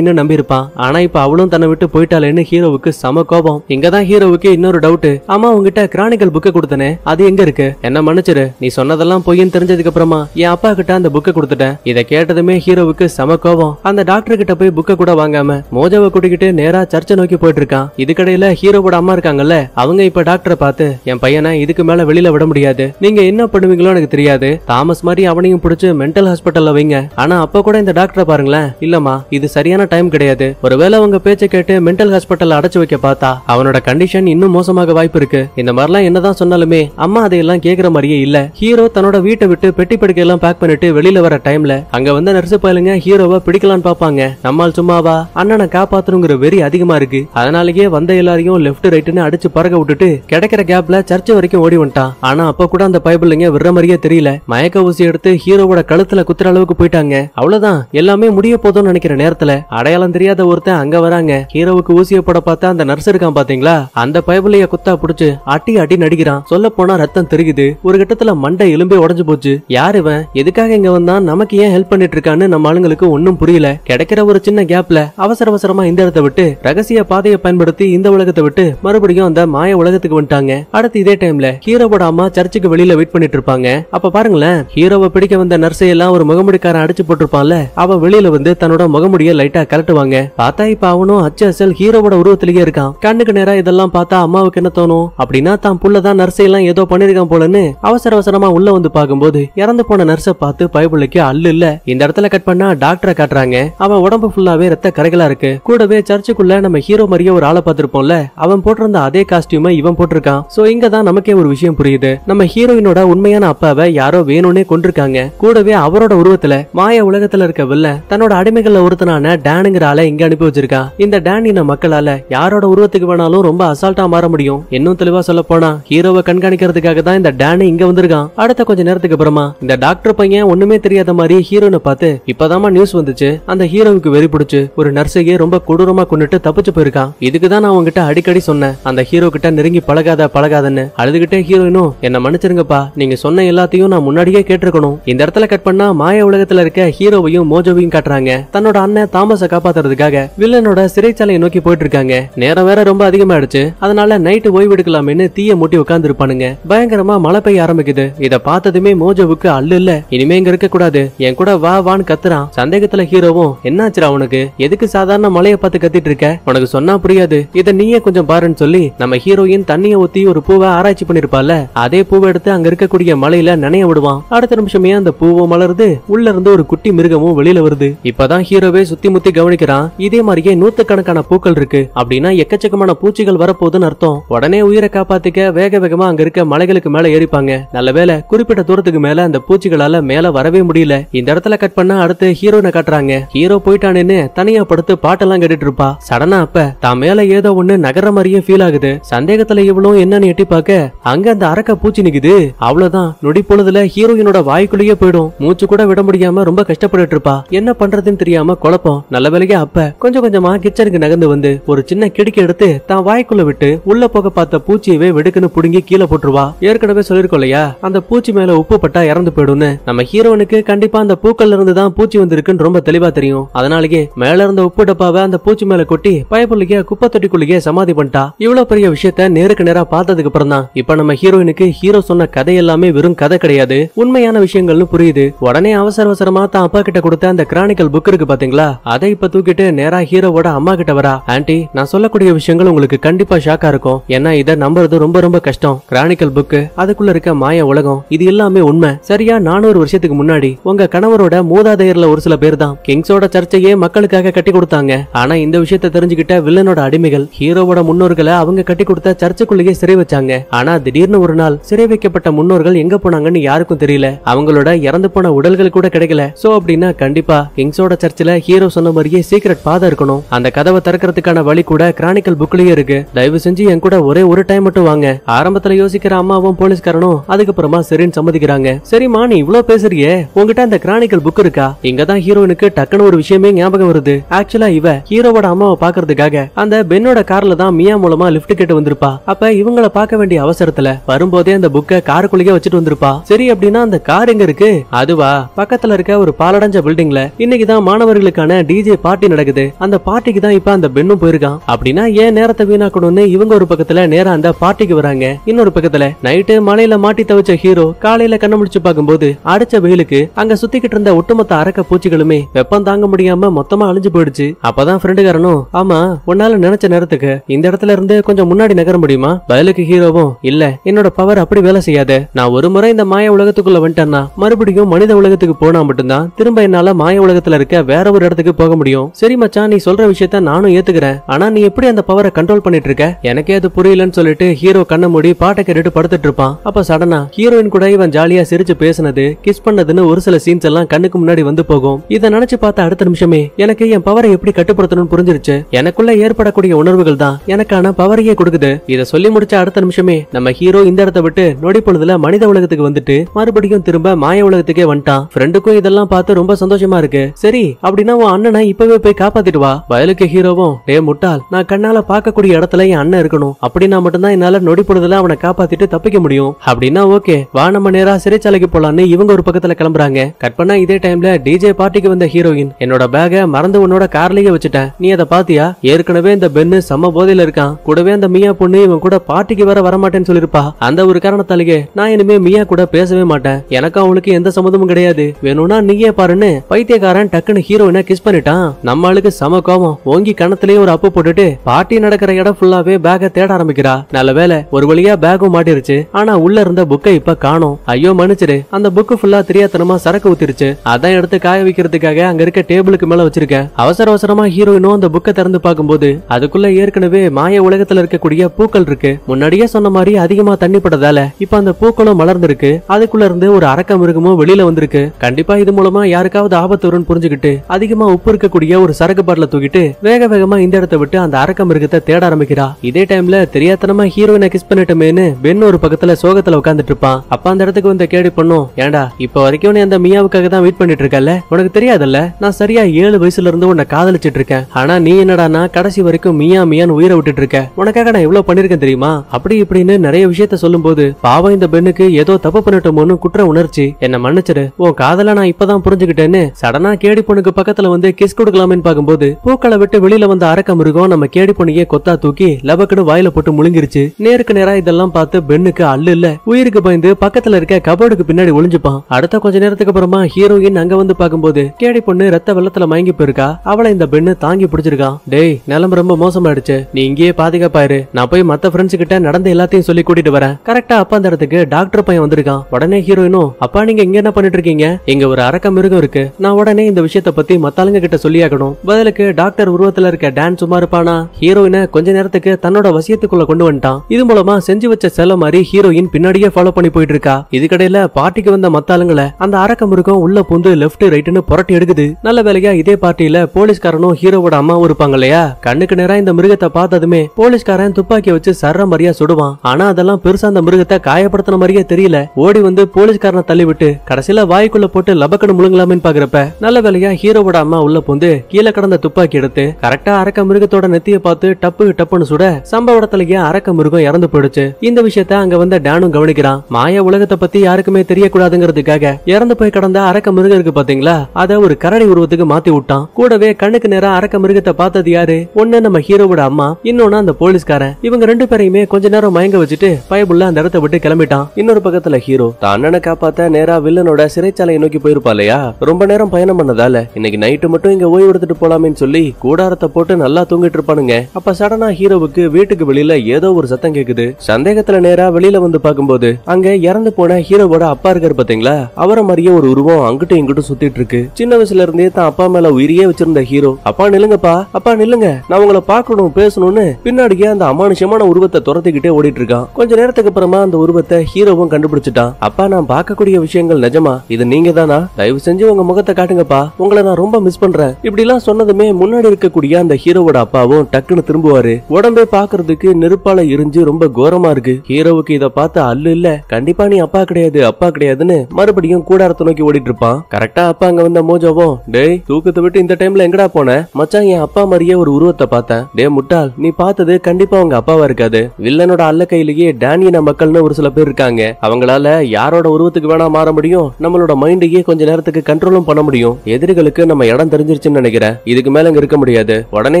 S1: நம்பி இருப்பான் ஆனா இப்ப அவளும் தன்னை விட்டு போயிட்டாளேன்னு ஹீரோவுக்கு சம கோபம் இங்கதான் ஹீரோவுக்கு இன்னொரு டவுட் ஆமா உங்க கிட்ட கிரானிக்கல் புக்கை கொடுத்தனே அது எங்க இருக்கு என்ன மன்னிச்சிரு நீ சொன்னதெல்லாம் பொய்ன்னு தெரிஞ்சதுக்கு அப்புறமா என் அப்பா கிட்ட அந்த புக்கை கொடுத்துட்டேன் இதை கேட்டதுமே ஹீரோவுக்கு சம கோபம் அந்த டாக்டர் கிட்ட போய் புக்கை கூட வாங்காம மோஜாவை கூட்டிக்கிட்டு நேரா சர்ச்சை நோக்கி போயிட்டு இருக்கான் இதுக்கடையில ஹீரோவோட அம்மா இருக்காங்கல்ல அவங்க இப்ப டாக்டரை பார்த்து என் பையனை இதுக்கு மேல வெளியில விட முடியாது நீங்க என்ன பண்ணுவீங்களோ எனக்கு தெரியாது தாமஸ் மாதிரி அவனையும் பிடிச்சு மென்டல் ஹாஸ்பிட்டல்ல வைங்க ஆனா அப்ப கூட இந்த டாக்டரை பாருங்களேன் இல்லம்மா இது சரியான டைம் கிடையாது ஒருவேளை அவங்க பேச்சை கேட்டு மென்டல் ஹாஸ்பிட்டல் அடைச்சு வைக்க பார்த்தா அவனோட கண்டிஷன் இன்னும் மோசமாக வாய்ப்பு இருக்கு இந்த மாதிரிலாம் என்னதான் சொன்னாலுமே அம்மா அதையெல்லாம் கேக்குற மாதிரியே இல்ல ஹீரோ தன்னோட வீட்டை விட்டு பெட்டி படுக்கையெல்லாம் பேக் பண்ணிட்டு வெளியில வர டைம்ல அங்க வந்த நர்சு பயலுங்க ஹீரோவை பிடிக்கலான்னு பாப்பாங்க நம்மால் சும்மாவா அண்ணனை காப்பாத்தணுங்கிற வெறி அதிகமா இருக்கு அதனாலயே வந்த எல்லாரையும் லெப்ட் ரைட்னு அடிச்சு பறக்க விட்டுட்டு கிடைக்கிற கேப்ல சர்ச் வரைக்கும் ஓடி வந்துட்டான் ஆனா அப்ப கூட அந்த பைபிள்ங்க விடுற மாதிரியே தெரியல மயக்க ஊசி எடுத்து ஹீரோவோட கழுத்துல குத்துற அளவுக்கு போயிட்டாங்க அவ்வளவுதான் எல்லாமே முடிய போதும்னு நினைக்கிற நேரத்துல அடையாளம் தெரியாத ஒருத்தன் அங்க வராங்க ஹீரோவுக்கு ஊசிய போட பார்த்தா அந்த நர்ஸ் இருக்கான் பாத்தீங்களா அந்த பைபிளைய குத்தா புடிச்சு அட்டி அட்டி நடிக்கிறான் சொல்ல போனா ரத்தம் தெரியுது ஒரு கட்டத்துல மண்டை எலும்பே உடஞ்சு போச்சு யார் இவன் எதுக்காக இங்க வந்தான் நமக்கு ஏன் ஹெல்ப் பண்ணிட்டு இருக்கான்னு நம்ம ஆளுங்களுக்கு ஒன்னும் புரியல கிடைக்கிற ஒரு சின்ன கேப்ல அவசர அவசரமா இந்த இடத்தை விட்டு ரகசிய பாதையை பயன்படுத்தி இந்த உலகத்தை விட்டு மறுபடியும் அந்த மாய உலகத்துக்கு வந்துட்டாங்க அடுத்து இதே டைம்ல ஹீரோ அம்மா சர்ச்சுக்கு வெளியில வெயிட் பண்ணிட்டு இருப்பாங்க அப்ப பாருங்களேன் ஹீரோவை பிடிக்க வந்த நர்ஸை எல்லாம் ஒரு முகமுடிக்காரன் அடிச்சு போட்டிருப்பான்ல அவ வெளியில வந்து தன்னோட முகமுடிய லைட்டா கலட்டுவாங்க பார்த்தா இப்ப அவனும் அசல் ஹீரோவோட உருவத்திலேயே இருக்கான் கண்ணுக்கு நேரா இதெல்லாம் பார்த்தா அம்மாவுக்கு என்ன தோணும் அப்படின்னா தான் புள்ள தான் எல்லாம் ஏதோ பண்ணிருக்கான் போலன்னு அவசர அவசரமா உள்ள வந்து பார்க்கும்போது இறந்து போன நர்ஸை பார்த்து பயபுள்ளைக்கு அல்லு இல்ல இந்த இடத்துல கட் பண்ணா டாக்டரை காட்டுறாங்க அவன் உடம்பு ஃபுல்லாவே ரத்த கரைகளா இருக்கு கூடவே சர்ச்சுக்குள்ள நம்ம ஹீரோ மாதிரியே ஒரு ஆளை பார்த்திருப்போம்ல அவன் போட்டிருந்த அதே காஸ்டியூம இவன் போட்டிருக்கான் சோ இங்க தான் நமக்கே ஒரு விஷயம் புரியுது நம்ம ஹீரோயினோட உண்மையான அப்பாவை யாரோ வேணும்னே கொண்டிருக்காங்க கூடவே அவரோட உருவத்துல மாய உலகத்துல இருக்க வில்ல தன்னோட அடிமைகள்ல ஒருத்தனான டேனுங்கிற ஆளை இங்க அனுப்பி வச்சிருக்கான் இந்த டேன் இன மக்களால யாரோட உருவத்துக்கு வேணாலும் ரொம்ப அசால்ட்டா மாற முடியும் இன்னும் தெளிவா சொல்ல போனா ஹீரோவை கண்காணிக்கிறதுக்காக தான் இந்த டேனு இங்க வந்திருக்கான் அடுத்த கொஞ்ச நேரத்துக்கு அப்புறமா இந்த டாக்டர் பையன் ஒண்ணுமே தெரியாத மாதிரி ஹீரோனை பார்த்து இப்பதாமா நியூஸ் வந்துச்சு அந்த ஹீரோவுக்கு வெறி பிடிச்சு ஒரு நர்சையே ரொம்ப கொடூரமா கொண்டுட்டு தப்பிச்சு போயிருக்கான் இதுக்கு தான் நான் உங்ககிட்ட அடிக்கடி சொன்னேன் அந்த ஹீரோ கிட்ட நெருங்கி பழகாத பழகாதன்னு அழுதுகிட்டே ஹீரோயினும் என்ன மன்னிச்சிருங்கப்பா நீங்க சொன்ன எல்லாத்தையும் நான் முன்னாடியே கேட்டிருக்கணும் இந்த இடத்துல கட் பண்ணா மாய உலகத்துல இருக்க ஹீரோவையும் மோஜோவையும் காட்டுறாங்க தன்னோட அண்ணன் தாமஸை காப்பாத்துறதுக்காக வில்லனோட சிறைச்சாலையை நோக்கி போயிட்டு இருக்காங்க நேரம் வேற ரொம்ப அதிகமாயிடுச்சு அதனால நைட்டு ஓய்வு எடுக்கலாமே மென்னு தீய மூட்டி உட்கார்ந்துருப்பானுங்க பயங்கரமா மழை பெய்ய ஆரம்பிக்குது இத பார்த்ததுமே மோஜோவுக்கு அல்லு இல்ல இனிமே இங்க இருக்க கூடாது என் கூட வா வான்னு கத்துறான் சந்தேகத்துல ஹீரோவும் என்னாச்சுரா உனக்கு எதுக்கு சாதாரண மழைய பார்த்து கத்திட்டு இருக்க உனக்கு சொன்னா புரியாது இத நீயே கொஞ்சம் பாருன்னு சொல்லி நம்ம ஹீரோயின் தண்ணியை ஊத்தி ஒரு பூவை ஆராய்ச்சி பண்ணிருப்பால அதே பூவை எடுத்து அங்க இருக்கக்கூடிய மலையில நனைய விடுவான் அடுத்த நிமிஷமே அந்த பூவும் மலருது உள்ள இருந்து ஒரு குட்டி மிருகமும் வெளியில வருது இப்பதான் ஹீரோவே சுத்தி முத்தி கவனிக்கிறான் இதே மாதிரியே கணக்கான பூக்கள் இருக்கு அப்படின்னா எக்கச்சக்கமான பூச்சிகள் வரப்போகுதுன்னு அர்த்தம் உடனே உயிரை காப்பாத்திக்க வேக வேகமா அங்க இருக்க மலைகளுக்கு மேல ஏறிப்பாங்க நல்ல வேலை குறிப்பிட்ட தூரத்துக்கு மேல அந்த பூச்சிகளால மேல வரவே முடியல இந்த இடத்துல கட் பண்ண அடுத்து ஹீரோனை காட்டுறாங்க ஹீரோ போயிட்டானுன்னு தனியா படுத்து பாட்டெல்லாம் கேட்டுட்டு இருப்பா சடனா அப்ப தான் மேல ஏதோ ஒண்ணு நகர மாதிரியே ஃபீல் ஆகுது சந்தேகத்துல இவ்வளவு என்னன்னு எட்டி பார்க்க அங்க அந்த அரக்க பூச்சி நிக்குது அவ்வளவுதான் நொடி பொழுதுல ஹீரோயினோட வாய்க்குள்ளேயே போயிடும் மூச்சு கூட விட முடியாம ரொம்ப கஷ்டப்பட்டு இருப்பா என்ன பண்றதுன்னு தெரியாம குழப்பம் நல்ல வேலைக்கு அப்ப கொஞ்சம் கொஞ்சமா கிச்சனுக்கு நகர்ந்து வந்து ஒரு சின்ன கிடுக்கி எடுத்து தான் வாய்க்குள்ள விட்டு உள்ள போக பார்த்த பூச்சி பூச்சியவே வெடுக்குன்னு புடுங்கி கீழே போட்டுருவா ஏற்கனவே சொல்லிருக்கோம் இல்லையா அந்த பூச்சி மேல உப்பு பட்டா இறந்து போயிடும் நம்ம ஹீரோனுக்கு கண்டிப்பா அந்த பூக்கள்ல இருந்து தான் பூச்சி வந்திருக்குன்னு ரொம்ப தெளிவா தெரியும் அதனாலயே மேல இருந்த உப்பு டப்பாவை அந்த பூச்சி மேல கொட்டி பயப்புள்ளிக்கே குப்பை சமாதி பண்ணிட்டா இவ்வளவு பெரிய விஷயத்த நேருக்கு நேரா பார்த்ததுக்கு அப்புறம் தான் இப்ப நம்ம ஹீரோயினுக்கு ஹீரோ சொன்ன கதை எல்லாமே வெறும் கதை கிடையாது உண்மையான விஷயங்கள்னு புரியுது உடனே அவசர அவசரமா தான் அப்பா கிட்ட கொடுத்த அந்த கிரானிக்கல் புக் இருக்கு பாத்தீங்களா அதை இப்ப தூக்கிட்டு நேரா ஹீரோவோட அம்மா கிட்ட வரா ஆன்டி நான் சொல்லக்கூடிய விஷயங்கள் உங்களுக்கு கண்டிப்பா ஷாக்கா இருக்கும் ஏன்னா இதை நம்ப நம்புறது ரொம்ப ரொம்ப கஷ்டம் கிரானிக்கல் புக்கு அதுக்குள்ள இருக்க மாய உலகம் இது எல்லாமே உண்மை சரியா நானூறு வருஷத்துக்கு முன்னாடி உங்க கணவரோட மூதாதையர்ல ஒரு சில பேர் தான் கிங்ஸோட சர்ச்சையே மக்களுக்காக கட்டி கொடுத்தாங்க ஆனா இந்த விஷயத்த தெரிஞ்சுக்கிட்ட வில்லனோட அடிமைகள் ஹீரோவோட முன்னோர்களை அவங்க கட்டி கொடுத்த சர்ச்சுக்குள்ளேயே சிறை வச்சாங்க ஆனா திடீர்னு ஒரு நாள் சிறை வைக்கப்பட்ட முன்னோர்கள் எங்க போனாங்கன்னு யாருக்கும் தெரியல அவங்களோட இறந்து போன உடல்கள் கூட கிடைக்கல சோ அப்படின்னா கண்டிப்பா கிங்ஸோட சர்ச்சில் ஹீரோ சொன்ன மாதிரியே சீக்ரெட் பாதை இருக்கணும் அந்த கதவை திறக்கிறதுக்கான வழி கூட கிரானிக்கல் புக்லயே இருக்கு தயவு செஞ்சு என் கூட ஒரே ஒரு டைம் மட்டும் வாங்க ஆரம்பத்துல யோசிக்கிற அம்மாவும் போலீஸ்காரனும் அதுக்கப்புறமா சரின்னு சம்மதிக்கிறாங்க சரிம்மா நீ இவ்வளவு பேசுறியே உங்ககிட்ட அந்த கிரானிக்கல் புக் இருக்கா இங்கதான் ஹீரோயினுக்கு டக்குன்னு ஒரு விஷயமே ஞாபகம் வருது ஆக்சுவலா இவ ஹீரோவோட அம்மாவை பாக்குறதுக்காக அந்த பெண்ணோட கார்ல தான் மியா மூலமா லிப்ட் கேட்டு வந்திருப்பா அப்ப இவங்கள பாக்க வேண்டிய அவசரத்துல வரும்போதே அந்த புக்க காருக்குள்ளேயே வச்சுட்டு வந்திருப்பா சரி அப்படின்னா அந்த கார் எங்க இருக்கு அதுவா பக்கத்துல இருக்க ஒரு பாலடைஞ்ச பில்டிங்ல இன்னைக்குதான் மாணவர்களுக்கான டிஜே பார்ட்டி நடக்குது அந்த பார்ட்டிக்கு தான் இப்ப அந்த பெண்ணும் போயிருக்கான் அப்படின்னா ஏன் நேரத்தை வீணாக்கணும்னு இவங்க ஒரு பக்கத்துல நேரம் அந்த பார்ட்டிக்கு வராங்க இன்னொரு பக்கத்துல நைட்டு மலையில மாட்டி தவிச்ச ஹீரோ காலையில கண்ண முடிச்சு பார்க்கும்போது அடைச்ச வெயிலுக்கு அங்க சுத்திக்கிட்டு இருந்த ஒட்டுமொத்த அரக்க பூச்சிகளுமே வெப்பம் தாங்க முடியாம மொத்தமா அழிஞ்சு போயிடுச்சு அப்பதான் காரணம் ஆமா உன்னால நினைச்ச நேரத்துக்கு இந்த இடத்துல இருந்து கொஞ்சம் முன்னாடி நகர முடியுமா பயலுக்கு ஹீரோவும் இல்ல என்னோட பவர் அப்படி வேலை செய்யாத நான் ஒரு முறை இந்த மாய உலகத்துக்குள்ள வந்துட்டேன்னா மறுபடியும் மனித உலகத்துக்கு போனா மட்டும்தான் திரும்ப என்னால மாய உலகத்துல இருக்க வேற ஒரு இடத்துக்கு போக முடியும் சரி மச்சான் நீ சொல்ற விஷயத்த நானும் ஏத்துக்கிறேன் ஆனா நீ எப்படி அந்த பவரை கண்ட்ரோல் பண்ணிட்டு இருக்க எனக்கே அது புரியலன்னு சொல்லிட்டு கேட்டுக்கிட்டு ஹீரோ கண்ண மூடி பாட்டை கேட்டுட்டு படுத்துட்டு இருப்பான் அப்ப சடனா ஹீரோயின் கூட இவன் ஜாலியா சிரிச்சு பேசினது கிஸ் பண்ணதுன்னு ஒரு சில சீன்ஸ் எல்லாம் கண்ணுக்கு முன்னாடி வந்து போகும் இதை நினைச்சு பார்த்த அடுத்த நிமிஷமே எனக்கு என் பவரை எப்படி கட்டுப்படுத்தணும்னு புரிஞ்சிருச்சு எனக்குள்ள ஏற்படக்கூடிய உணர்வுகள் தான் எனக்கான பவரையே கொடுக்குது இதை சொல்லி முடிச்ச அடுத்த நிமிஷமே நம்ம ஹீரோ இந்த இடத்த விட்டு நொடி பொழுதுல மனித உலகத்துக்கு வந்துட்டு மறுபடியும் திரும்ப மாய உலகத்துக்கே வந்துட்டான் ஃப்ரெண்டுக்கும் இதெல்லாம் பார்த்து ரொம்ப சந்தோஷமா இருக்கு சரி அப்படின்னா உன் அண்ணனை இப்பவே போய் காப்பாத்திட்டு வா வயலுக்கு ஹீரோவும் டே முட்டால் நான் கண்ணால பார்க்கக்கூடிய இடத்துல என் அண்ணன் இருக்கணும் அப்படின்னா மட்டும்தான் தான் என்னால நொடி பொழுதுல அவனை காப்பாத்திட்டு தப்பிக்க முடியும் அப்படின்னா ஓகே வா நம்ம நேரா சிறைச்சாலைக்கு போலான்னு இவங்க ஒரு பக்கத்துல கிளம்புறாங்க கட் பண்ணா இதே டைம்ல டிஜே பார்ட்டிக்கு வந்த ஹீரோயின் என்னோட பேக மறந்து உன்னோட கார்லயே வச்சுட்டேன் நீ அதை பாத்தியா ஏற்கனவே இந்த பென்னு செம்ம போதையில இருக்கான் கூடவே அந்த மியா பொண்ணு இவன் கூட பார்ட்டிக்கு வேற வரமாட்டேன்னு சொல்லிருப்பா அந்த ஒரு காரணத்தாலேயே நான் இனிமே மியா கூட பேசவே மாட்டேன் எனக்கு அவளுக்கு எந்த சம்மதமும் கிடையாது வேணும்னா நீயே பாருன்னு பைத்தியக்காரன் டக்குன்னு ஹீரோயினை கிஸ் பண்ணிட்டான் நம்ம ஆளுக்கு சம கோபம் ஓங்கி கணத்திலேயே ஒரு அப்பு போட்டுட்டு பார்ட்டி நடக்கிற இடம் ஃபுல்லாவே பேக தேட ஆரம்பிக்கிறா நல்ல வேலை ஒரு வழியா பேகும் மாட்டிருச்சு ஆனா உள்ள இருந்த புக்கை இப்ப காணும் ஐயோ மன்னிச்சிரு அந்த புக்கு ஃபுல்லா தெரியாதனமா சரக்கு ஊத்திருச்சு அதான் எடுத்து காய வைக்கிறதுக்காக அங்க இருக்க டேபிளுக்கு மேல வச்சிருக்க அவசர அவசரமா ஹீரோயினும் அந்த புக்கை திறந்து பார்க்கும்போது அதுக்குள்ள ஏற்கனவே மாய உலகத்துல இருக்கக்கூடிய பூக்கள் இருக்கு முன்னாடியே சொன்ன மாதிரி அதிகமா தண்ணி பட்டதால இப்ப அந்த பூக்களும் மலர்ந்திருக்கு அதுக்குள்ள இருந்து ஒரு அரக்க மிருகமும் வெளியில வந்திருக்கு கண்டிப்பா இது மூலமா யாருக்காவது ஆபத்து வரும்னு புரிஞ்சுக்கிட்டு அதிகமா உப்பு இருக்கக்கூடிய ஒரு சரக்கு பாட்டில தூக்கிட்டு வேக வேகமா இந்த இடத்த விட்டு அந்த அரக்க மிருகத்தை தேட ஆரம்பிக்கிறா இதே டைம்ல தெரியாதனமா ஹீரோயினை கிஸ் பண்ணிட்டோமேனு பென் ஒரு பக்கத்துல சோகத்துல உட்காந்துட்டு இருப்பான் அப்ப அந்த இடத்துக்கு வந்த கேடி பண்ணும் ஏண்டா இப்ப வரைக்கும் நீ அந்த மியாவுக்காக தான் வெயிட் பண்ணிட்டு இருக்கல உனக்கு தெரியாதுல்ல நான் சரியா ஏழு வயசுல இருந்து உன்னை காதலிச்சிட்டு இருக்கேன் ஆனா நீ என்னடானா கடைசி வரைக்கும் மியா மியான்னு உயிரை விட்டுட்டு இருக்க உனக்காக நான் எவ்வளவு பண்ணிருக்கேன் தெரியுமா அப்படி இப்படின்னு நிறைய விஷயத்த சொல்லும் போது பாவம் இந்த பெண்ணுக்கு ஏதோ தப்பு பண்ணிட்டோமோன்னு குற்ற உணர்ச்சி என்ன மன்னிச்சிடு உன் காதல நான் இப்பதான் புரிஞ்சுக்கிட்டேன்னு சடனா கேடி பொண்ணுக்கு பக்கத்துல வந்து கிஸ் கொடுக்கலாமேன்னு பாக்கும்போது பூக்களை விட்டு வெளியில வந்த அரக்க மிருகம் நம்ம கேடி பொண்ணையே கொத்தா தூக்கி லபக்குன்னு வாயில போட்டு முழுங்கிருச்சு நேருக்கு நேரா இதெல்லாம் பார்த்து பெண்ணுக்கு அல்லு இல்ல உயிருக்கு பயந்து பக்கத்துல இருக்க கபோர்டுக்கு பின்னாடி ஒளிஞ்சுப்பான் அடுத்த கொஞ்ச நேரத்துக்கு அப்புறமா ஹீரோயின் அங்க வந்து பாக்கும்போது கேடி பொண்ணு ரத்த வெள்ளத்துல மயங்கி போயிருக்கா அவளை இந்த பெண்ணு தாங்கி பிடிச்சிருக்கான் டேய் நிலம் ரொம்ப மோசமாயிடுச்சு நீ இங்கேயே பாதுகாப்பாரு நான் போய் மத்த ஃப்ரெண்ட்ஸ் கிட்ட நடந்த எல்லாத்தையும் சொல்லி கூட்டிட்டு வரேன் கரெக்டா அப்பா அந்த இடத்துக்கு டாக்டர் பையன் வந்திருக்கான் உடனே ஹீரோயினும் அப்பா நீங்க இங்க என்ன பண்ணிட்டு இருக்கீங்க இங்க ஒரு அரக்க மிருகம் இருக்கு நான் உடனே இந்த விஷயத்த பத்தி மத்தாளுங்க கிட்ட சொல்லியாக்கணும் பதிலுக்கு டாக்டர் உருவத்துல இருக்க டான்ஸ் சும்மா இருப்பானா ஹீரோயினை கொஞ்ச நேரத்துக்கு தன்னோட வசியத்துக்குள்ள கொண்டு வந்துட்டான் ஆரம்பிக்கிறான் இது மூலமா செஞ்சு வச்ச செல மாதிரி ஹீரோயின் பின்னாடியே ஃபாலோ பண்ணி போயிட்டு இருக்கா இதுக்கடையில பார்ட்டிக்கு வந்த மத்தாளுங்களை அந்த அரக்க முருகம் உள்ள பூந்து லெப்ட் ரைட்னு புரட்டி எடுக்குது நல்ல வேலையா இதே பார்ட்டியில போலீஸ்காரனும் ஹீரோவோட அம்மாவும் இருப்பாங்க இல்லையா கண்ணுக்கு நேரம் இந்த மிருகத்தை பார்த்ததுமே போலீஸ்காரன் துப்பாக்கி வச்சு சர்ற மாதிரியா சுடுவான் ஆனா அதெல்லாம் பெருசா அந்த மிருகத்தை காயப்படுத்தின மாதிரியே தெரியல ஓடி வந்து போலீஸ்காரனை தள்ளிவிட்டு கடைசியில வாய்க்குள்ள போட்டு லபக்கணும் முழுங்கலாமேன்னு பாக்குறப்ப நல்ல வேலையா ஹீரோவோட அம்மா உள்ள பூந்து கீழே கடந்த துப்பாக்கி எடுத்து கரெக்டா அரக்க மிருகத்தோட நெத்திய பார்த்து டப்பு டப்புன்னு சுட சம்பவ இடத்துலயே அரக்க மிருகம் இறந்து போயிடுச்சு இந்த விஷயத்த அங்க வந்த டேனும் கவனிக்கிறான் மாய உலகத்தை பத்தி யாருக்குமே தெரியக்கூடாதுங்கிறதுக்காக இறந்து போய் கடந்த அரக்க மிருகம் இருக்கு பாத்தீங்களா அத ஒரு கரடி உருவத்துக்கு மாத்தி விட்டான் கூடவே கண்ணுக்கு நேரம் அரக்க மிருகத்தை பார்த்தது யாரு ஒன்னு நம்ம ஹீரோவோட அம்மா இன்னொன்னு அந்த போலீஸ்காரன் இவங்க ரெண்டு பேரையுமே கொஞ்ச நேரம் மயங்க வச்சுட்டு பயபுள்ள அந்த இடத்த விட்டு கிளம்பிட்டான் இன்னொரு பக்கத்துல ஹீரோ தான் அண்ணனை காப்பாத்த நேரா வில்லனோட சிறைச்சாலையை நோக்கி போயிருப்பா இல்லையா ரொம்ப நேரம் பயணம் பண்ணதால இன்னைக்கு நைட்டு மட்டும் இங்க ஓய்வு எடுத்துட்டு போலாமேன்னு சொல்லி கூடாரத்தை போட்டு நல்லா தூங்கிட்டு இருப்பானுங்க அப்ப சடனா ஹீரோவுக்கு வீட்டுக்கு வெளியில ஏதோ ஒரு ஒரு சத்தம் கேக்குது சந்தேகத்துல நேரா வெளியில வந்து பாக்கும்போது அங்க இறந்து போன ஹீரோவோட அப்பா இருக்காரு பாத்தீங்களா அவரை மாதிரியே ஒரு உருவம் அங்கிட்டும் இங்கிட்டும் சுத்திட்டு இருக்கு சின்ன வயசுல இருந்தே தான் அப்பா மேல உயிரியே வச்சிருந்த ஹீரோ அப்பா நில்லுங்கப்பா அப்பா நில்லுங்க நான் உங்களை பாக்கணும் பேசணும்னு பின்னாடியே அந்த அமானுஷமான உருவத்தை துரத்திக்கிட்டே ஓடிட்டு இருக்கான் கொஞ்ச நேரத்துக்கு அப்புறமா அந்த உருவத்தை ஹீரோவும் கண்டுபிடிச்சிட்டான் அப்பா நான் பார்க்கக்கூடிய விஷயங்கள் நிஜமா இது நீங்க தானா தயவு செஞ்சு உங்க முகத்தை காட்டுங்கப்பா உங்களை நான் ரொம்ப மிஸ் பண்றேன் இப்படி எல்லாம் சொன்னதுமே முன்னாடி இருக்கக்கூடிய அந்த ஹீரோவோட அப்பாவும் டக்குன்னு திரும்புவாரு உடம்பே பாக்குறதுக்கு நெருப்பால இருந்து ரொம்ப கோரமா இருக்கு ஹீரோவுக்கு இத பார்த்து அல்லு இல்ல கண்டிப்பா நீ அப்பா கிடையாது அப்பா கிடையாதுன்னு மறுபடியும் கூடாரத்தை நோக்கி ஓடிட்டு இருப்பான் கரெக்டா அப்பா அங்க வந்த மோஜாவும் டேய் தூக்கத்தை விட்டு இந்த டைம்ல எங்கடா போன மச்சான் என் அப்பா மாதிரியே ஒரு உருவத்தை பார்த்தேன் டே முட்டாள் நீ பார்த்தது கண்டிப்பா அவங்க அப்பாவா இருக்காது வில்லனோட அல்ல கையிலேயே டேனியன மக்கள்னு ஒரு சில பேர் இருக்காங்க அவங்களால யாரோட உருவத்துக்கு வேணா மாற முடியும் நம்மளோட மைண்டையே கொஞ்ச நேரத்துக்கு கண்ட்ரோலும் பண்ண முடியும் எதிரிகளுக்கு நம்ம இடம் தெரிஞ்சிருச்சுன்னு நினைக்கிறேன் இதுக்கு மேல இருக்க முடியாது உடனே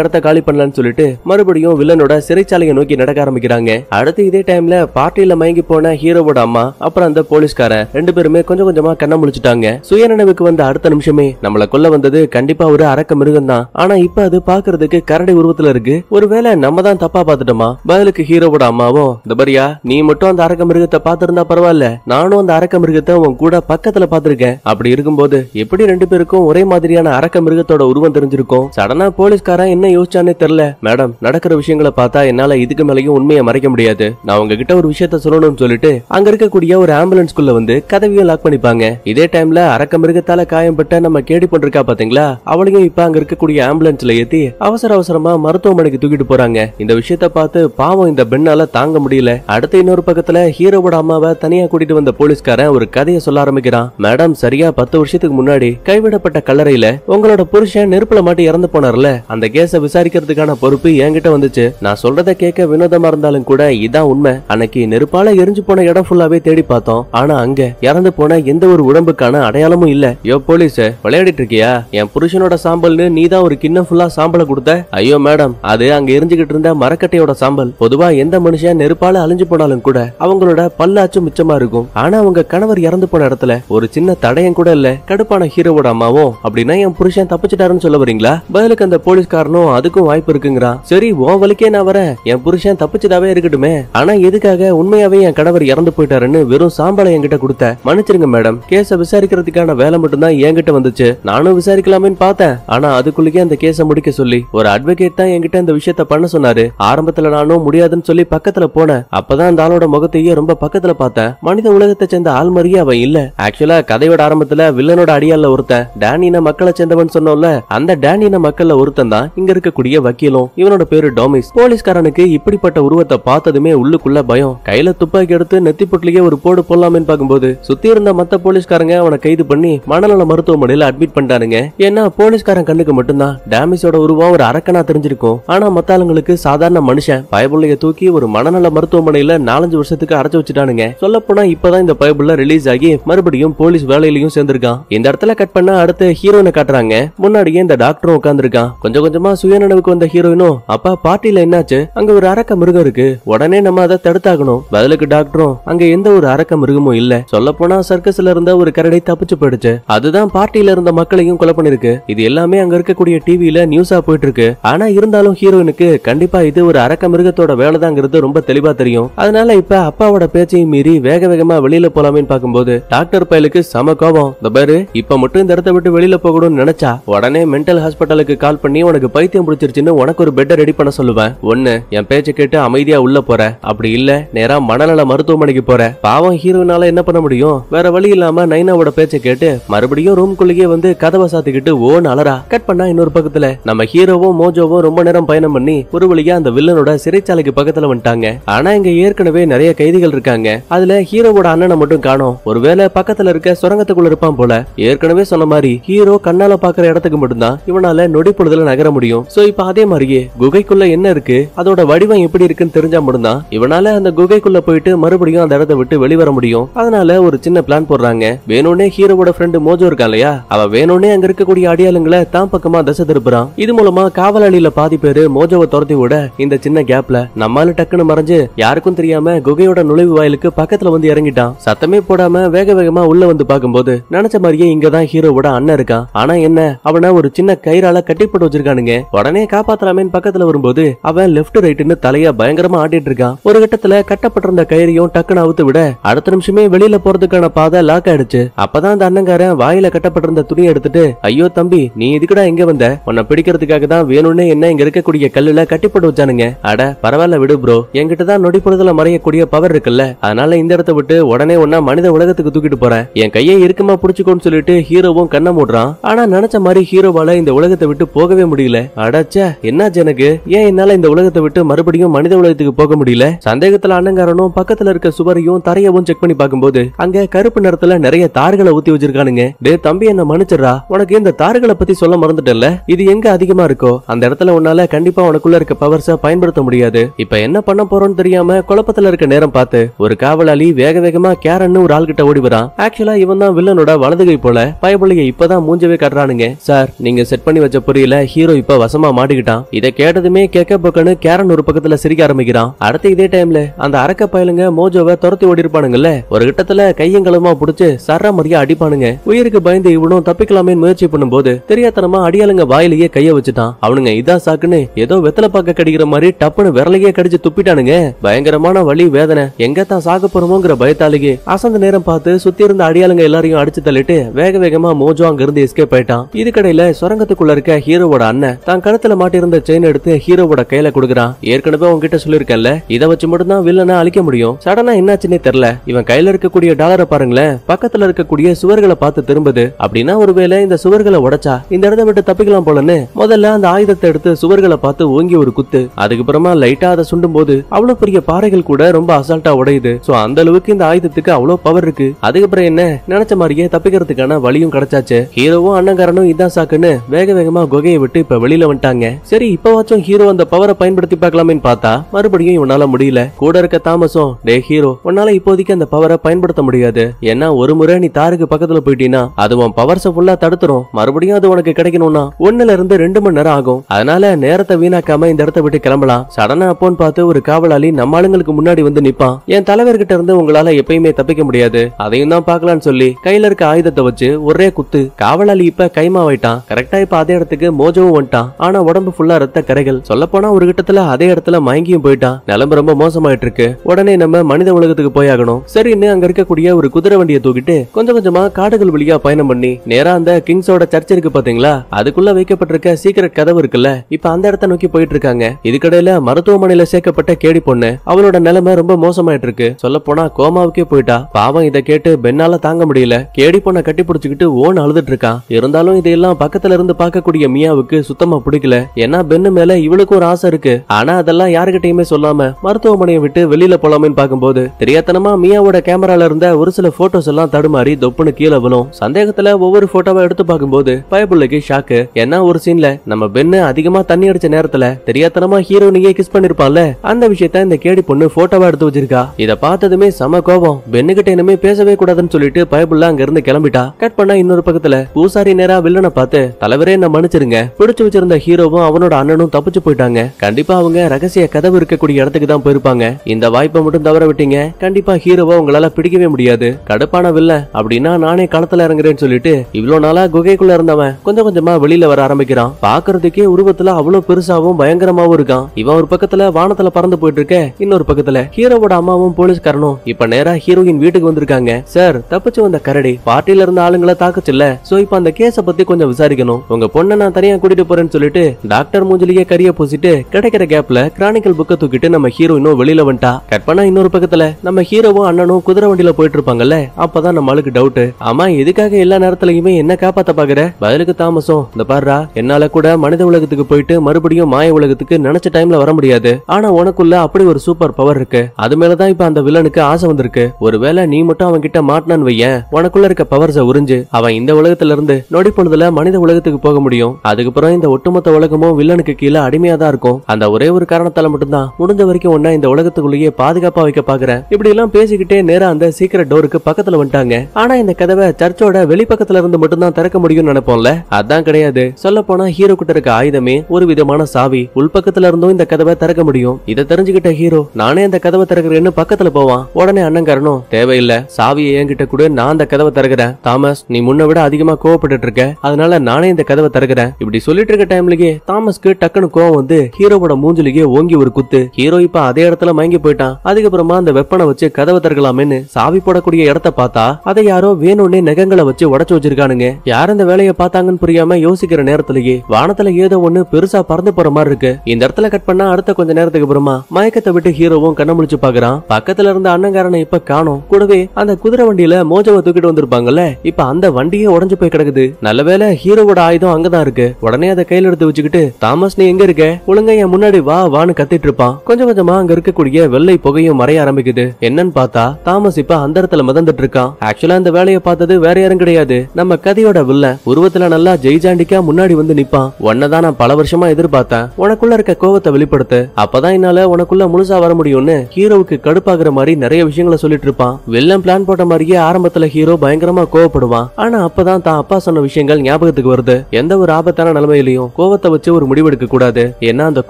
S1: இடத்த காலி பண்ணலாம்னு சொல்லிட்டு மறுபடியும் வில்லனோட சிறைச்சாலையை நோக்கி நடக்க ஆரம்பிக்கிறாங்க அடுத்து இதே டைம்ல பார்ட்டியில மயங்கி போன ஹீரோவோட அம்மா அப்புறம் அந்த போலீஸ்காரன் ரெண்டு பேருமே கொஞ்சம் கொஞ்சமா கண்ண முழிச்சுட்டாங்க சுயநினைவுக்கு வந்த அடுத்த நிமிஷமே நம்மள கொல்ல வந்தது கண்டிப்பா ஒரு அரக்க மிருகம் தான் ஆனா இப்ப அது பாக்குறதுக்கு கரடி உருவத்துல இருக்கு ஒருவேளை நம்ம தான் தப்பா பாத்துட்டோமா பதிலுக்கு ஹீரோவோட அம்மாவும் இந்த பரியா நீ மட்டும் அந்த அரக்க மிருகத்தை பாத்துருந்தா பரவாயில்ல நானும் அந்த அரக்க மிருகத்தை உன் கூட பக்கத்துல பாத்திருக்கேன் அப்படி இருக்கும்போது எப்படி ரெண்டு பேருக்கும் ஒரே மாதிரியான அரக்க மிருகத்தோட உருவம் தெரிஞ்சிருக்கும் சடனா போலீஸ்காரன் என்ன யோசிச்சானே தெரியல மேடம் நடக்கிற விஷயங்களை பார்த்தா என்னால இதுக்கு மேலயும் உண்மையை மறைக்க முடியாது நான் உங்ககிட்ட ஒரு விஷயத்த சொல்லணும்னு சொல்லிட்டு அங்க இருக்கக்கூடிய ஒரு ஆம்புலன்ஸ்குள்ள வந்து கதவியும் லாக் பண்ணிப்பாங்க இதே டைம்ல அரக்க மிருகத்தால காயம்பட்ட நம்ம கேடி பண்றா பாத்தீங்களா அவளையும் இப்ப அங்க இருக்கக்கூடிய ஆம்புலன்ஸ்ல ஏத்தி அவசர அவசரமா மருத்துவமனைக்கு தூக்கிட்டு போறாங்க இந்த விஷயத்த பார்த்து பாவம் இந்த பெண்ணால தாங்க முடியல அடுத்த இன்னொரு பக்கத்துல ஹீரோவோட அம்மாவை தனியா கூட்டிட்டு வந்த போலீஸ்காரன் ஒரு கதையை சொல்ல ஆரம்பிக்கிறான் மேடம் சரியா பத்து வருஷத்துக்கு முன்னாடி கைவிடப்பட்ட கல்லறையில உங்களோட புருஷன் நெருப்புல மாட்டி இறந்து போனார்ல அந்த கேஸ விசாரிக்கிறதுக்கான பொறுப்பு என்கிட்ட வந்துச்சு நான் சொல்றத கேட்க வினோதமா இருந்தாலும் கூட இதான் உண்மை அன்னைக்கு நெருப்பால எரிஞ்சு போன இடம் ஃபுல்லாவே தேடி பார்த்தோம் ஆனா அங்க இறந்து போன எந்த ஒரு உடம்புக்கான அடையாளமும் இல்ல யோ போலீஸ் விளையாடிட்டு இருக்கியா என் புருஷனோட சாம்பல்னு நீ தான் ஒரு கிண்ணம் ஃபுல்லா சாம்பலை கொடுத்த ஐயோ மேடம் அது அங்க எரிஞ்சுகிட்டு இருந்த மரக்கட்டையோட சாம்பல் பொதுவா எந்த மனுஷன் நெருப்பால அழிஞ்சு போனாலும் கூட அவங்களோட பல்லாச்சும் மிச்சமா இருக்கும் ஆனா அவங்க கணவர் இறந்து போன இடத்துல ஒரு சின்ன தடயம் கூட இல்ல கடுப்பான ஹீரோவோட அம்மாவும் அப்படின்னா என் புருஷன் தப்பிச்சிட்டாருன்னு சொல்ல வரீங்களா பதிலுக்கு அந்த போலீஸ்காரனும் அதுக்கும் வாய்ப்பு இருக்குங்கிறான் சரி ஓ வலிக்கே நான் வரேன் என் புருஷன் தப்பிச்சு நினைச்சதாவே இருக்கட்டுமே ஆனா எதுக்காக உண்மையாவே என் கணவர் இறந்து போயிட்டாருன்னு வெறும் சாம்பலை என்கிட்ட கொடுத்த மன்னிச்சிருங்க மேடம் கேச விசாரிக்கிறதுக்கான வேலை மட்டும்தான் என்கிட்ட வந்துச்சு நானும் விசாரிக்கலாமேன்னு பார்த்தேன் ஆனா அதுக்குள்ளேயே அந்த கேச முடிக்க சொல்லி ஒரு அட்வொகேட் தான் என்கிட்ட இந்த விஷயத்த பண்ண சொன்னாரு ஆரம்பத்துல நானும் முடியாதுன்னு சொல்லி பக்கத்துல போனேன் அப்பதான் அந்த ஆளோட முகத்தையே ரொம்ப பக்கத்துல பார்த்தேன் மனித உலகத்தை சேர்ந்த ஆள் மாதிரியே அவன் இல்ல ஆக்சுவலா கதையோட ஆரம்பத்துல வில்லனோட அடியால ஒருத்தன் டேனின மக்களை சேர்ந்தவன் சொன்னோம்ல அந்த டேனின மக்கள்ல ஒருத்தன் தான் இங்க இருக்கக்கூடிய வக்கீலும் இவனோட பேரு டோமிஸ் போலீஸ்காரனுக்கு இப்படிப்பட்ட உருவத்தை பார்த்ததுமே உள்ளுக்குள்ள பயம் கையில துப்பாக்கி எடுத்து நெத்தி புட்லயே ஒரு போடு போடலாமேன்னு பாக்கும்போது சுத்தி இருந்த மத்த போலீஸ்காரங்க அவனை கைது பண்ணி மனநல மருத்துவமனையில அட்மிட் பண்ணிட்டானுங்க ஏன்னா போலீஸ்காரன் கண்ணுக்கு மட்டும்தான் டேமேஜோட உருவம் ஒரு அரக்கனா தெரிஞ்சிருக்கும் ஆனா மத்த ஆளுங்களுக்கு சாதாரண மனுஷன் பயபுள்ளைய தூக்கி ஒரு மனநல மருத்துவமனையில நாலஞ்சு வருஷத்துக்கு அரைச்சு வச்சுட்டானுங்க சொல்ல போனா இப்பதான் இந்த பயபுள்ள ரிலீஸ் ஆகி மறுபடியும் போலீஸ் வேலையிலையும் சேர்ந்திருக்கான் இந்த இடத்துல கட் பண்ண அடுத்த ஹீரோயினை காட்டுறாங்க முன்னாடியே இந்த டாக்டரும் உட்காந்துருக்கான் கொஞ்சம் கொஞ்சமா சுயநனவுக்கு வந்த ஹீரோயினும் அப்பா பார்ட்டில என்னாச்சு அங்க ஒரு அரக்க மிருகம் இருக்கு உடனே நம்ம அதை தடுத்தாகணும் பதிலுக்கு டாக்டரும் அங்க எந்த ஒரு அரக்க மிருகமும் இல்ல சொல்ல போனா சர்க்கஸ்ல இருந்த ஒரு கரடை தப்பிச்சு போயிடுச்சு அதுதான் பார்ட்டியில இருந்த மக்களையும் கொலை பண்ணிருக்கு இது எல்லாமே அங்க இருக்கக்கூடிய டிவியில நியூஸா போயிட்டு இருக்கு ஆனா இருந்தாலும் ஹீரோயினுக்கு கண்டிப்பா இது ஒரு அரக்க மிருகத்தோட வேலை ரொம்ப தெளிவா தெரியும் அதனால இப்ப அப்பாவோட பேச்சையும் மீறி வேக வேகமா வெளியில போலாமேன்னு பாக்கும்போது டாக்டர் பயலுக்கு சம கோபம் இந்த பேரு இப்ப மட்டும் இந்த இடத்த விட்டு வெளியில போகணும்னு நினைச்சா உடனே மென்டல் ஹாஸ்பிட்டலுக்கு கால் பண்ணி உனக்கு பைத்தியம் பிடிச்சிருச்சுன்னு உனக்கு ஒரு பெட்டை ரெடி பண்ண சொல்லுவேன் ஒன்னு என் பேச்சை கேட்டு அமைதியா உள்ள போற அப்படி இல்ல நேரா மனநல மருத்துவமனைக்கு போற பாவம் ஹீரோனால என்ன பண்ண முடியும் வேற வழி இல்லாம நைனாவோட பேச்சை கேட்டு மறுபடியும் ரூம்குள்ளேயே வந்து கதவை சாத்திக்கிட்டு ஓன் அலரா கட் பண்ணா இன்னொரு பக்கத்துல நம்ம ஹீரோவும் மோஜோவும் ரொம்ப நேரம் பயணம் பண்ணி ஒரு வழியா அந்த வில்லனோட சிறைச்சாலைக்கு பக்கத்துல வந்துட்டாங்க ஆனா இங்க ஏற்கனவே நிறைய கைதிகள் இருக்காங்க அதுல ஹீரோவோட அண்ணனை மட்டும் காணும் ஒருவேளை பக்கத்துல இருக்க சுரங்கத்துக்குள்ள இருப்பான் போல ஏற்கனவே சொன்ன மாதிரி ஹீரோ கண்ணால பாக்குற இடத்துக்கு மட்டும்தான் இவனால நொடி பொழுதுல நகர முடியும் சோ இப்ப அதே மாதிரியே குகைக்குள்ள என்ன இருக்கு அதோட வடிவம் எப்படி இருக்கு இருக்குன்னு தெரிஞ்சா மட்டும்தான் இவனால அந்த குகைக்குள்ள போயிட்டு மறுபடியும் அந்த இடத்தை விட்டு வெளிவர முடியும் அதனால ஒரு சின்ன பிளான் போடுறாங்க வேணும்னே ஹீரோவோட ஃப்ரெண்டு மோஜோ இருக்கான் இல்லையா அவ வேணும்னே அங்க இருக்கக்கூடிய அடியாளங்களை தான் பக்கமா தசை திருப்புறான் இது மூலமா காவலாளியில பாதி பேரு மோஜோவை துரத்தி விட இந்த சின்ன கேப்ல நம்மால டக்குன்னு மறைஞ்சு யாருக்கும் தெரியாம குகையோட நுழைவு வாயிலுக்கு பக்கத்துல வந்து இறங்கிட்டான் சத்தமே போடாம வேக வேகமா உள்ள வந்து பார்க்கும்போது நினைச்ச மாதிரியே இங்கதான் ஹீரோவோட அண்ணன் இருக்கான் ஆனா என்ன அவனை ஒரு சின்ன கயிறால கட்டிப்பட்டு வச்சிருக்கானுங்க உடனே காப்பாத்தலாமேன்னு பக்கத்துல வரும்போது அவன் லெப்ட் ரைட்னு தலையா பயங்கரமா ஆடிட்டு இருக்கான் ஒரு கட்டத்துல கட்டப்பட்டிருந்த கயிறையும் டக்குன்னு அவுத்து விட அடுத்த நிமிஷமே வெளியில போறதுக்கான பாதை லாக் ஆயிடுச்சு அப்பதான் அந்த அண்ணங்காரன் வாயில கட்டப்பட்டிருந்த துணியை எடுத்துட்டு ஐயோ தம்பி நீ இதுக்குடா இங்க வந்த உன்னை பிடிக்கிறதுக்காக தான் வேணும்னு என்ன இங்க இருக்கக்கூடிய கல்லுல கட்டிப்பட்டு வச்சானுங்க அட பரவாயில்ல விடு ப்ரோ என்கிட்ட தான் நொடிப்படுதல மறையக்கூடிய பவர் இருக்குல்ல அதனால இந்த இடத்த விட்டு உடனே ஒன்னா மனித உலகத்துக்கு தூக்கிட்டு போறேன் என் கையை இருக்குமா புடிச்சுக்கோன்னு சொல்லிட்டு ஹீரோவும் கண்ண மூடுறான் ஆனா நினைச்ச மாதிரி ஹீரோவால இந்த உலகத்தை விட்டு போகவே முடியல அடாச்சா என்னாச்சு எனக்கு ஏன் என்னால இந்த உலகத்தை விட்டு மறுபடியும் மனித உலகத்துக்கு போக முடியல சந்தேகத்துல அண்ணங்காரனும் பக்கத்துல இருக்க சுவரையும் தரையவும் செக் பண்ணி பார்க்கும்போது அங்க கருப்பு நிறத்துல நிறைய தார்களை ஊத்தி வச்சிருக்கானுங்க டே தம்பி என்ன மன்னிச்சிடா உனக்கு இந்த தார்களை பத்தி சொல்ல மறந்துட்டல இது எங்க அதிகமா இருக்கோ அந்த இடத்துல உன்னால கண்டிப்பா உனக்குள்ள இருக்க பவர்ஸ பயன்படுத்த முடியாது இப்ப என்ன பண்ண போறோம்னு தெரியாம குழப்பத்துல இருக்க நேரம் பார்த்து ஒரு காவலாளி வேக வேகமா கேரன் ஒரு ஆள் கிட்ட ஓடி வரான் ஆக்சுவலா இவன் தான் வில்லனோட வலதுகை போல பயபுள்ளைய இப்பதான் மூஞ்சவே கட்டுறானுங்க சார் நீங்க செட் பண்ணி வச்ச புரியல ஹீரோ இப்ப வசமா மாட்டிக்கிட்டான் இதை கேட்டதுமே கேக்க பக்கன்னு கேரன் ஒரு பக்கத்துல சிரிக்க ஆரம்பிக்கிறான் அடுத்து இதே டைம்ல அந்த அரக்க பயலுங்க மோஜோவை துரத்தி ஓடி இருப்பானுங்கல்ல ஒரு கிட்டத்துல கையங்கலமா புடிச்சு சர்ற மாதிரியா அடிப்பானுங்க உயிருக்கு பயந்து இவனும் தப்பிக்கலாமே முயற்சி பண்ணும்போது தெரியாதனமா அடியாளுங்க வாயிலேயே கைய வச்சுட்டான் அவனுங்க இதான் சாக்குன்னு ஏதோ வெத்தலை பார்க்க கடிக்கிற மாதிரி டப்புன்னு விரலையே கடிச்சு துப்பிட்டானுங்க பயங்கரமான வலி வேதனை எங்க தான் சாக போறோமோங்கிற பயத்தாலேயே அசந்த நேரம் பார்த்து சுத்தி இருந்த அடியாளுங்க எல்லாரையும் அடிச்சு தள்ளிட்டு வேக வேகமா மோஜோ அங்க இருந்து எஸ்கேப் ஆயிட்டான் இதுக்கடையில சுரங்கத்துக்குள்ள இருக்க ஹீரோவோட அண்ணன் தான் கழுத்துல மாட்டிருந்த செயின் எடுத்து ஹீரோவோட கையில கொடுக்குறான் ஏற்கனவே உங்ககிட்ட கிட்ட சொல்லிருக்கல இத வச்சு மட்டும் வில்லனை அழிக்க முடியும் சடனா என்னாச்சுன்னே தெரியல இவன் கையில இருக்கக்கூடிய டாலரை பாருங்களேன் பக்கத்துல இருக்கக்கூடிய சுவர்களை பார்த்து திரும்புது அப்படின்னா ஒருவேளை இந்த சுவர்களை உடைச்சா இந்த இடத்த விட்டு தப்பிக்கலாம் போலன்னு முதல்ல அந்த ஆயுதத்தை எடுத்து சுவர்களை பார்த்து ஓங்கி ஒரு குத்து அதுக்கப்புறமா லைட்டா அதை சுண்டும் போது அவ்வளவு பெரிய பாறைகள் கூட ரொம்ப அசால்ட்டா உடையுது சோ அந்த அளவுக்கு இந்த ஆயுதத்துக்கு அவ்வளவு பவர் இருக்கு அதுக்கப்புறம் என்ன நினைச்ச மாதிரியே தப்பிக்கிறதுக்கான வழியும் கிடைச்சாச்சு ஹீரோவும் அண்ணங்காரனும் இதான் சாக்குன்னு வேக வேகமா குகையை விட்டு இப்ப வெளியில வந்துட்டாங்க சரி இப்பவாச்சும் ஹீரோ அந்த பவரை பயன்படுத்தி பார்க்கலாமேன்னு பார்த்தா மறுபடியும் இவனால முடியல கூட இருக்க தாமசம் டே ஹீரோ உன்னால இப்போதைக்கு அந்த பவரை பயன்படுத்த முடியாது ஏன்னா ஒரு முறை நீ தாருக்கு பக்கத்துல போயிட்டீன்னா அது உன் பவர்ஸ ஃபுல்லா தடுத்துரும் மறுபடியும் அது உனக்கு கிடைக்கணும்னா ஒன்னுல இருந்து ரெண்டு மணி நேரம் ஆகும் அதனால நேரத்தை வீணாக்காம இந்த இடத்த விட்டு கிளம்பலாம் சடனா அப்போன்னு பார்த்து ஒரு காவலாளி நம்ம ஆளுங்களுக்கு முன்னாடி வந்து நிப்பான் என் தலைவர்கிட்ட இருந்து உங்களால எப்பயுமே தப்பிக்க முடியாது அதையும் தான் பாக்கலாம்னு சொல்லி கையில இருக்க ஆயுதத்தை வச்சு ஒரே குத்து காவலாளி இப்ப கைமாவாயிட்டான் கரெக்டா இப்ப அதே இடத்துக்கு மோஜவும் வந்துட்டான் ஆனா உடம்பு ஃபுல்லா ரத்த கரைகள் சொல்ல போனா ஒரு கிட்டத்துல அதே இடத்துல மயங்கி குறுக்கியும் போயிட்டா நிலம ரொம்ப மோசமாயிட்டு இருக்கு உடனே நம்ம மனித உலகத்துக்கு போயாகணும் சரின்னு அங்க இருக்கக்கூடிய ஒரு குதிரை வண்டியை தூக்கிட்டு கொஞ்சம் கொஞ்சமா காடுகள் வழியா பயணம் பண்ணி நேரா அந்த கிங்ஸோட சர்ச் இருக்கு பாத்தீங்களா அதுக்குள்ள வைக்கப்பட்டிருக்க சீக்கிரட் கதவு இருக்குல்ல இப்ப அந்த இடத்த நோக்கி போயிட்டு இருக்காங்க இதுக்கடையில மருத்துவமனையில சேர்க்கப்பட்ட கேடி பொண்ணு அவளோட நிலைமை ரொம்ப மோசமாயிட்டு இருக்கு சொல்ல போனா கோமாவுக்கே போயிட்டா பாவம் இதை கேட்டு பெண்ணால தாங்க முடியல கேடி பொண்ணை கட்டி பிடிச்சுக்கிட்டு ஓன் அழுதுட்டு இருக்கான் இருந்தாலும் இதையெல்லாம் பக்கத்துல இருந்து பார்க்கக்கூடிய மியாவுக்கு சுத்தமா பிடிக்கல ஏன்னா பெண்ணு மேல இவளுக்கு ஒரு ஆசை இருக்கு ஆனா அதெல்லாம் யாருக்கு யாருக்கிட்டையுமே சொல்லாம மருத்துவமனையை விட்டு வெளியில போலாமேன்னு பாக்கும்போது தெரியாதனமா மியாவோட கேமரால இருந்த ஒரு சில போட்டோஸ் எல்லாம் தடுமாறி தொப்புனு கீழே விழும் சந்தேகத்துல ஒவ்வொரு போட்டோவா எடுத்து பார்க்கும்போது பயபுள்ளைக்கு ஷாக்கு ஏன்னா ஒரு சீன்ல நம்ம பென்னு அதிகமா தண்ணி அடிச்ச நேரத்துல தெரியாதனமா ஹீரோனியே கிஸ் பண்ணிருப்பாள் அந்த விஷயத்த இந்த கேடி பொண்ணு போட்டோவா எடுத்து வச்சிருக்கா இத பார்த்ததுமே சம கோபம் பென்னு கிட்ட இனிமே பேசவே கூடாதுன்னு சொல்லிட்டு பயபுள்ள அங்க இருந்து கிளம்பிட்டா கட் பண்ணா இன்னொரு பக்கத்துல பூசாரி நேரா வில்லனை பார்த்து தலைவரே என்ன மன்னிச்சிருங்க பிடிச்சு வச்சிருந்த ஹீரோவும் அவனோட அண்ணனும் தப்பிச்சு போயிட்டாங்க கண்டிப்பா அவங்க ரகசிய கதை கதவு இருக்கக்கூடிய இடத்துக்கு தான் போயிருப்பாங்க இந்த வாய்ப்பை மட்டும் தவற விட்டீங்க கண்டிப்பா ஹீரோவா உங்களால பிடிக்கவே முடியாது கடுப்பான வில்ல அப்படின்னா நானே களத்துல இறங்குறேன்னு சொல்லிட்டு இவ்வளவு நாளா குகைக்குள்ள இருந்தவன் கொஞ்சம் கொஞ்சமா வெளியில வர ஆரம்பிக்கிறான் பாக்குறதுக்கே உருவத்துல அவ்வளவு பெருசாவும் பயங்கரமாவும் இருக்கான் இவன் ஒரு பக்கத்துல வானத்துல பறந்து போயிட்டு இருக்க இன்னொரு பக்கத்துல ஹீரோவோட அம்மாவும் போலீஸ்காரனும் இப்ப நேரா ஹீரோயின் வீட்டுக்கு வந்திருக்காங்க சார் தப்பிச்சு வந்த கரடி பார்ட்டில இருந்த ஆளுங்களை இல்ல சோ இப்ப அந்த கேஸ பத்தி கொஞ்சம் விசாரிக்கணும் உங்க பொண்ணை நான் தனியா கூட்டிட்டு போறேன்னு சொல்லிட்டு டாக்டர் மூஞ்சலியே கரிய பூசிட்டு கிடைக்கிற கேப்ல கிரானிக்கல் டேபிள் புக்கை தூக்கிட்டு நம்ம ஹீரோ இன்னும் வெளியில வந்துட்டா பண்ணா இன்னொரு பக்கத்துல நம்ம ஹீரோவும் அண்ணனும் குதிரை வண்டியில போயிட்டு இருப்பாங்கல்ல அப்பதான் நம்மளுக்கு டவுட் ஆமா எதுக்காக எல்லா நேரத்திலயுமே என்ன காப்பாத்த பாக்குற பதிலுக்கு தாமசம் இந்த பாருடா என்னால கூட மனித உலகத்துக்கு போயிட்டு மறுபடியும் மாய உலகத்துக்கு நினைச்ச டைம்ல வர முடியாது ஆனா உனக்குள்ள அப்படி ஒரு சூப்பர் பவர் இருக்கு அது மேலதான் இப்ப அந்த வில்லனுக்கு ஆசை வந்திருக்கு ஒருவேளை நீ மட்டும் அவன் கிட்ட மாட்டினான்னு வையன் உனக்குள்ள இருக்க பவர்ஸ உறிஞ்சு அவன் இந்த உலகத்துல இருந்து நொடி பொழுதுல மனித உலகத்துக்கு போக முடியும் அதுக்கப்புறம் இந்த ஒட்டுமொத்த உலகமும் வில்லனுக்கு கீழே அடிமையா தான் இருக்கும் அந்த ஒரே ஒரு காரணத்தால மட்டும் மட்டும்தான் முடிஞ்ச வரைக்கும் ஒன்னா இந்த உலகத்துக்குள்ளேயே பாதுகாப்பா வைக்க பாக்குறேன் இப்படி எல்லாம் பேசிக்கிட்டே நேரா அந்த சீக்கிரட் டோருக்கு பக்கத்துல வந்துட்டாங்க ஆனா இந்த கதவை சர்ச்சோட வெளிப்பக்கத்துல இருந்து மட்டும்தான் திறக்க முடியும்னு நினைப்போம்ல அதான் கிடையாது சொல்ல போனா ஹீரோ கிட்ட இருக்க ஆயுதமே ஒரு விதமான சாவி உள்பக்கத்துல இருந்தும் இந்த கதவை திறக்க முடியும் இதை தெரிஞ்சுக்கிட்ட ஹீரோ நானே அந்த கதவை திறக்கிறேன்னு பக்கத்துல போவான் உடனே அண்ணங்காரனும் தேவையில்ல சாவியை என்கிட்ட கூட நான் அந்த கதவை திறக்கிறேன் தாமஸ் நீ முன்ன விட அதிகமா கோவப்பட்டு இருக்க அதனால நானே இந்த கதவை திறக்கிறேன் இப்படி சொல்லிட்டு இருக்க டைம்லயே தாமஸ்க்கு டக்குனு கோவம் வந்து ஹீரோவோட மூஞ்சிலேயே ஓங்கி ஒரு குத்து ஹீரோ இப்ப அதே இடத்துல மயங்கி போயிட்டான் அதுக்கப்புறமா அந்த வெப்பனை வச்சு கதவை திறக்கலாமேன்னு சாவி போடக்கூடிய இடத்த பார்த்தா அதை யாரோ வேணும்னே நெகங்களை வச்சு உடச்சு வச்சிருக்கானுங்க யார் இந்த வேலையை பார்த்தாங்கன்னு புரியாம யோசிக்கிற நேரத்திலேயே வானத்துல ஏதோ ஒண்ணு பெருசா பறந்து போற மாதிரி இருக்கு இந்த இடத்துல கட் பண்ணா அடுத்த கொஞ்ச நேரத்துக்கு அப்புறமா மயக்கத்தை விட்டு ஹீரோவும் கண்ண முடிச்சு பாக்குறான் பக்கத்துல இருந்த அண்ணங்காரனை இப்ப காணும் கூடவே அந்த குதிரை வண்டியில மோஜவ தூக்கிட்டு வந்திருப்பாங்கல்ல இப்ப அந்த வண்டியே உடஞ்சு போய் கிடக்குது நல்ல ஹீரோவோட ஆயுதம் அங்கதான் இருக்கு உடனே அதை கையில எடுத்து வச்சுக்கிட்டு தாமஸ் நீ எங்க இருக்க ஒழுங்க என் முன்னாடி வா வான்னு கத்திட்டு போயிட்டு இருப்பான் கொஞ்சம் கொஞ்சமா அங்க இருக்கக்கூடிய வெள்ளை புகையும் மறைய ஆரம்பிக்குது என்னன்னு பார்த்தா தாமஸ் இப்ப அந்த இடத்துல மிதந்துட்டு இருக்கான் ஆக்சுவலா இந்த வேலையை பார்த்தது வேற யாரும் கிடையாது நம்ம கதையோட வில்ல உருவத்துல நல்லா ஜெய்ஜாண்டிக்கா முன்னாடி வந்து நிப்பான் உன்னதான் நான் பல வருஷமா எதிர்பார்த்தேன் உனக்குள்ள இருக்க கோவத்தை வெளிப்படுத்து அப்பதான் என்னால உனக்குள்ள முழுசா வர முடியும்னு ஹீரோவுக்கு கடுப்பாகிற மாதிரி நிறைய விஷயங்களை சொல்லிட்டு இருப்பான் வில்லன் பிளான் போட்ட மாதிரியே ஆரம்பத்துல ஹீரோ பயங்கரமா கோவப்படுவான் ஆனா அப்பதான் தான் அப்பா சொன்ன விஷயங்கள் ஞாபகத்துக்கு வருது எந்த ஒரு ஆபத்தான நிலைமையிலையும் கோவத்தை வச்சு ஒரு முடிவெடுக்க கூடாது ஏன்னா அந்த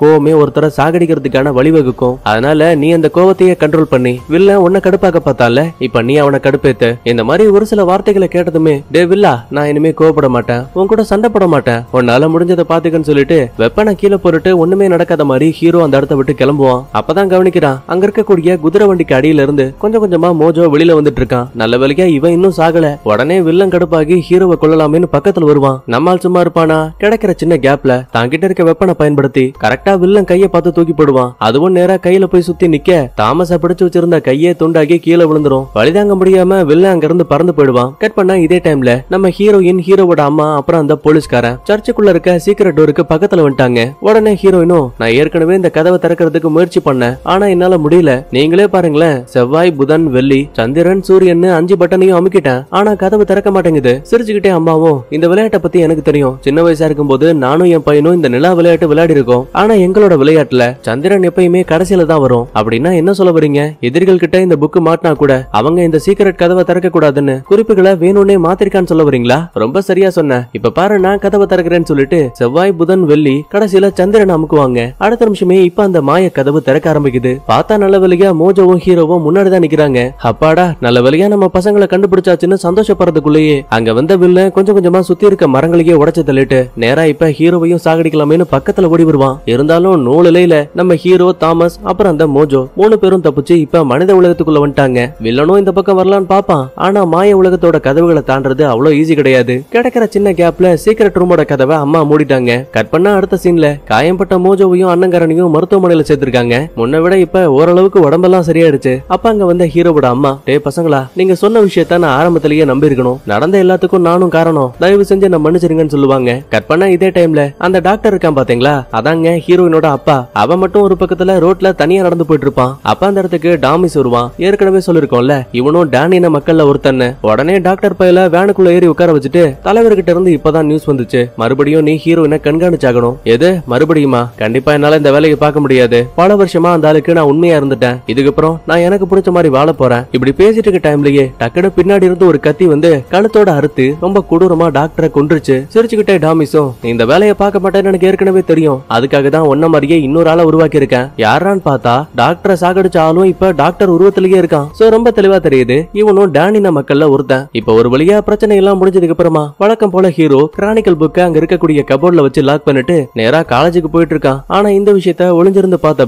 S1: கோவமே ஒருத்தர சாகடிக்கிறது பண்றதுக்கான வழிவகுக்கும் அதனால நீ அந்த கோபத்தையே கண்ட்ரோல் பண்ணி வில்ல உன்ன கடுப்பாக்க பார்த்தால இப்ப நீ அவனை கடுப்பேத்து இந்த மாதிரி ஒரு சில வார்த்தைகளை கேட்டதுமே டே வில்லா நான் இனிமே கோவப்பட மாட்டேன் உன் கூட சண்டை போட மாட்டேன் உன்னால முடிஞ்சதை பாத்துக்கன்னு சொல்லிட்டு வெப்பனை கீழே போட்டுட்டு ஒண்ணுமே நடக்காத மாதிரி ஹீரோ அந்த இடத்த விட்டு கிளம்புவான் அப்பதான் கவனிக்கிறான் அங்க இருக்கக்கூடிய குதிரை வண்டிக்கு அடியில இருந்து கொஞ்சம் கொஞ்சமா மோஜோ வெளியில வந்துட்டு இருக்கான் நல்ல வழியா இவன் இன்னும் சாகல உடனே வில்லன் கடுப்பாகி ஹீரோவை கொள்ளலாமேன்னு பக்கத்துல வருவான் நம்மால் சும்மா இருப்பானா கிடைக்கிற சின்ன கேப்ல தான் கிட்ட இருக்க வெப்பனை பயன்படுத்தி கரெக்டா வில்லன் கையை பார்த்து தூக்கி போடுவான் விழுந்துருவான் அதுவும் நேரா கையில போய் சுத்தி நிக்க தாமஸ பிடிச்சு வச்சிருந்த கையே துண்டாக்கி கீழே விழுந்துரும் வழிதாங்க முடியாம வில்ல அங்க இருந்து பறந்து போயிடுவான் கட் பண்ணா இதே டைம்ல நம்ம ஹீரோயின் ஹீரோவோட அம்மா அப்புறம் அந்த போலீஸ்காரன் சர்ச்சுக்குள்ள இருக்க சீக்கிரட் டோருக்கு பக்கத்துல வந்துட்டாங்க உடனே ஹீரோயினும் நான் ஏற்கனவே இந்த கதவை திறக்கிறதுக்கு முயற்சி பண்ணேன் ஆனா என்னால முடியல நீங்களே பாருங்களேன் செவ்வாய் புதன் வெள்ளி சந்திரன் சூரியன் அஞ்சு பட்டனையும் அமுக்கிட்டேன் ஆனா கதவு திறக்க மாட்டேங்குது சிரிச்சுக்கிட்டே அம்மாவும் இந்த விளையாட்டை பத்தி எனக்கு தெரியும் சின்ன வயசா இருக்கும் போது நானும் என் பையனும் இந்த நிலா விளையாட்டு விளையாடி இருக்கோம் ஆனா எங்களோட விளையாட்டுல சந்திரன் எப்பயுமே கடைசியில தான் வரும் அப்படின்னா என்ன சொல்ல வரீங்க எதிரிகள் கிட்ட இந்த புக்கு மாட்டினா கூட அவங்க இந்த சீக்கிரட் கதவை திறக்க கூடாதுன்னு குறிப்புகளை வேணும்னே மாத்திருக்கான்னு சொல்ல வரீங்களா ரொம்ப சரியா சொன்ன இப்ப பாரு நான் கதவை திறக்கிறேன்னு சொல்லிட்டு செவ்வாய் புதன் வெள்ளி கடைசியில சந்திரன் அமுக்குவாங்க அடுத்த நிமிஷமே இப்ப அந்த மாய கதவு திறக்க ஆரம்பிக்குது பார்த்தா நல்ல வழியா மோஜோவும் ஹீரோவும் முன்னாடி தான் நிக்கிறாங்க அப்பாடா நல்ல வழியா நம்ம பசங்களை கண்டுபிடிச்சாச்சுன்னு சந்தோஷப்படுறதுக்குள்ளேயே அங்க வந்த வில்ல கொஞ்சம் கொஞ்சமா சுத்தி இருக்க மரங்களையே உடச்சு தள்ளிட்டு நேரா இப்ப ஹீரோவையும் சாகடிக்கலாமேன்னு பக்கத்துல ஓடி வருவான் இருந்தாலும் நூலிலையில நம்ம நம்ம ஹீரோ தாமஸ் அப்புறம் அந்த மோஜோ மூணு பேரும் தப்பிச்சு இப்ப மனித உலகத்துக்குள்ள வந்துட்டாங்க வில்லனும் இந்த பக்கம் வரலான்னு பாப்பான் ஆனா மாய உலகத்தோட கதவுகளை தாண்டறது அவ்வளவு ஈஸி கிடையாது கிடைக்கிற சின்ன கேப்ல சீக்கிரட் ரூமோட கதவை அம்மா மூடிட்டாங்க கட் பண்ண அடுத்த சீன்ல காயம்பட்ட மோஜோவையும் அண்ணங்கரனையும் மருத்துவமனையில சேர்த்திருக்காங்க முன்ன விட இப்ப ஓரளவுக்கு உடம்பெல்லாம் சரியாயிடுச்சு அப்ப அங்க வந்த ஹீரோவோட அம்மா டே பசங்களா நீங்க சொன்ன விஷயத்த நான் ஆரம்பத்திலேயே நம்பி இருக்கணும் நடந்த எல்லாத்துக்கும் நானும் காரணம் தயவு செஞ்சு நம்ம மன்னிச்சிருங்கன்னு சொல்லுவாங்க கட் பண்ண இதே டைம்ல அந்த டாக்டர் இருக்கான் பாத்தீங்களா அதாங்க ஹீரோயினோட அப்பா அவன் மட்டும் மட்டும் ஒரு பக்கத்துல ரோட்ல தனியா நடந்து போயிட்டு இருப்பான் அப்ப அந்த இடத்துக்கு டாமிஸ் வருவான் ஏற்கனவே சொல்லிருக்கோம்ல இவனும் டேனின மக்கள்ல ஒருத்தன் உடனே டாக்டர் பையில வேனுக்குள்ள ஏறி உட்கார வச்சுட்டு தலைவர்கிட்ட இருந்து இப்பதான் நியூஸ் வந்துச்சு மறுபடியும் நீ ஹீரோயின கண்காணிச்சாகணும் எது மறுபடியுமா கண்டிப்பா என்னால இந்த வேலையை பார்க்க முடியாது பல வருஷமா அந்த ஆளுக்கு நான் உண்மையா இருந்துட்டேன் இதுக்கப்புறம் நான் எனக்கு பிடிச்ச மாதிரி வாழ போறேன் இப்படி பேசிட்டு இருக்க டைம்லயே டக்குனு பின்னாடி இருந்து ஒரு கத்தி வந்து கழுத்தோட அறுத்து ரொம்ப கொடூரமா டாக்டரை கொண்டுருச்சு சிரிச்சுக்கிட்டே டாமிஸும் இந்த வேலையை பார்க்க மாட்டேன்னு எனக்கு ஏற்கனவே தெரியும் அதுக்காக தான் ஒன்ன மாதிரியே இன்னொரு ஆளை உருவாக்கி இருக்கேன் யாரான்னு பார்த்தா டாக்டரை இப்ப டாக்டர் உருவத்திலேயே இருக்கான் சோ ரொம்ப தெளிவா தெரியுது இவனும் டேனின மக்கள்ல ஒருத்தன் இப்ப ஒரு வழியா பிரச்சனை எல்லாம் முடிஞ்சதுக்கு அப்புறமா வழக்கம் போல ஹீரோ கிரானிக்கல் புக்க அங்க இருக்கக்கூடிய கபோர்ட்ல வச்சு லாக் பண்ணிட்டு நேரா காலேஜுக்கு போயிட்டு இருக்கான் ஆனா இந்த விஷயத்த ஒளிஞ்சிருந்து பார்த்த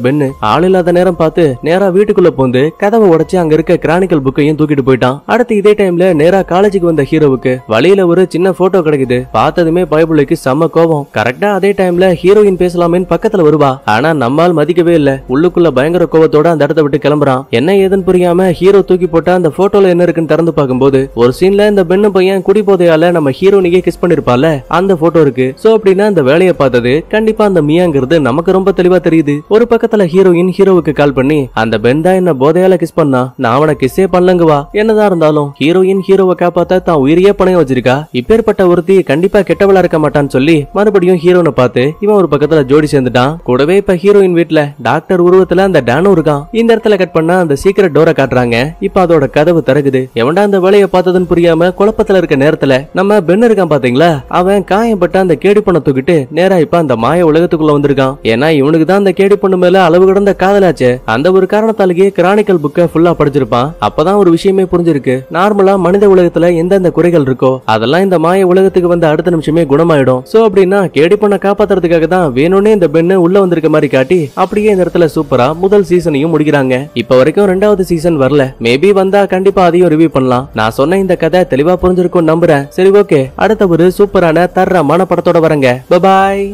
S1: ஆள் இல்லாத நேரம் பார்த்து நேரா வீட்டுக்குள்ள போந்து கதவை உடைச்சு அங்க இருக்க கிரானிக்கல் புக்கையும் தூக்கிட்டு போயிட்டான் அடுத்து இதே டைம்ல நேரா காலேஜுக்கு வந்த ஹீரோவுக்கு வழியில ஒரு சின்ன போட்டோ கிடைக்குது பார்த்ததுமே பைபிளுக்கு செம்ம கோபம் கரெக்டா அதே டைம்ல ஹீரோயின் பேசலாமேன்னு பக்கத்துல வருவா ஆனா நம்ம கமால் மதிக்கவே இல்ல உள்ளுக்குள்ள பயங்கர கோவத்தோட அந்த இடத்த விட்டு கிளம்புறான் என்ன ஏதுன்னு புரியாம ஹீரோ தூக்கி போட்டா அந்த போட்டோல என்ன இருக்குன்னு திறந்து பார்க்கும்போது ஒரு சீன்ல இந்த பெண்ணு பையன் குடி போதையால நம்ம ஹீரோனிக்கே கிஸ் பண்ணிருப்பால அந்த போட்டோ இருக்கு சோ அப்படின்னா அந்த வேலையை பார்த்தது கண்டிப்பா அந்த மியாங்கிறது நமக்கு ரொம்ப தெளிவா தெரியுது ஒரு பக்கத்துல ஹீரோயின் ஹீரோவுக்கு கால் பண்ணி அந்த பெண் தான் என்ன போதையால கிஸ் பண்ணா நான் அவனை கிஸ்ஸே பண்ணலங்குவா என்னதான் இருந்தாலும் ஹீரோயின் ஹீரோவை காப்பாத்த தான் உயிரியே பணைய வச்சிருக்கா இப்பேற்பட்ட ஒருத்தி கண்டிப்பா கெட்டவளா இருக்க மாட்டான்னு சொல்லி மறுபடியும் ஹீரோனை பார்த்து இவன் ஒரு பக்கத்துல ஜோடி சேர்ந்துட்டான் கூடவே இப்ப ஹீரோயின் வீட்டுல டாக்டர் உருவத்துல அந்த டானு இருக்கான் இந்த இடத்துல கட் பண்ணா அந்த சீக்கிரம் டோரை காட்டுறாங்க இப்ப அதோட கதவு திறகுது எவன்டா அந்த வேலையை பார்த்ததுன்னு புரியாம குழப்பத்துல இருக்க நேரத்துல நம்ம பெண் இருக்கான் பாத்தீங்களா அவன் காயப்பட்ட அந்த கேடி பண்ண தூக்கிட்டு நேரா இப்ப அந்த மாய உலகத்துக்குள்ள வந்திருக்கான் ஏன்னா இவனுக்கு தான் அந்த கேடி பண்ணு மேல அளவு கடந்த காதலாச்சு அந்த ஒரு காரணத்தாலேயே கிரானிக்கல் புக்கை ஃபுல்லா படிச்சிருப்பான் அப்பதான் ஒரு விஷயமே புரிஞ்சிருக்கு நார்மலா மனித உலகத்துல எந்தெந்த குறைகள் இருக்கோ அதெல்லாம் இந்த மாய உலகத்துக்கு வந்த அடுத்த நிமிஷமே குணமாயிடும் சோ அப்படின்னா கேடி பண்ண காப்பாத்துறதுக்காக தான் வேணும்னே இந்த பெண்ணு உள்ள வந்திருக்க மாதிரி காட்டி அப்படியே இந்த இடத்துல சூப்பரா முதல் சீசனையும் முடிக்கிறாங்க இப்ப வரைக்கும் ரெண்டாவது சீசன் வரல மேபி வந்தா கண்டிப்பா அதையும் ரிவ்யூ பண்ணலாம் நான் சொன்ன இந்த கதை தெளிவா புரிஞ்சிருக்கும் நம்புறேன் சரி ஓகே அடுத்த ஒரு சூப்பரான தரமான படத்தோட வரங்க பபாய்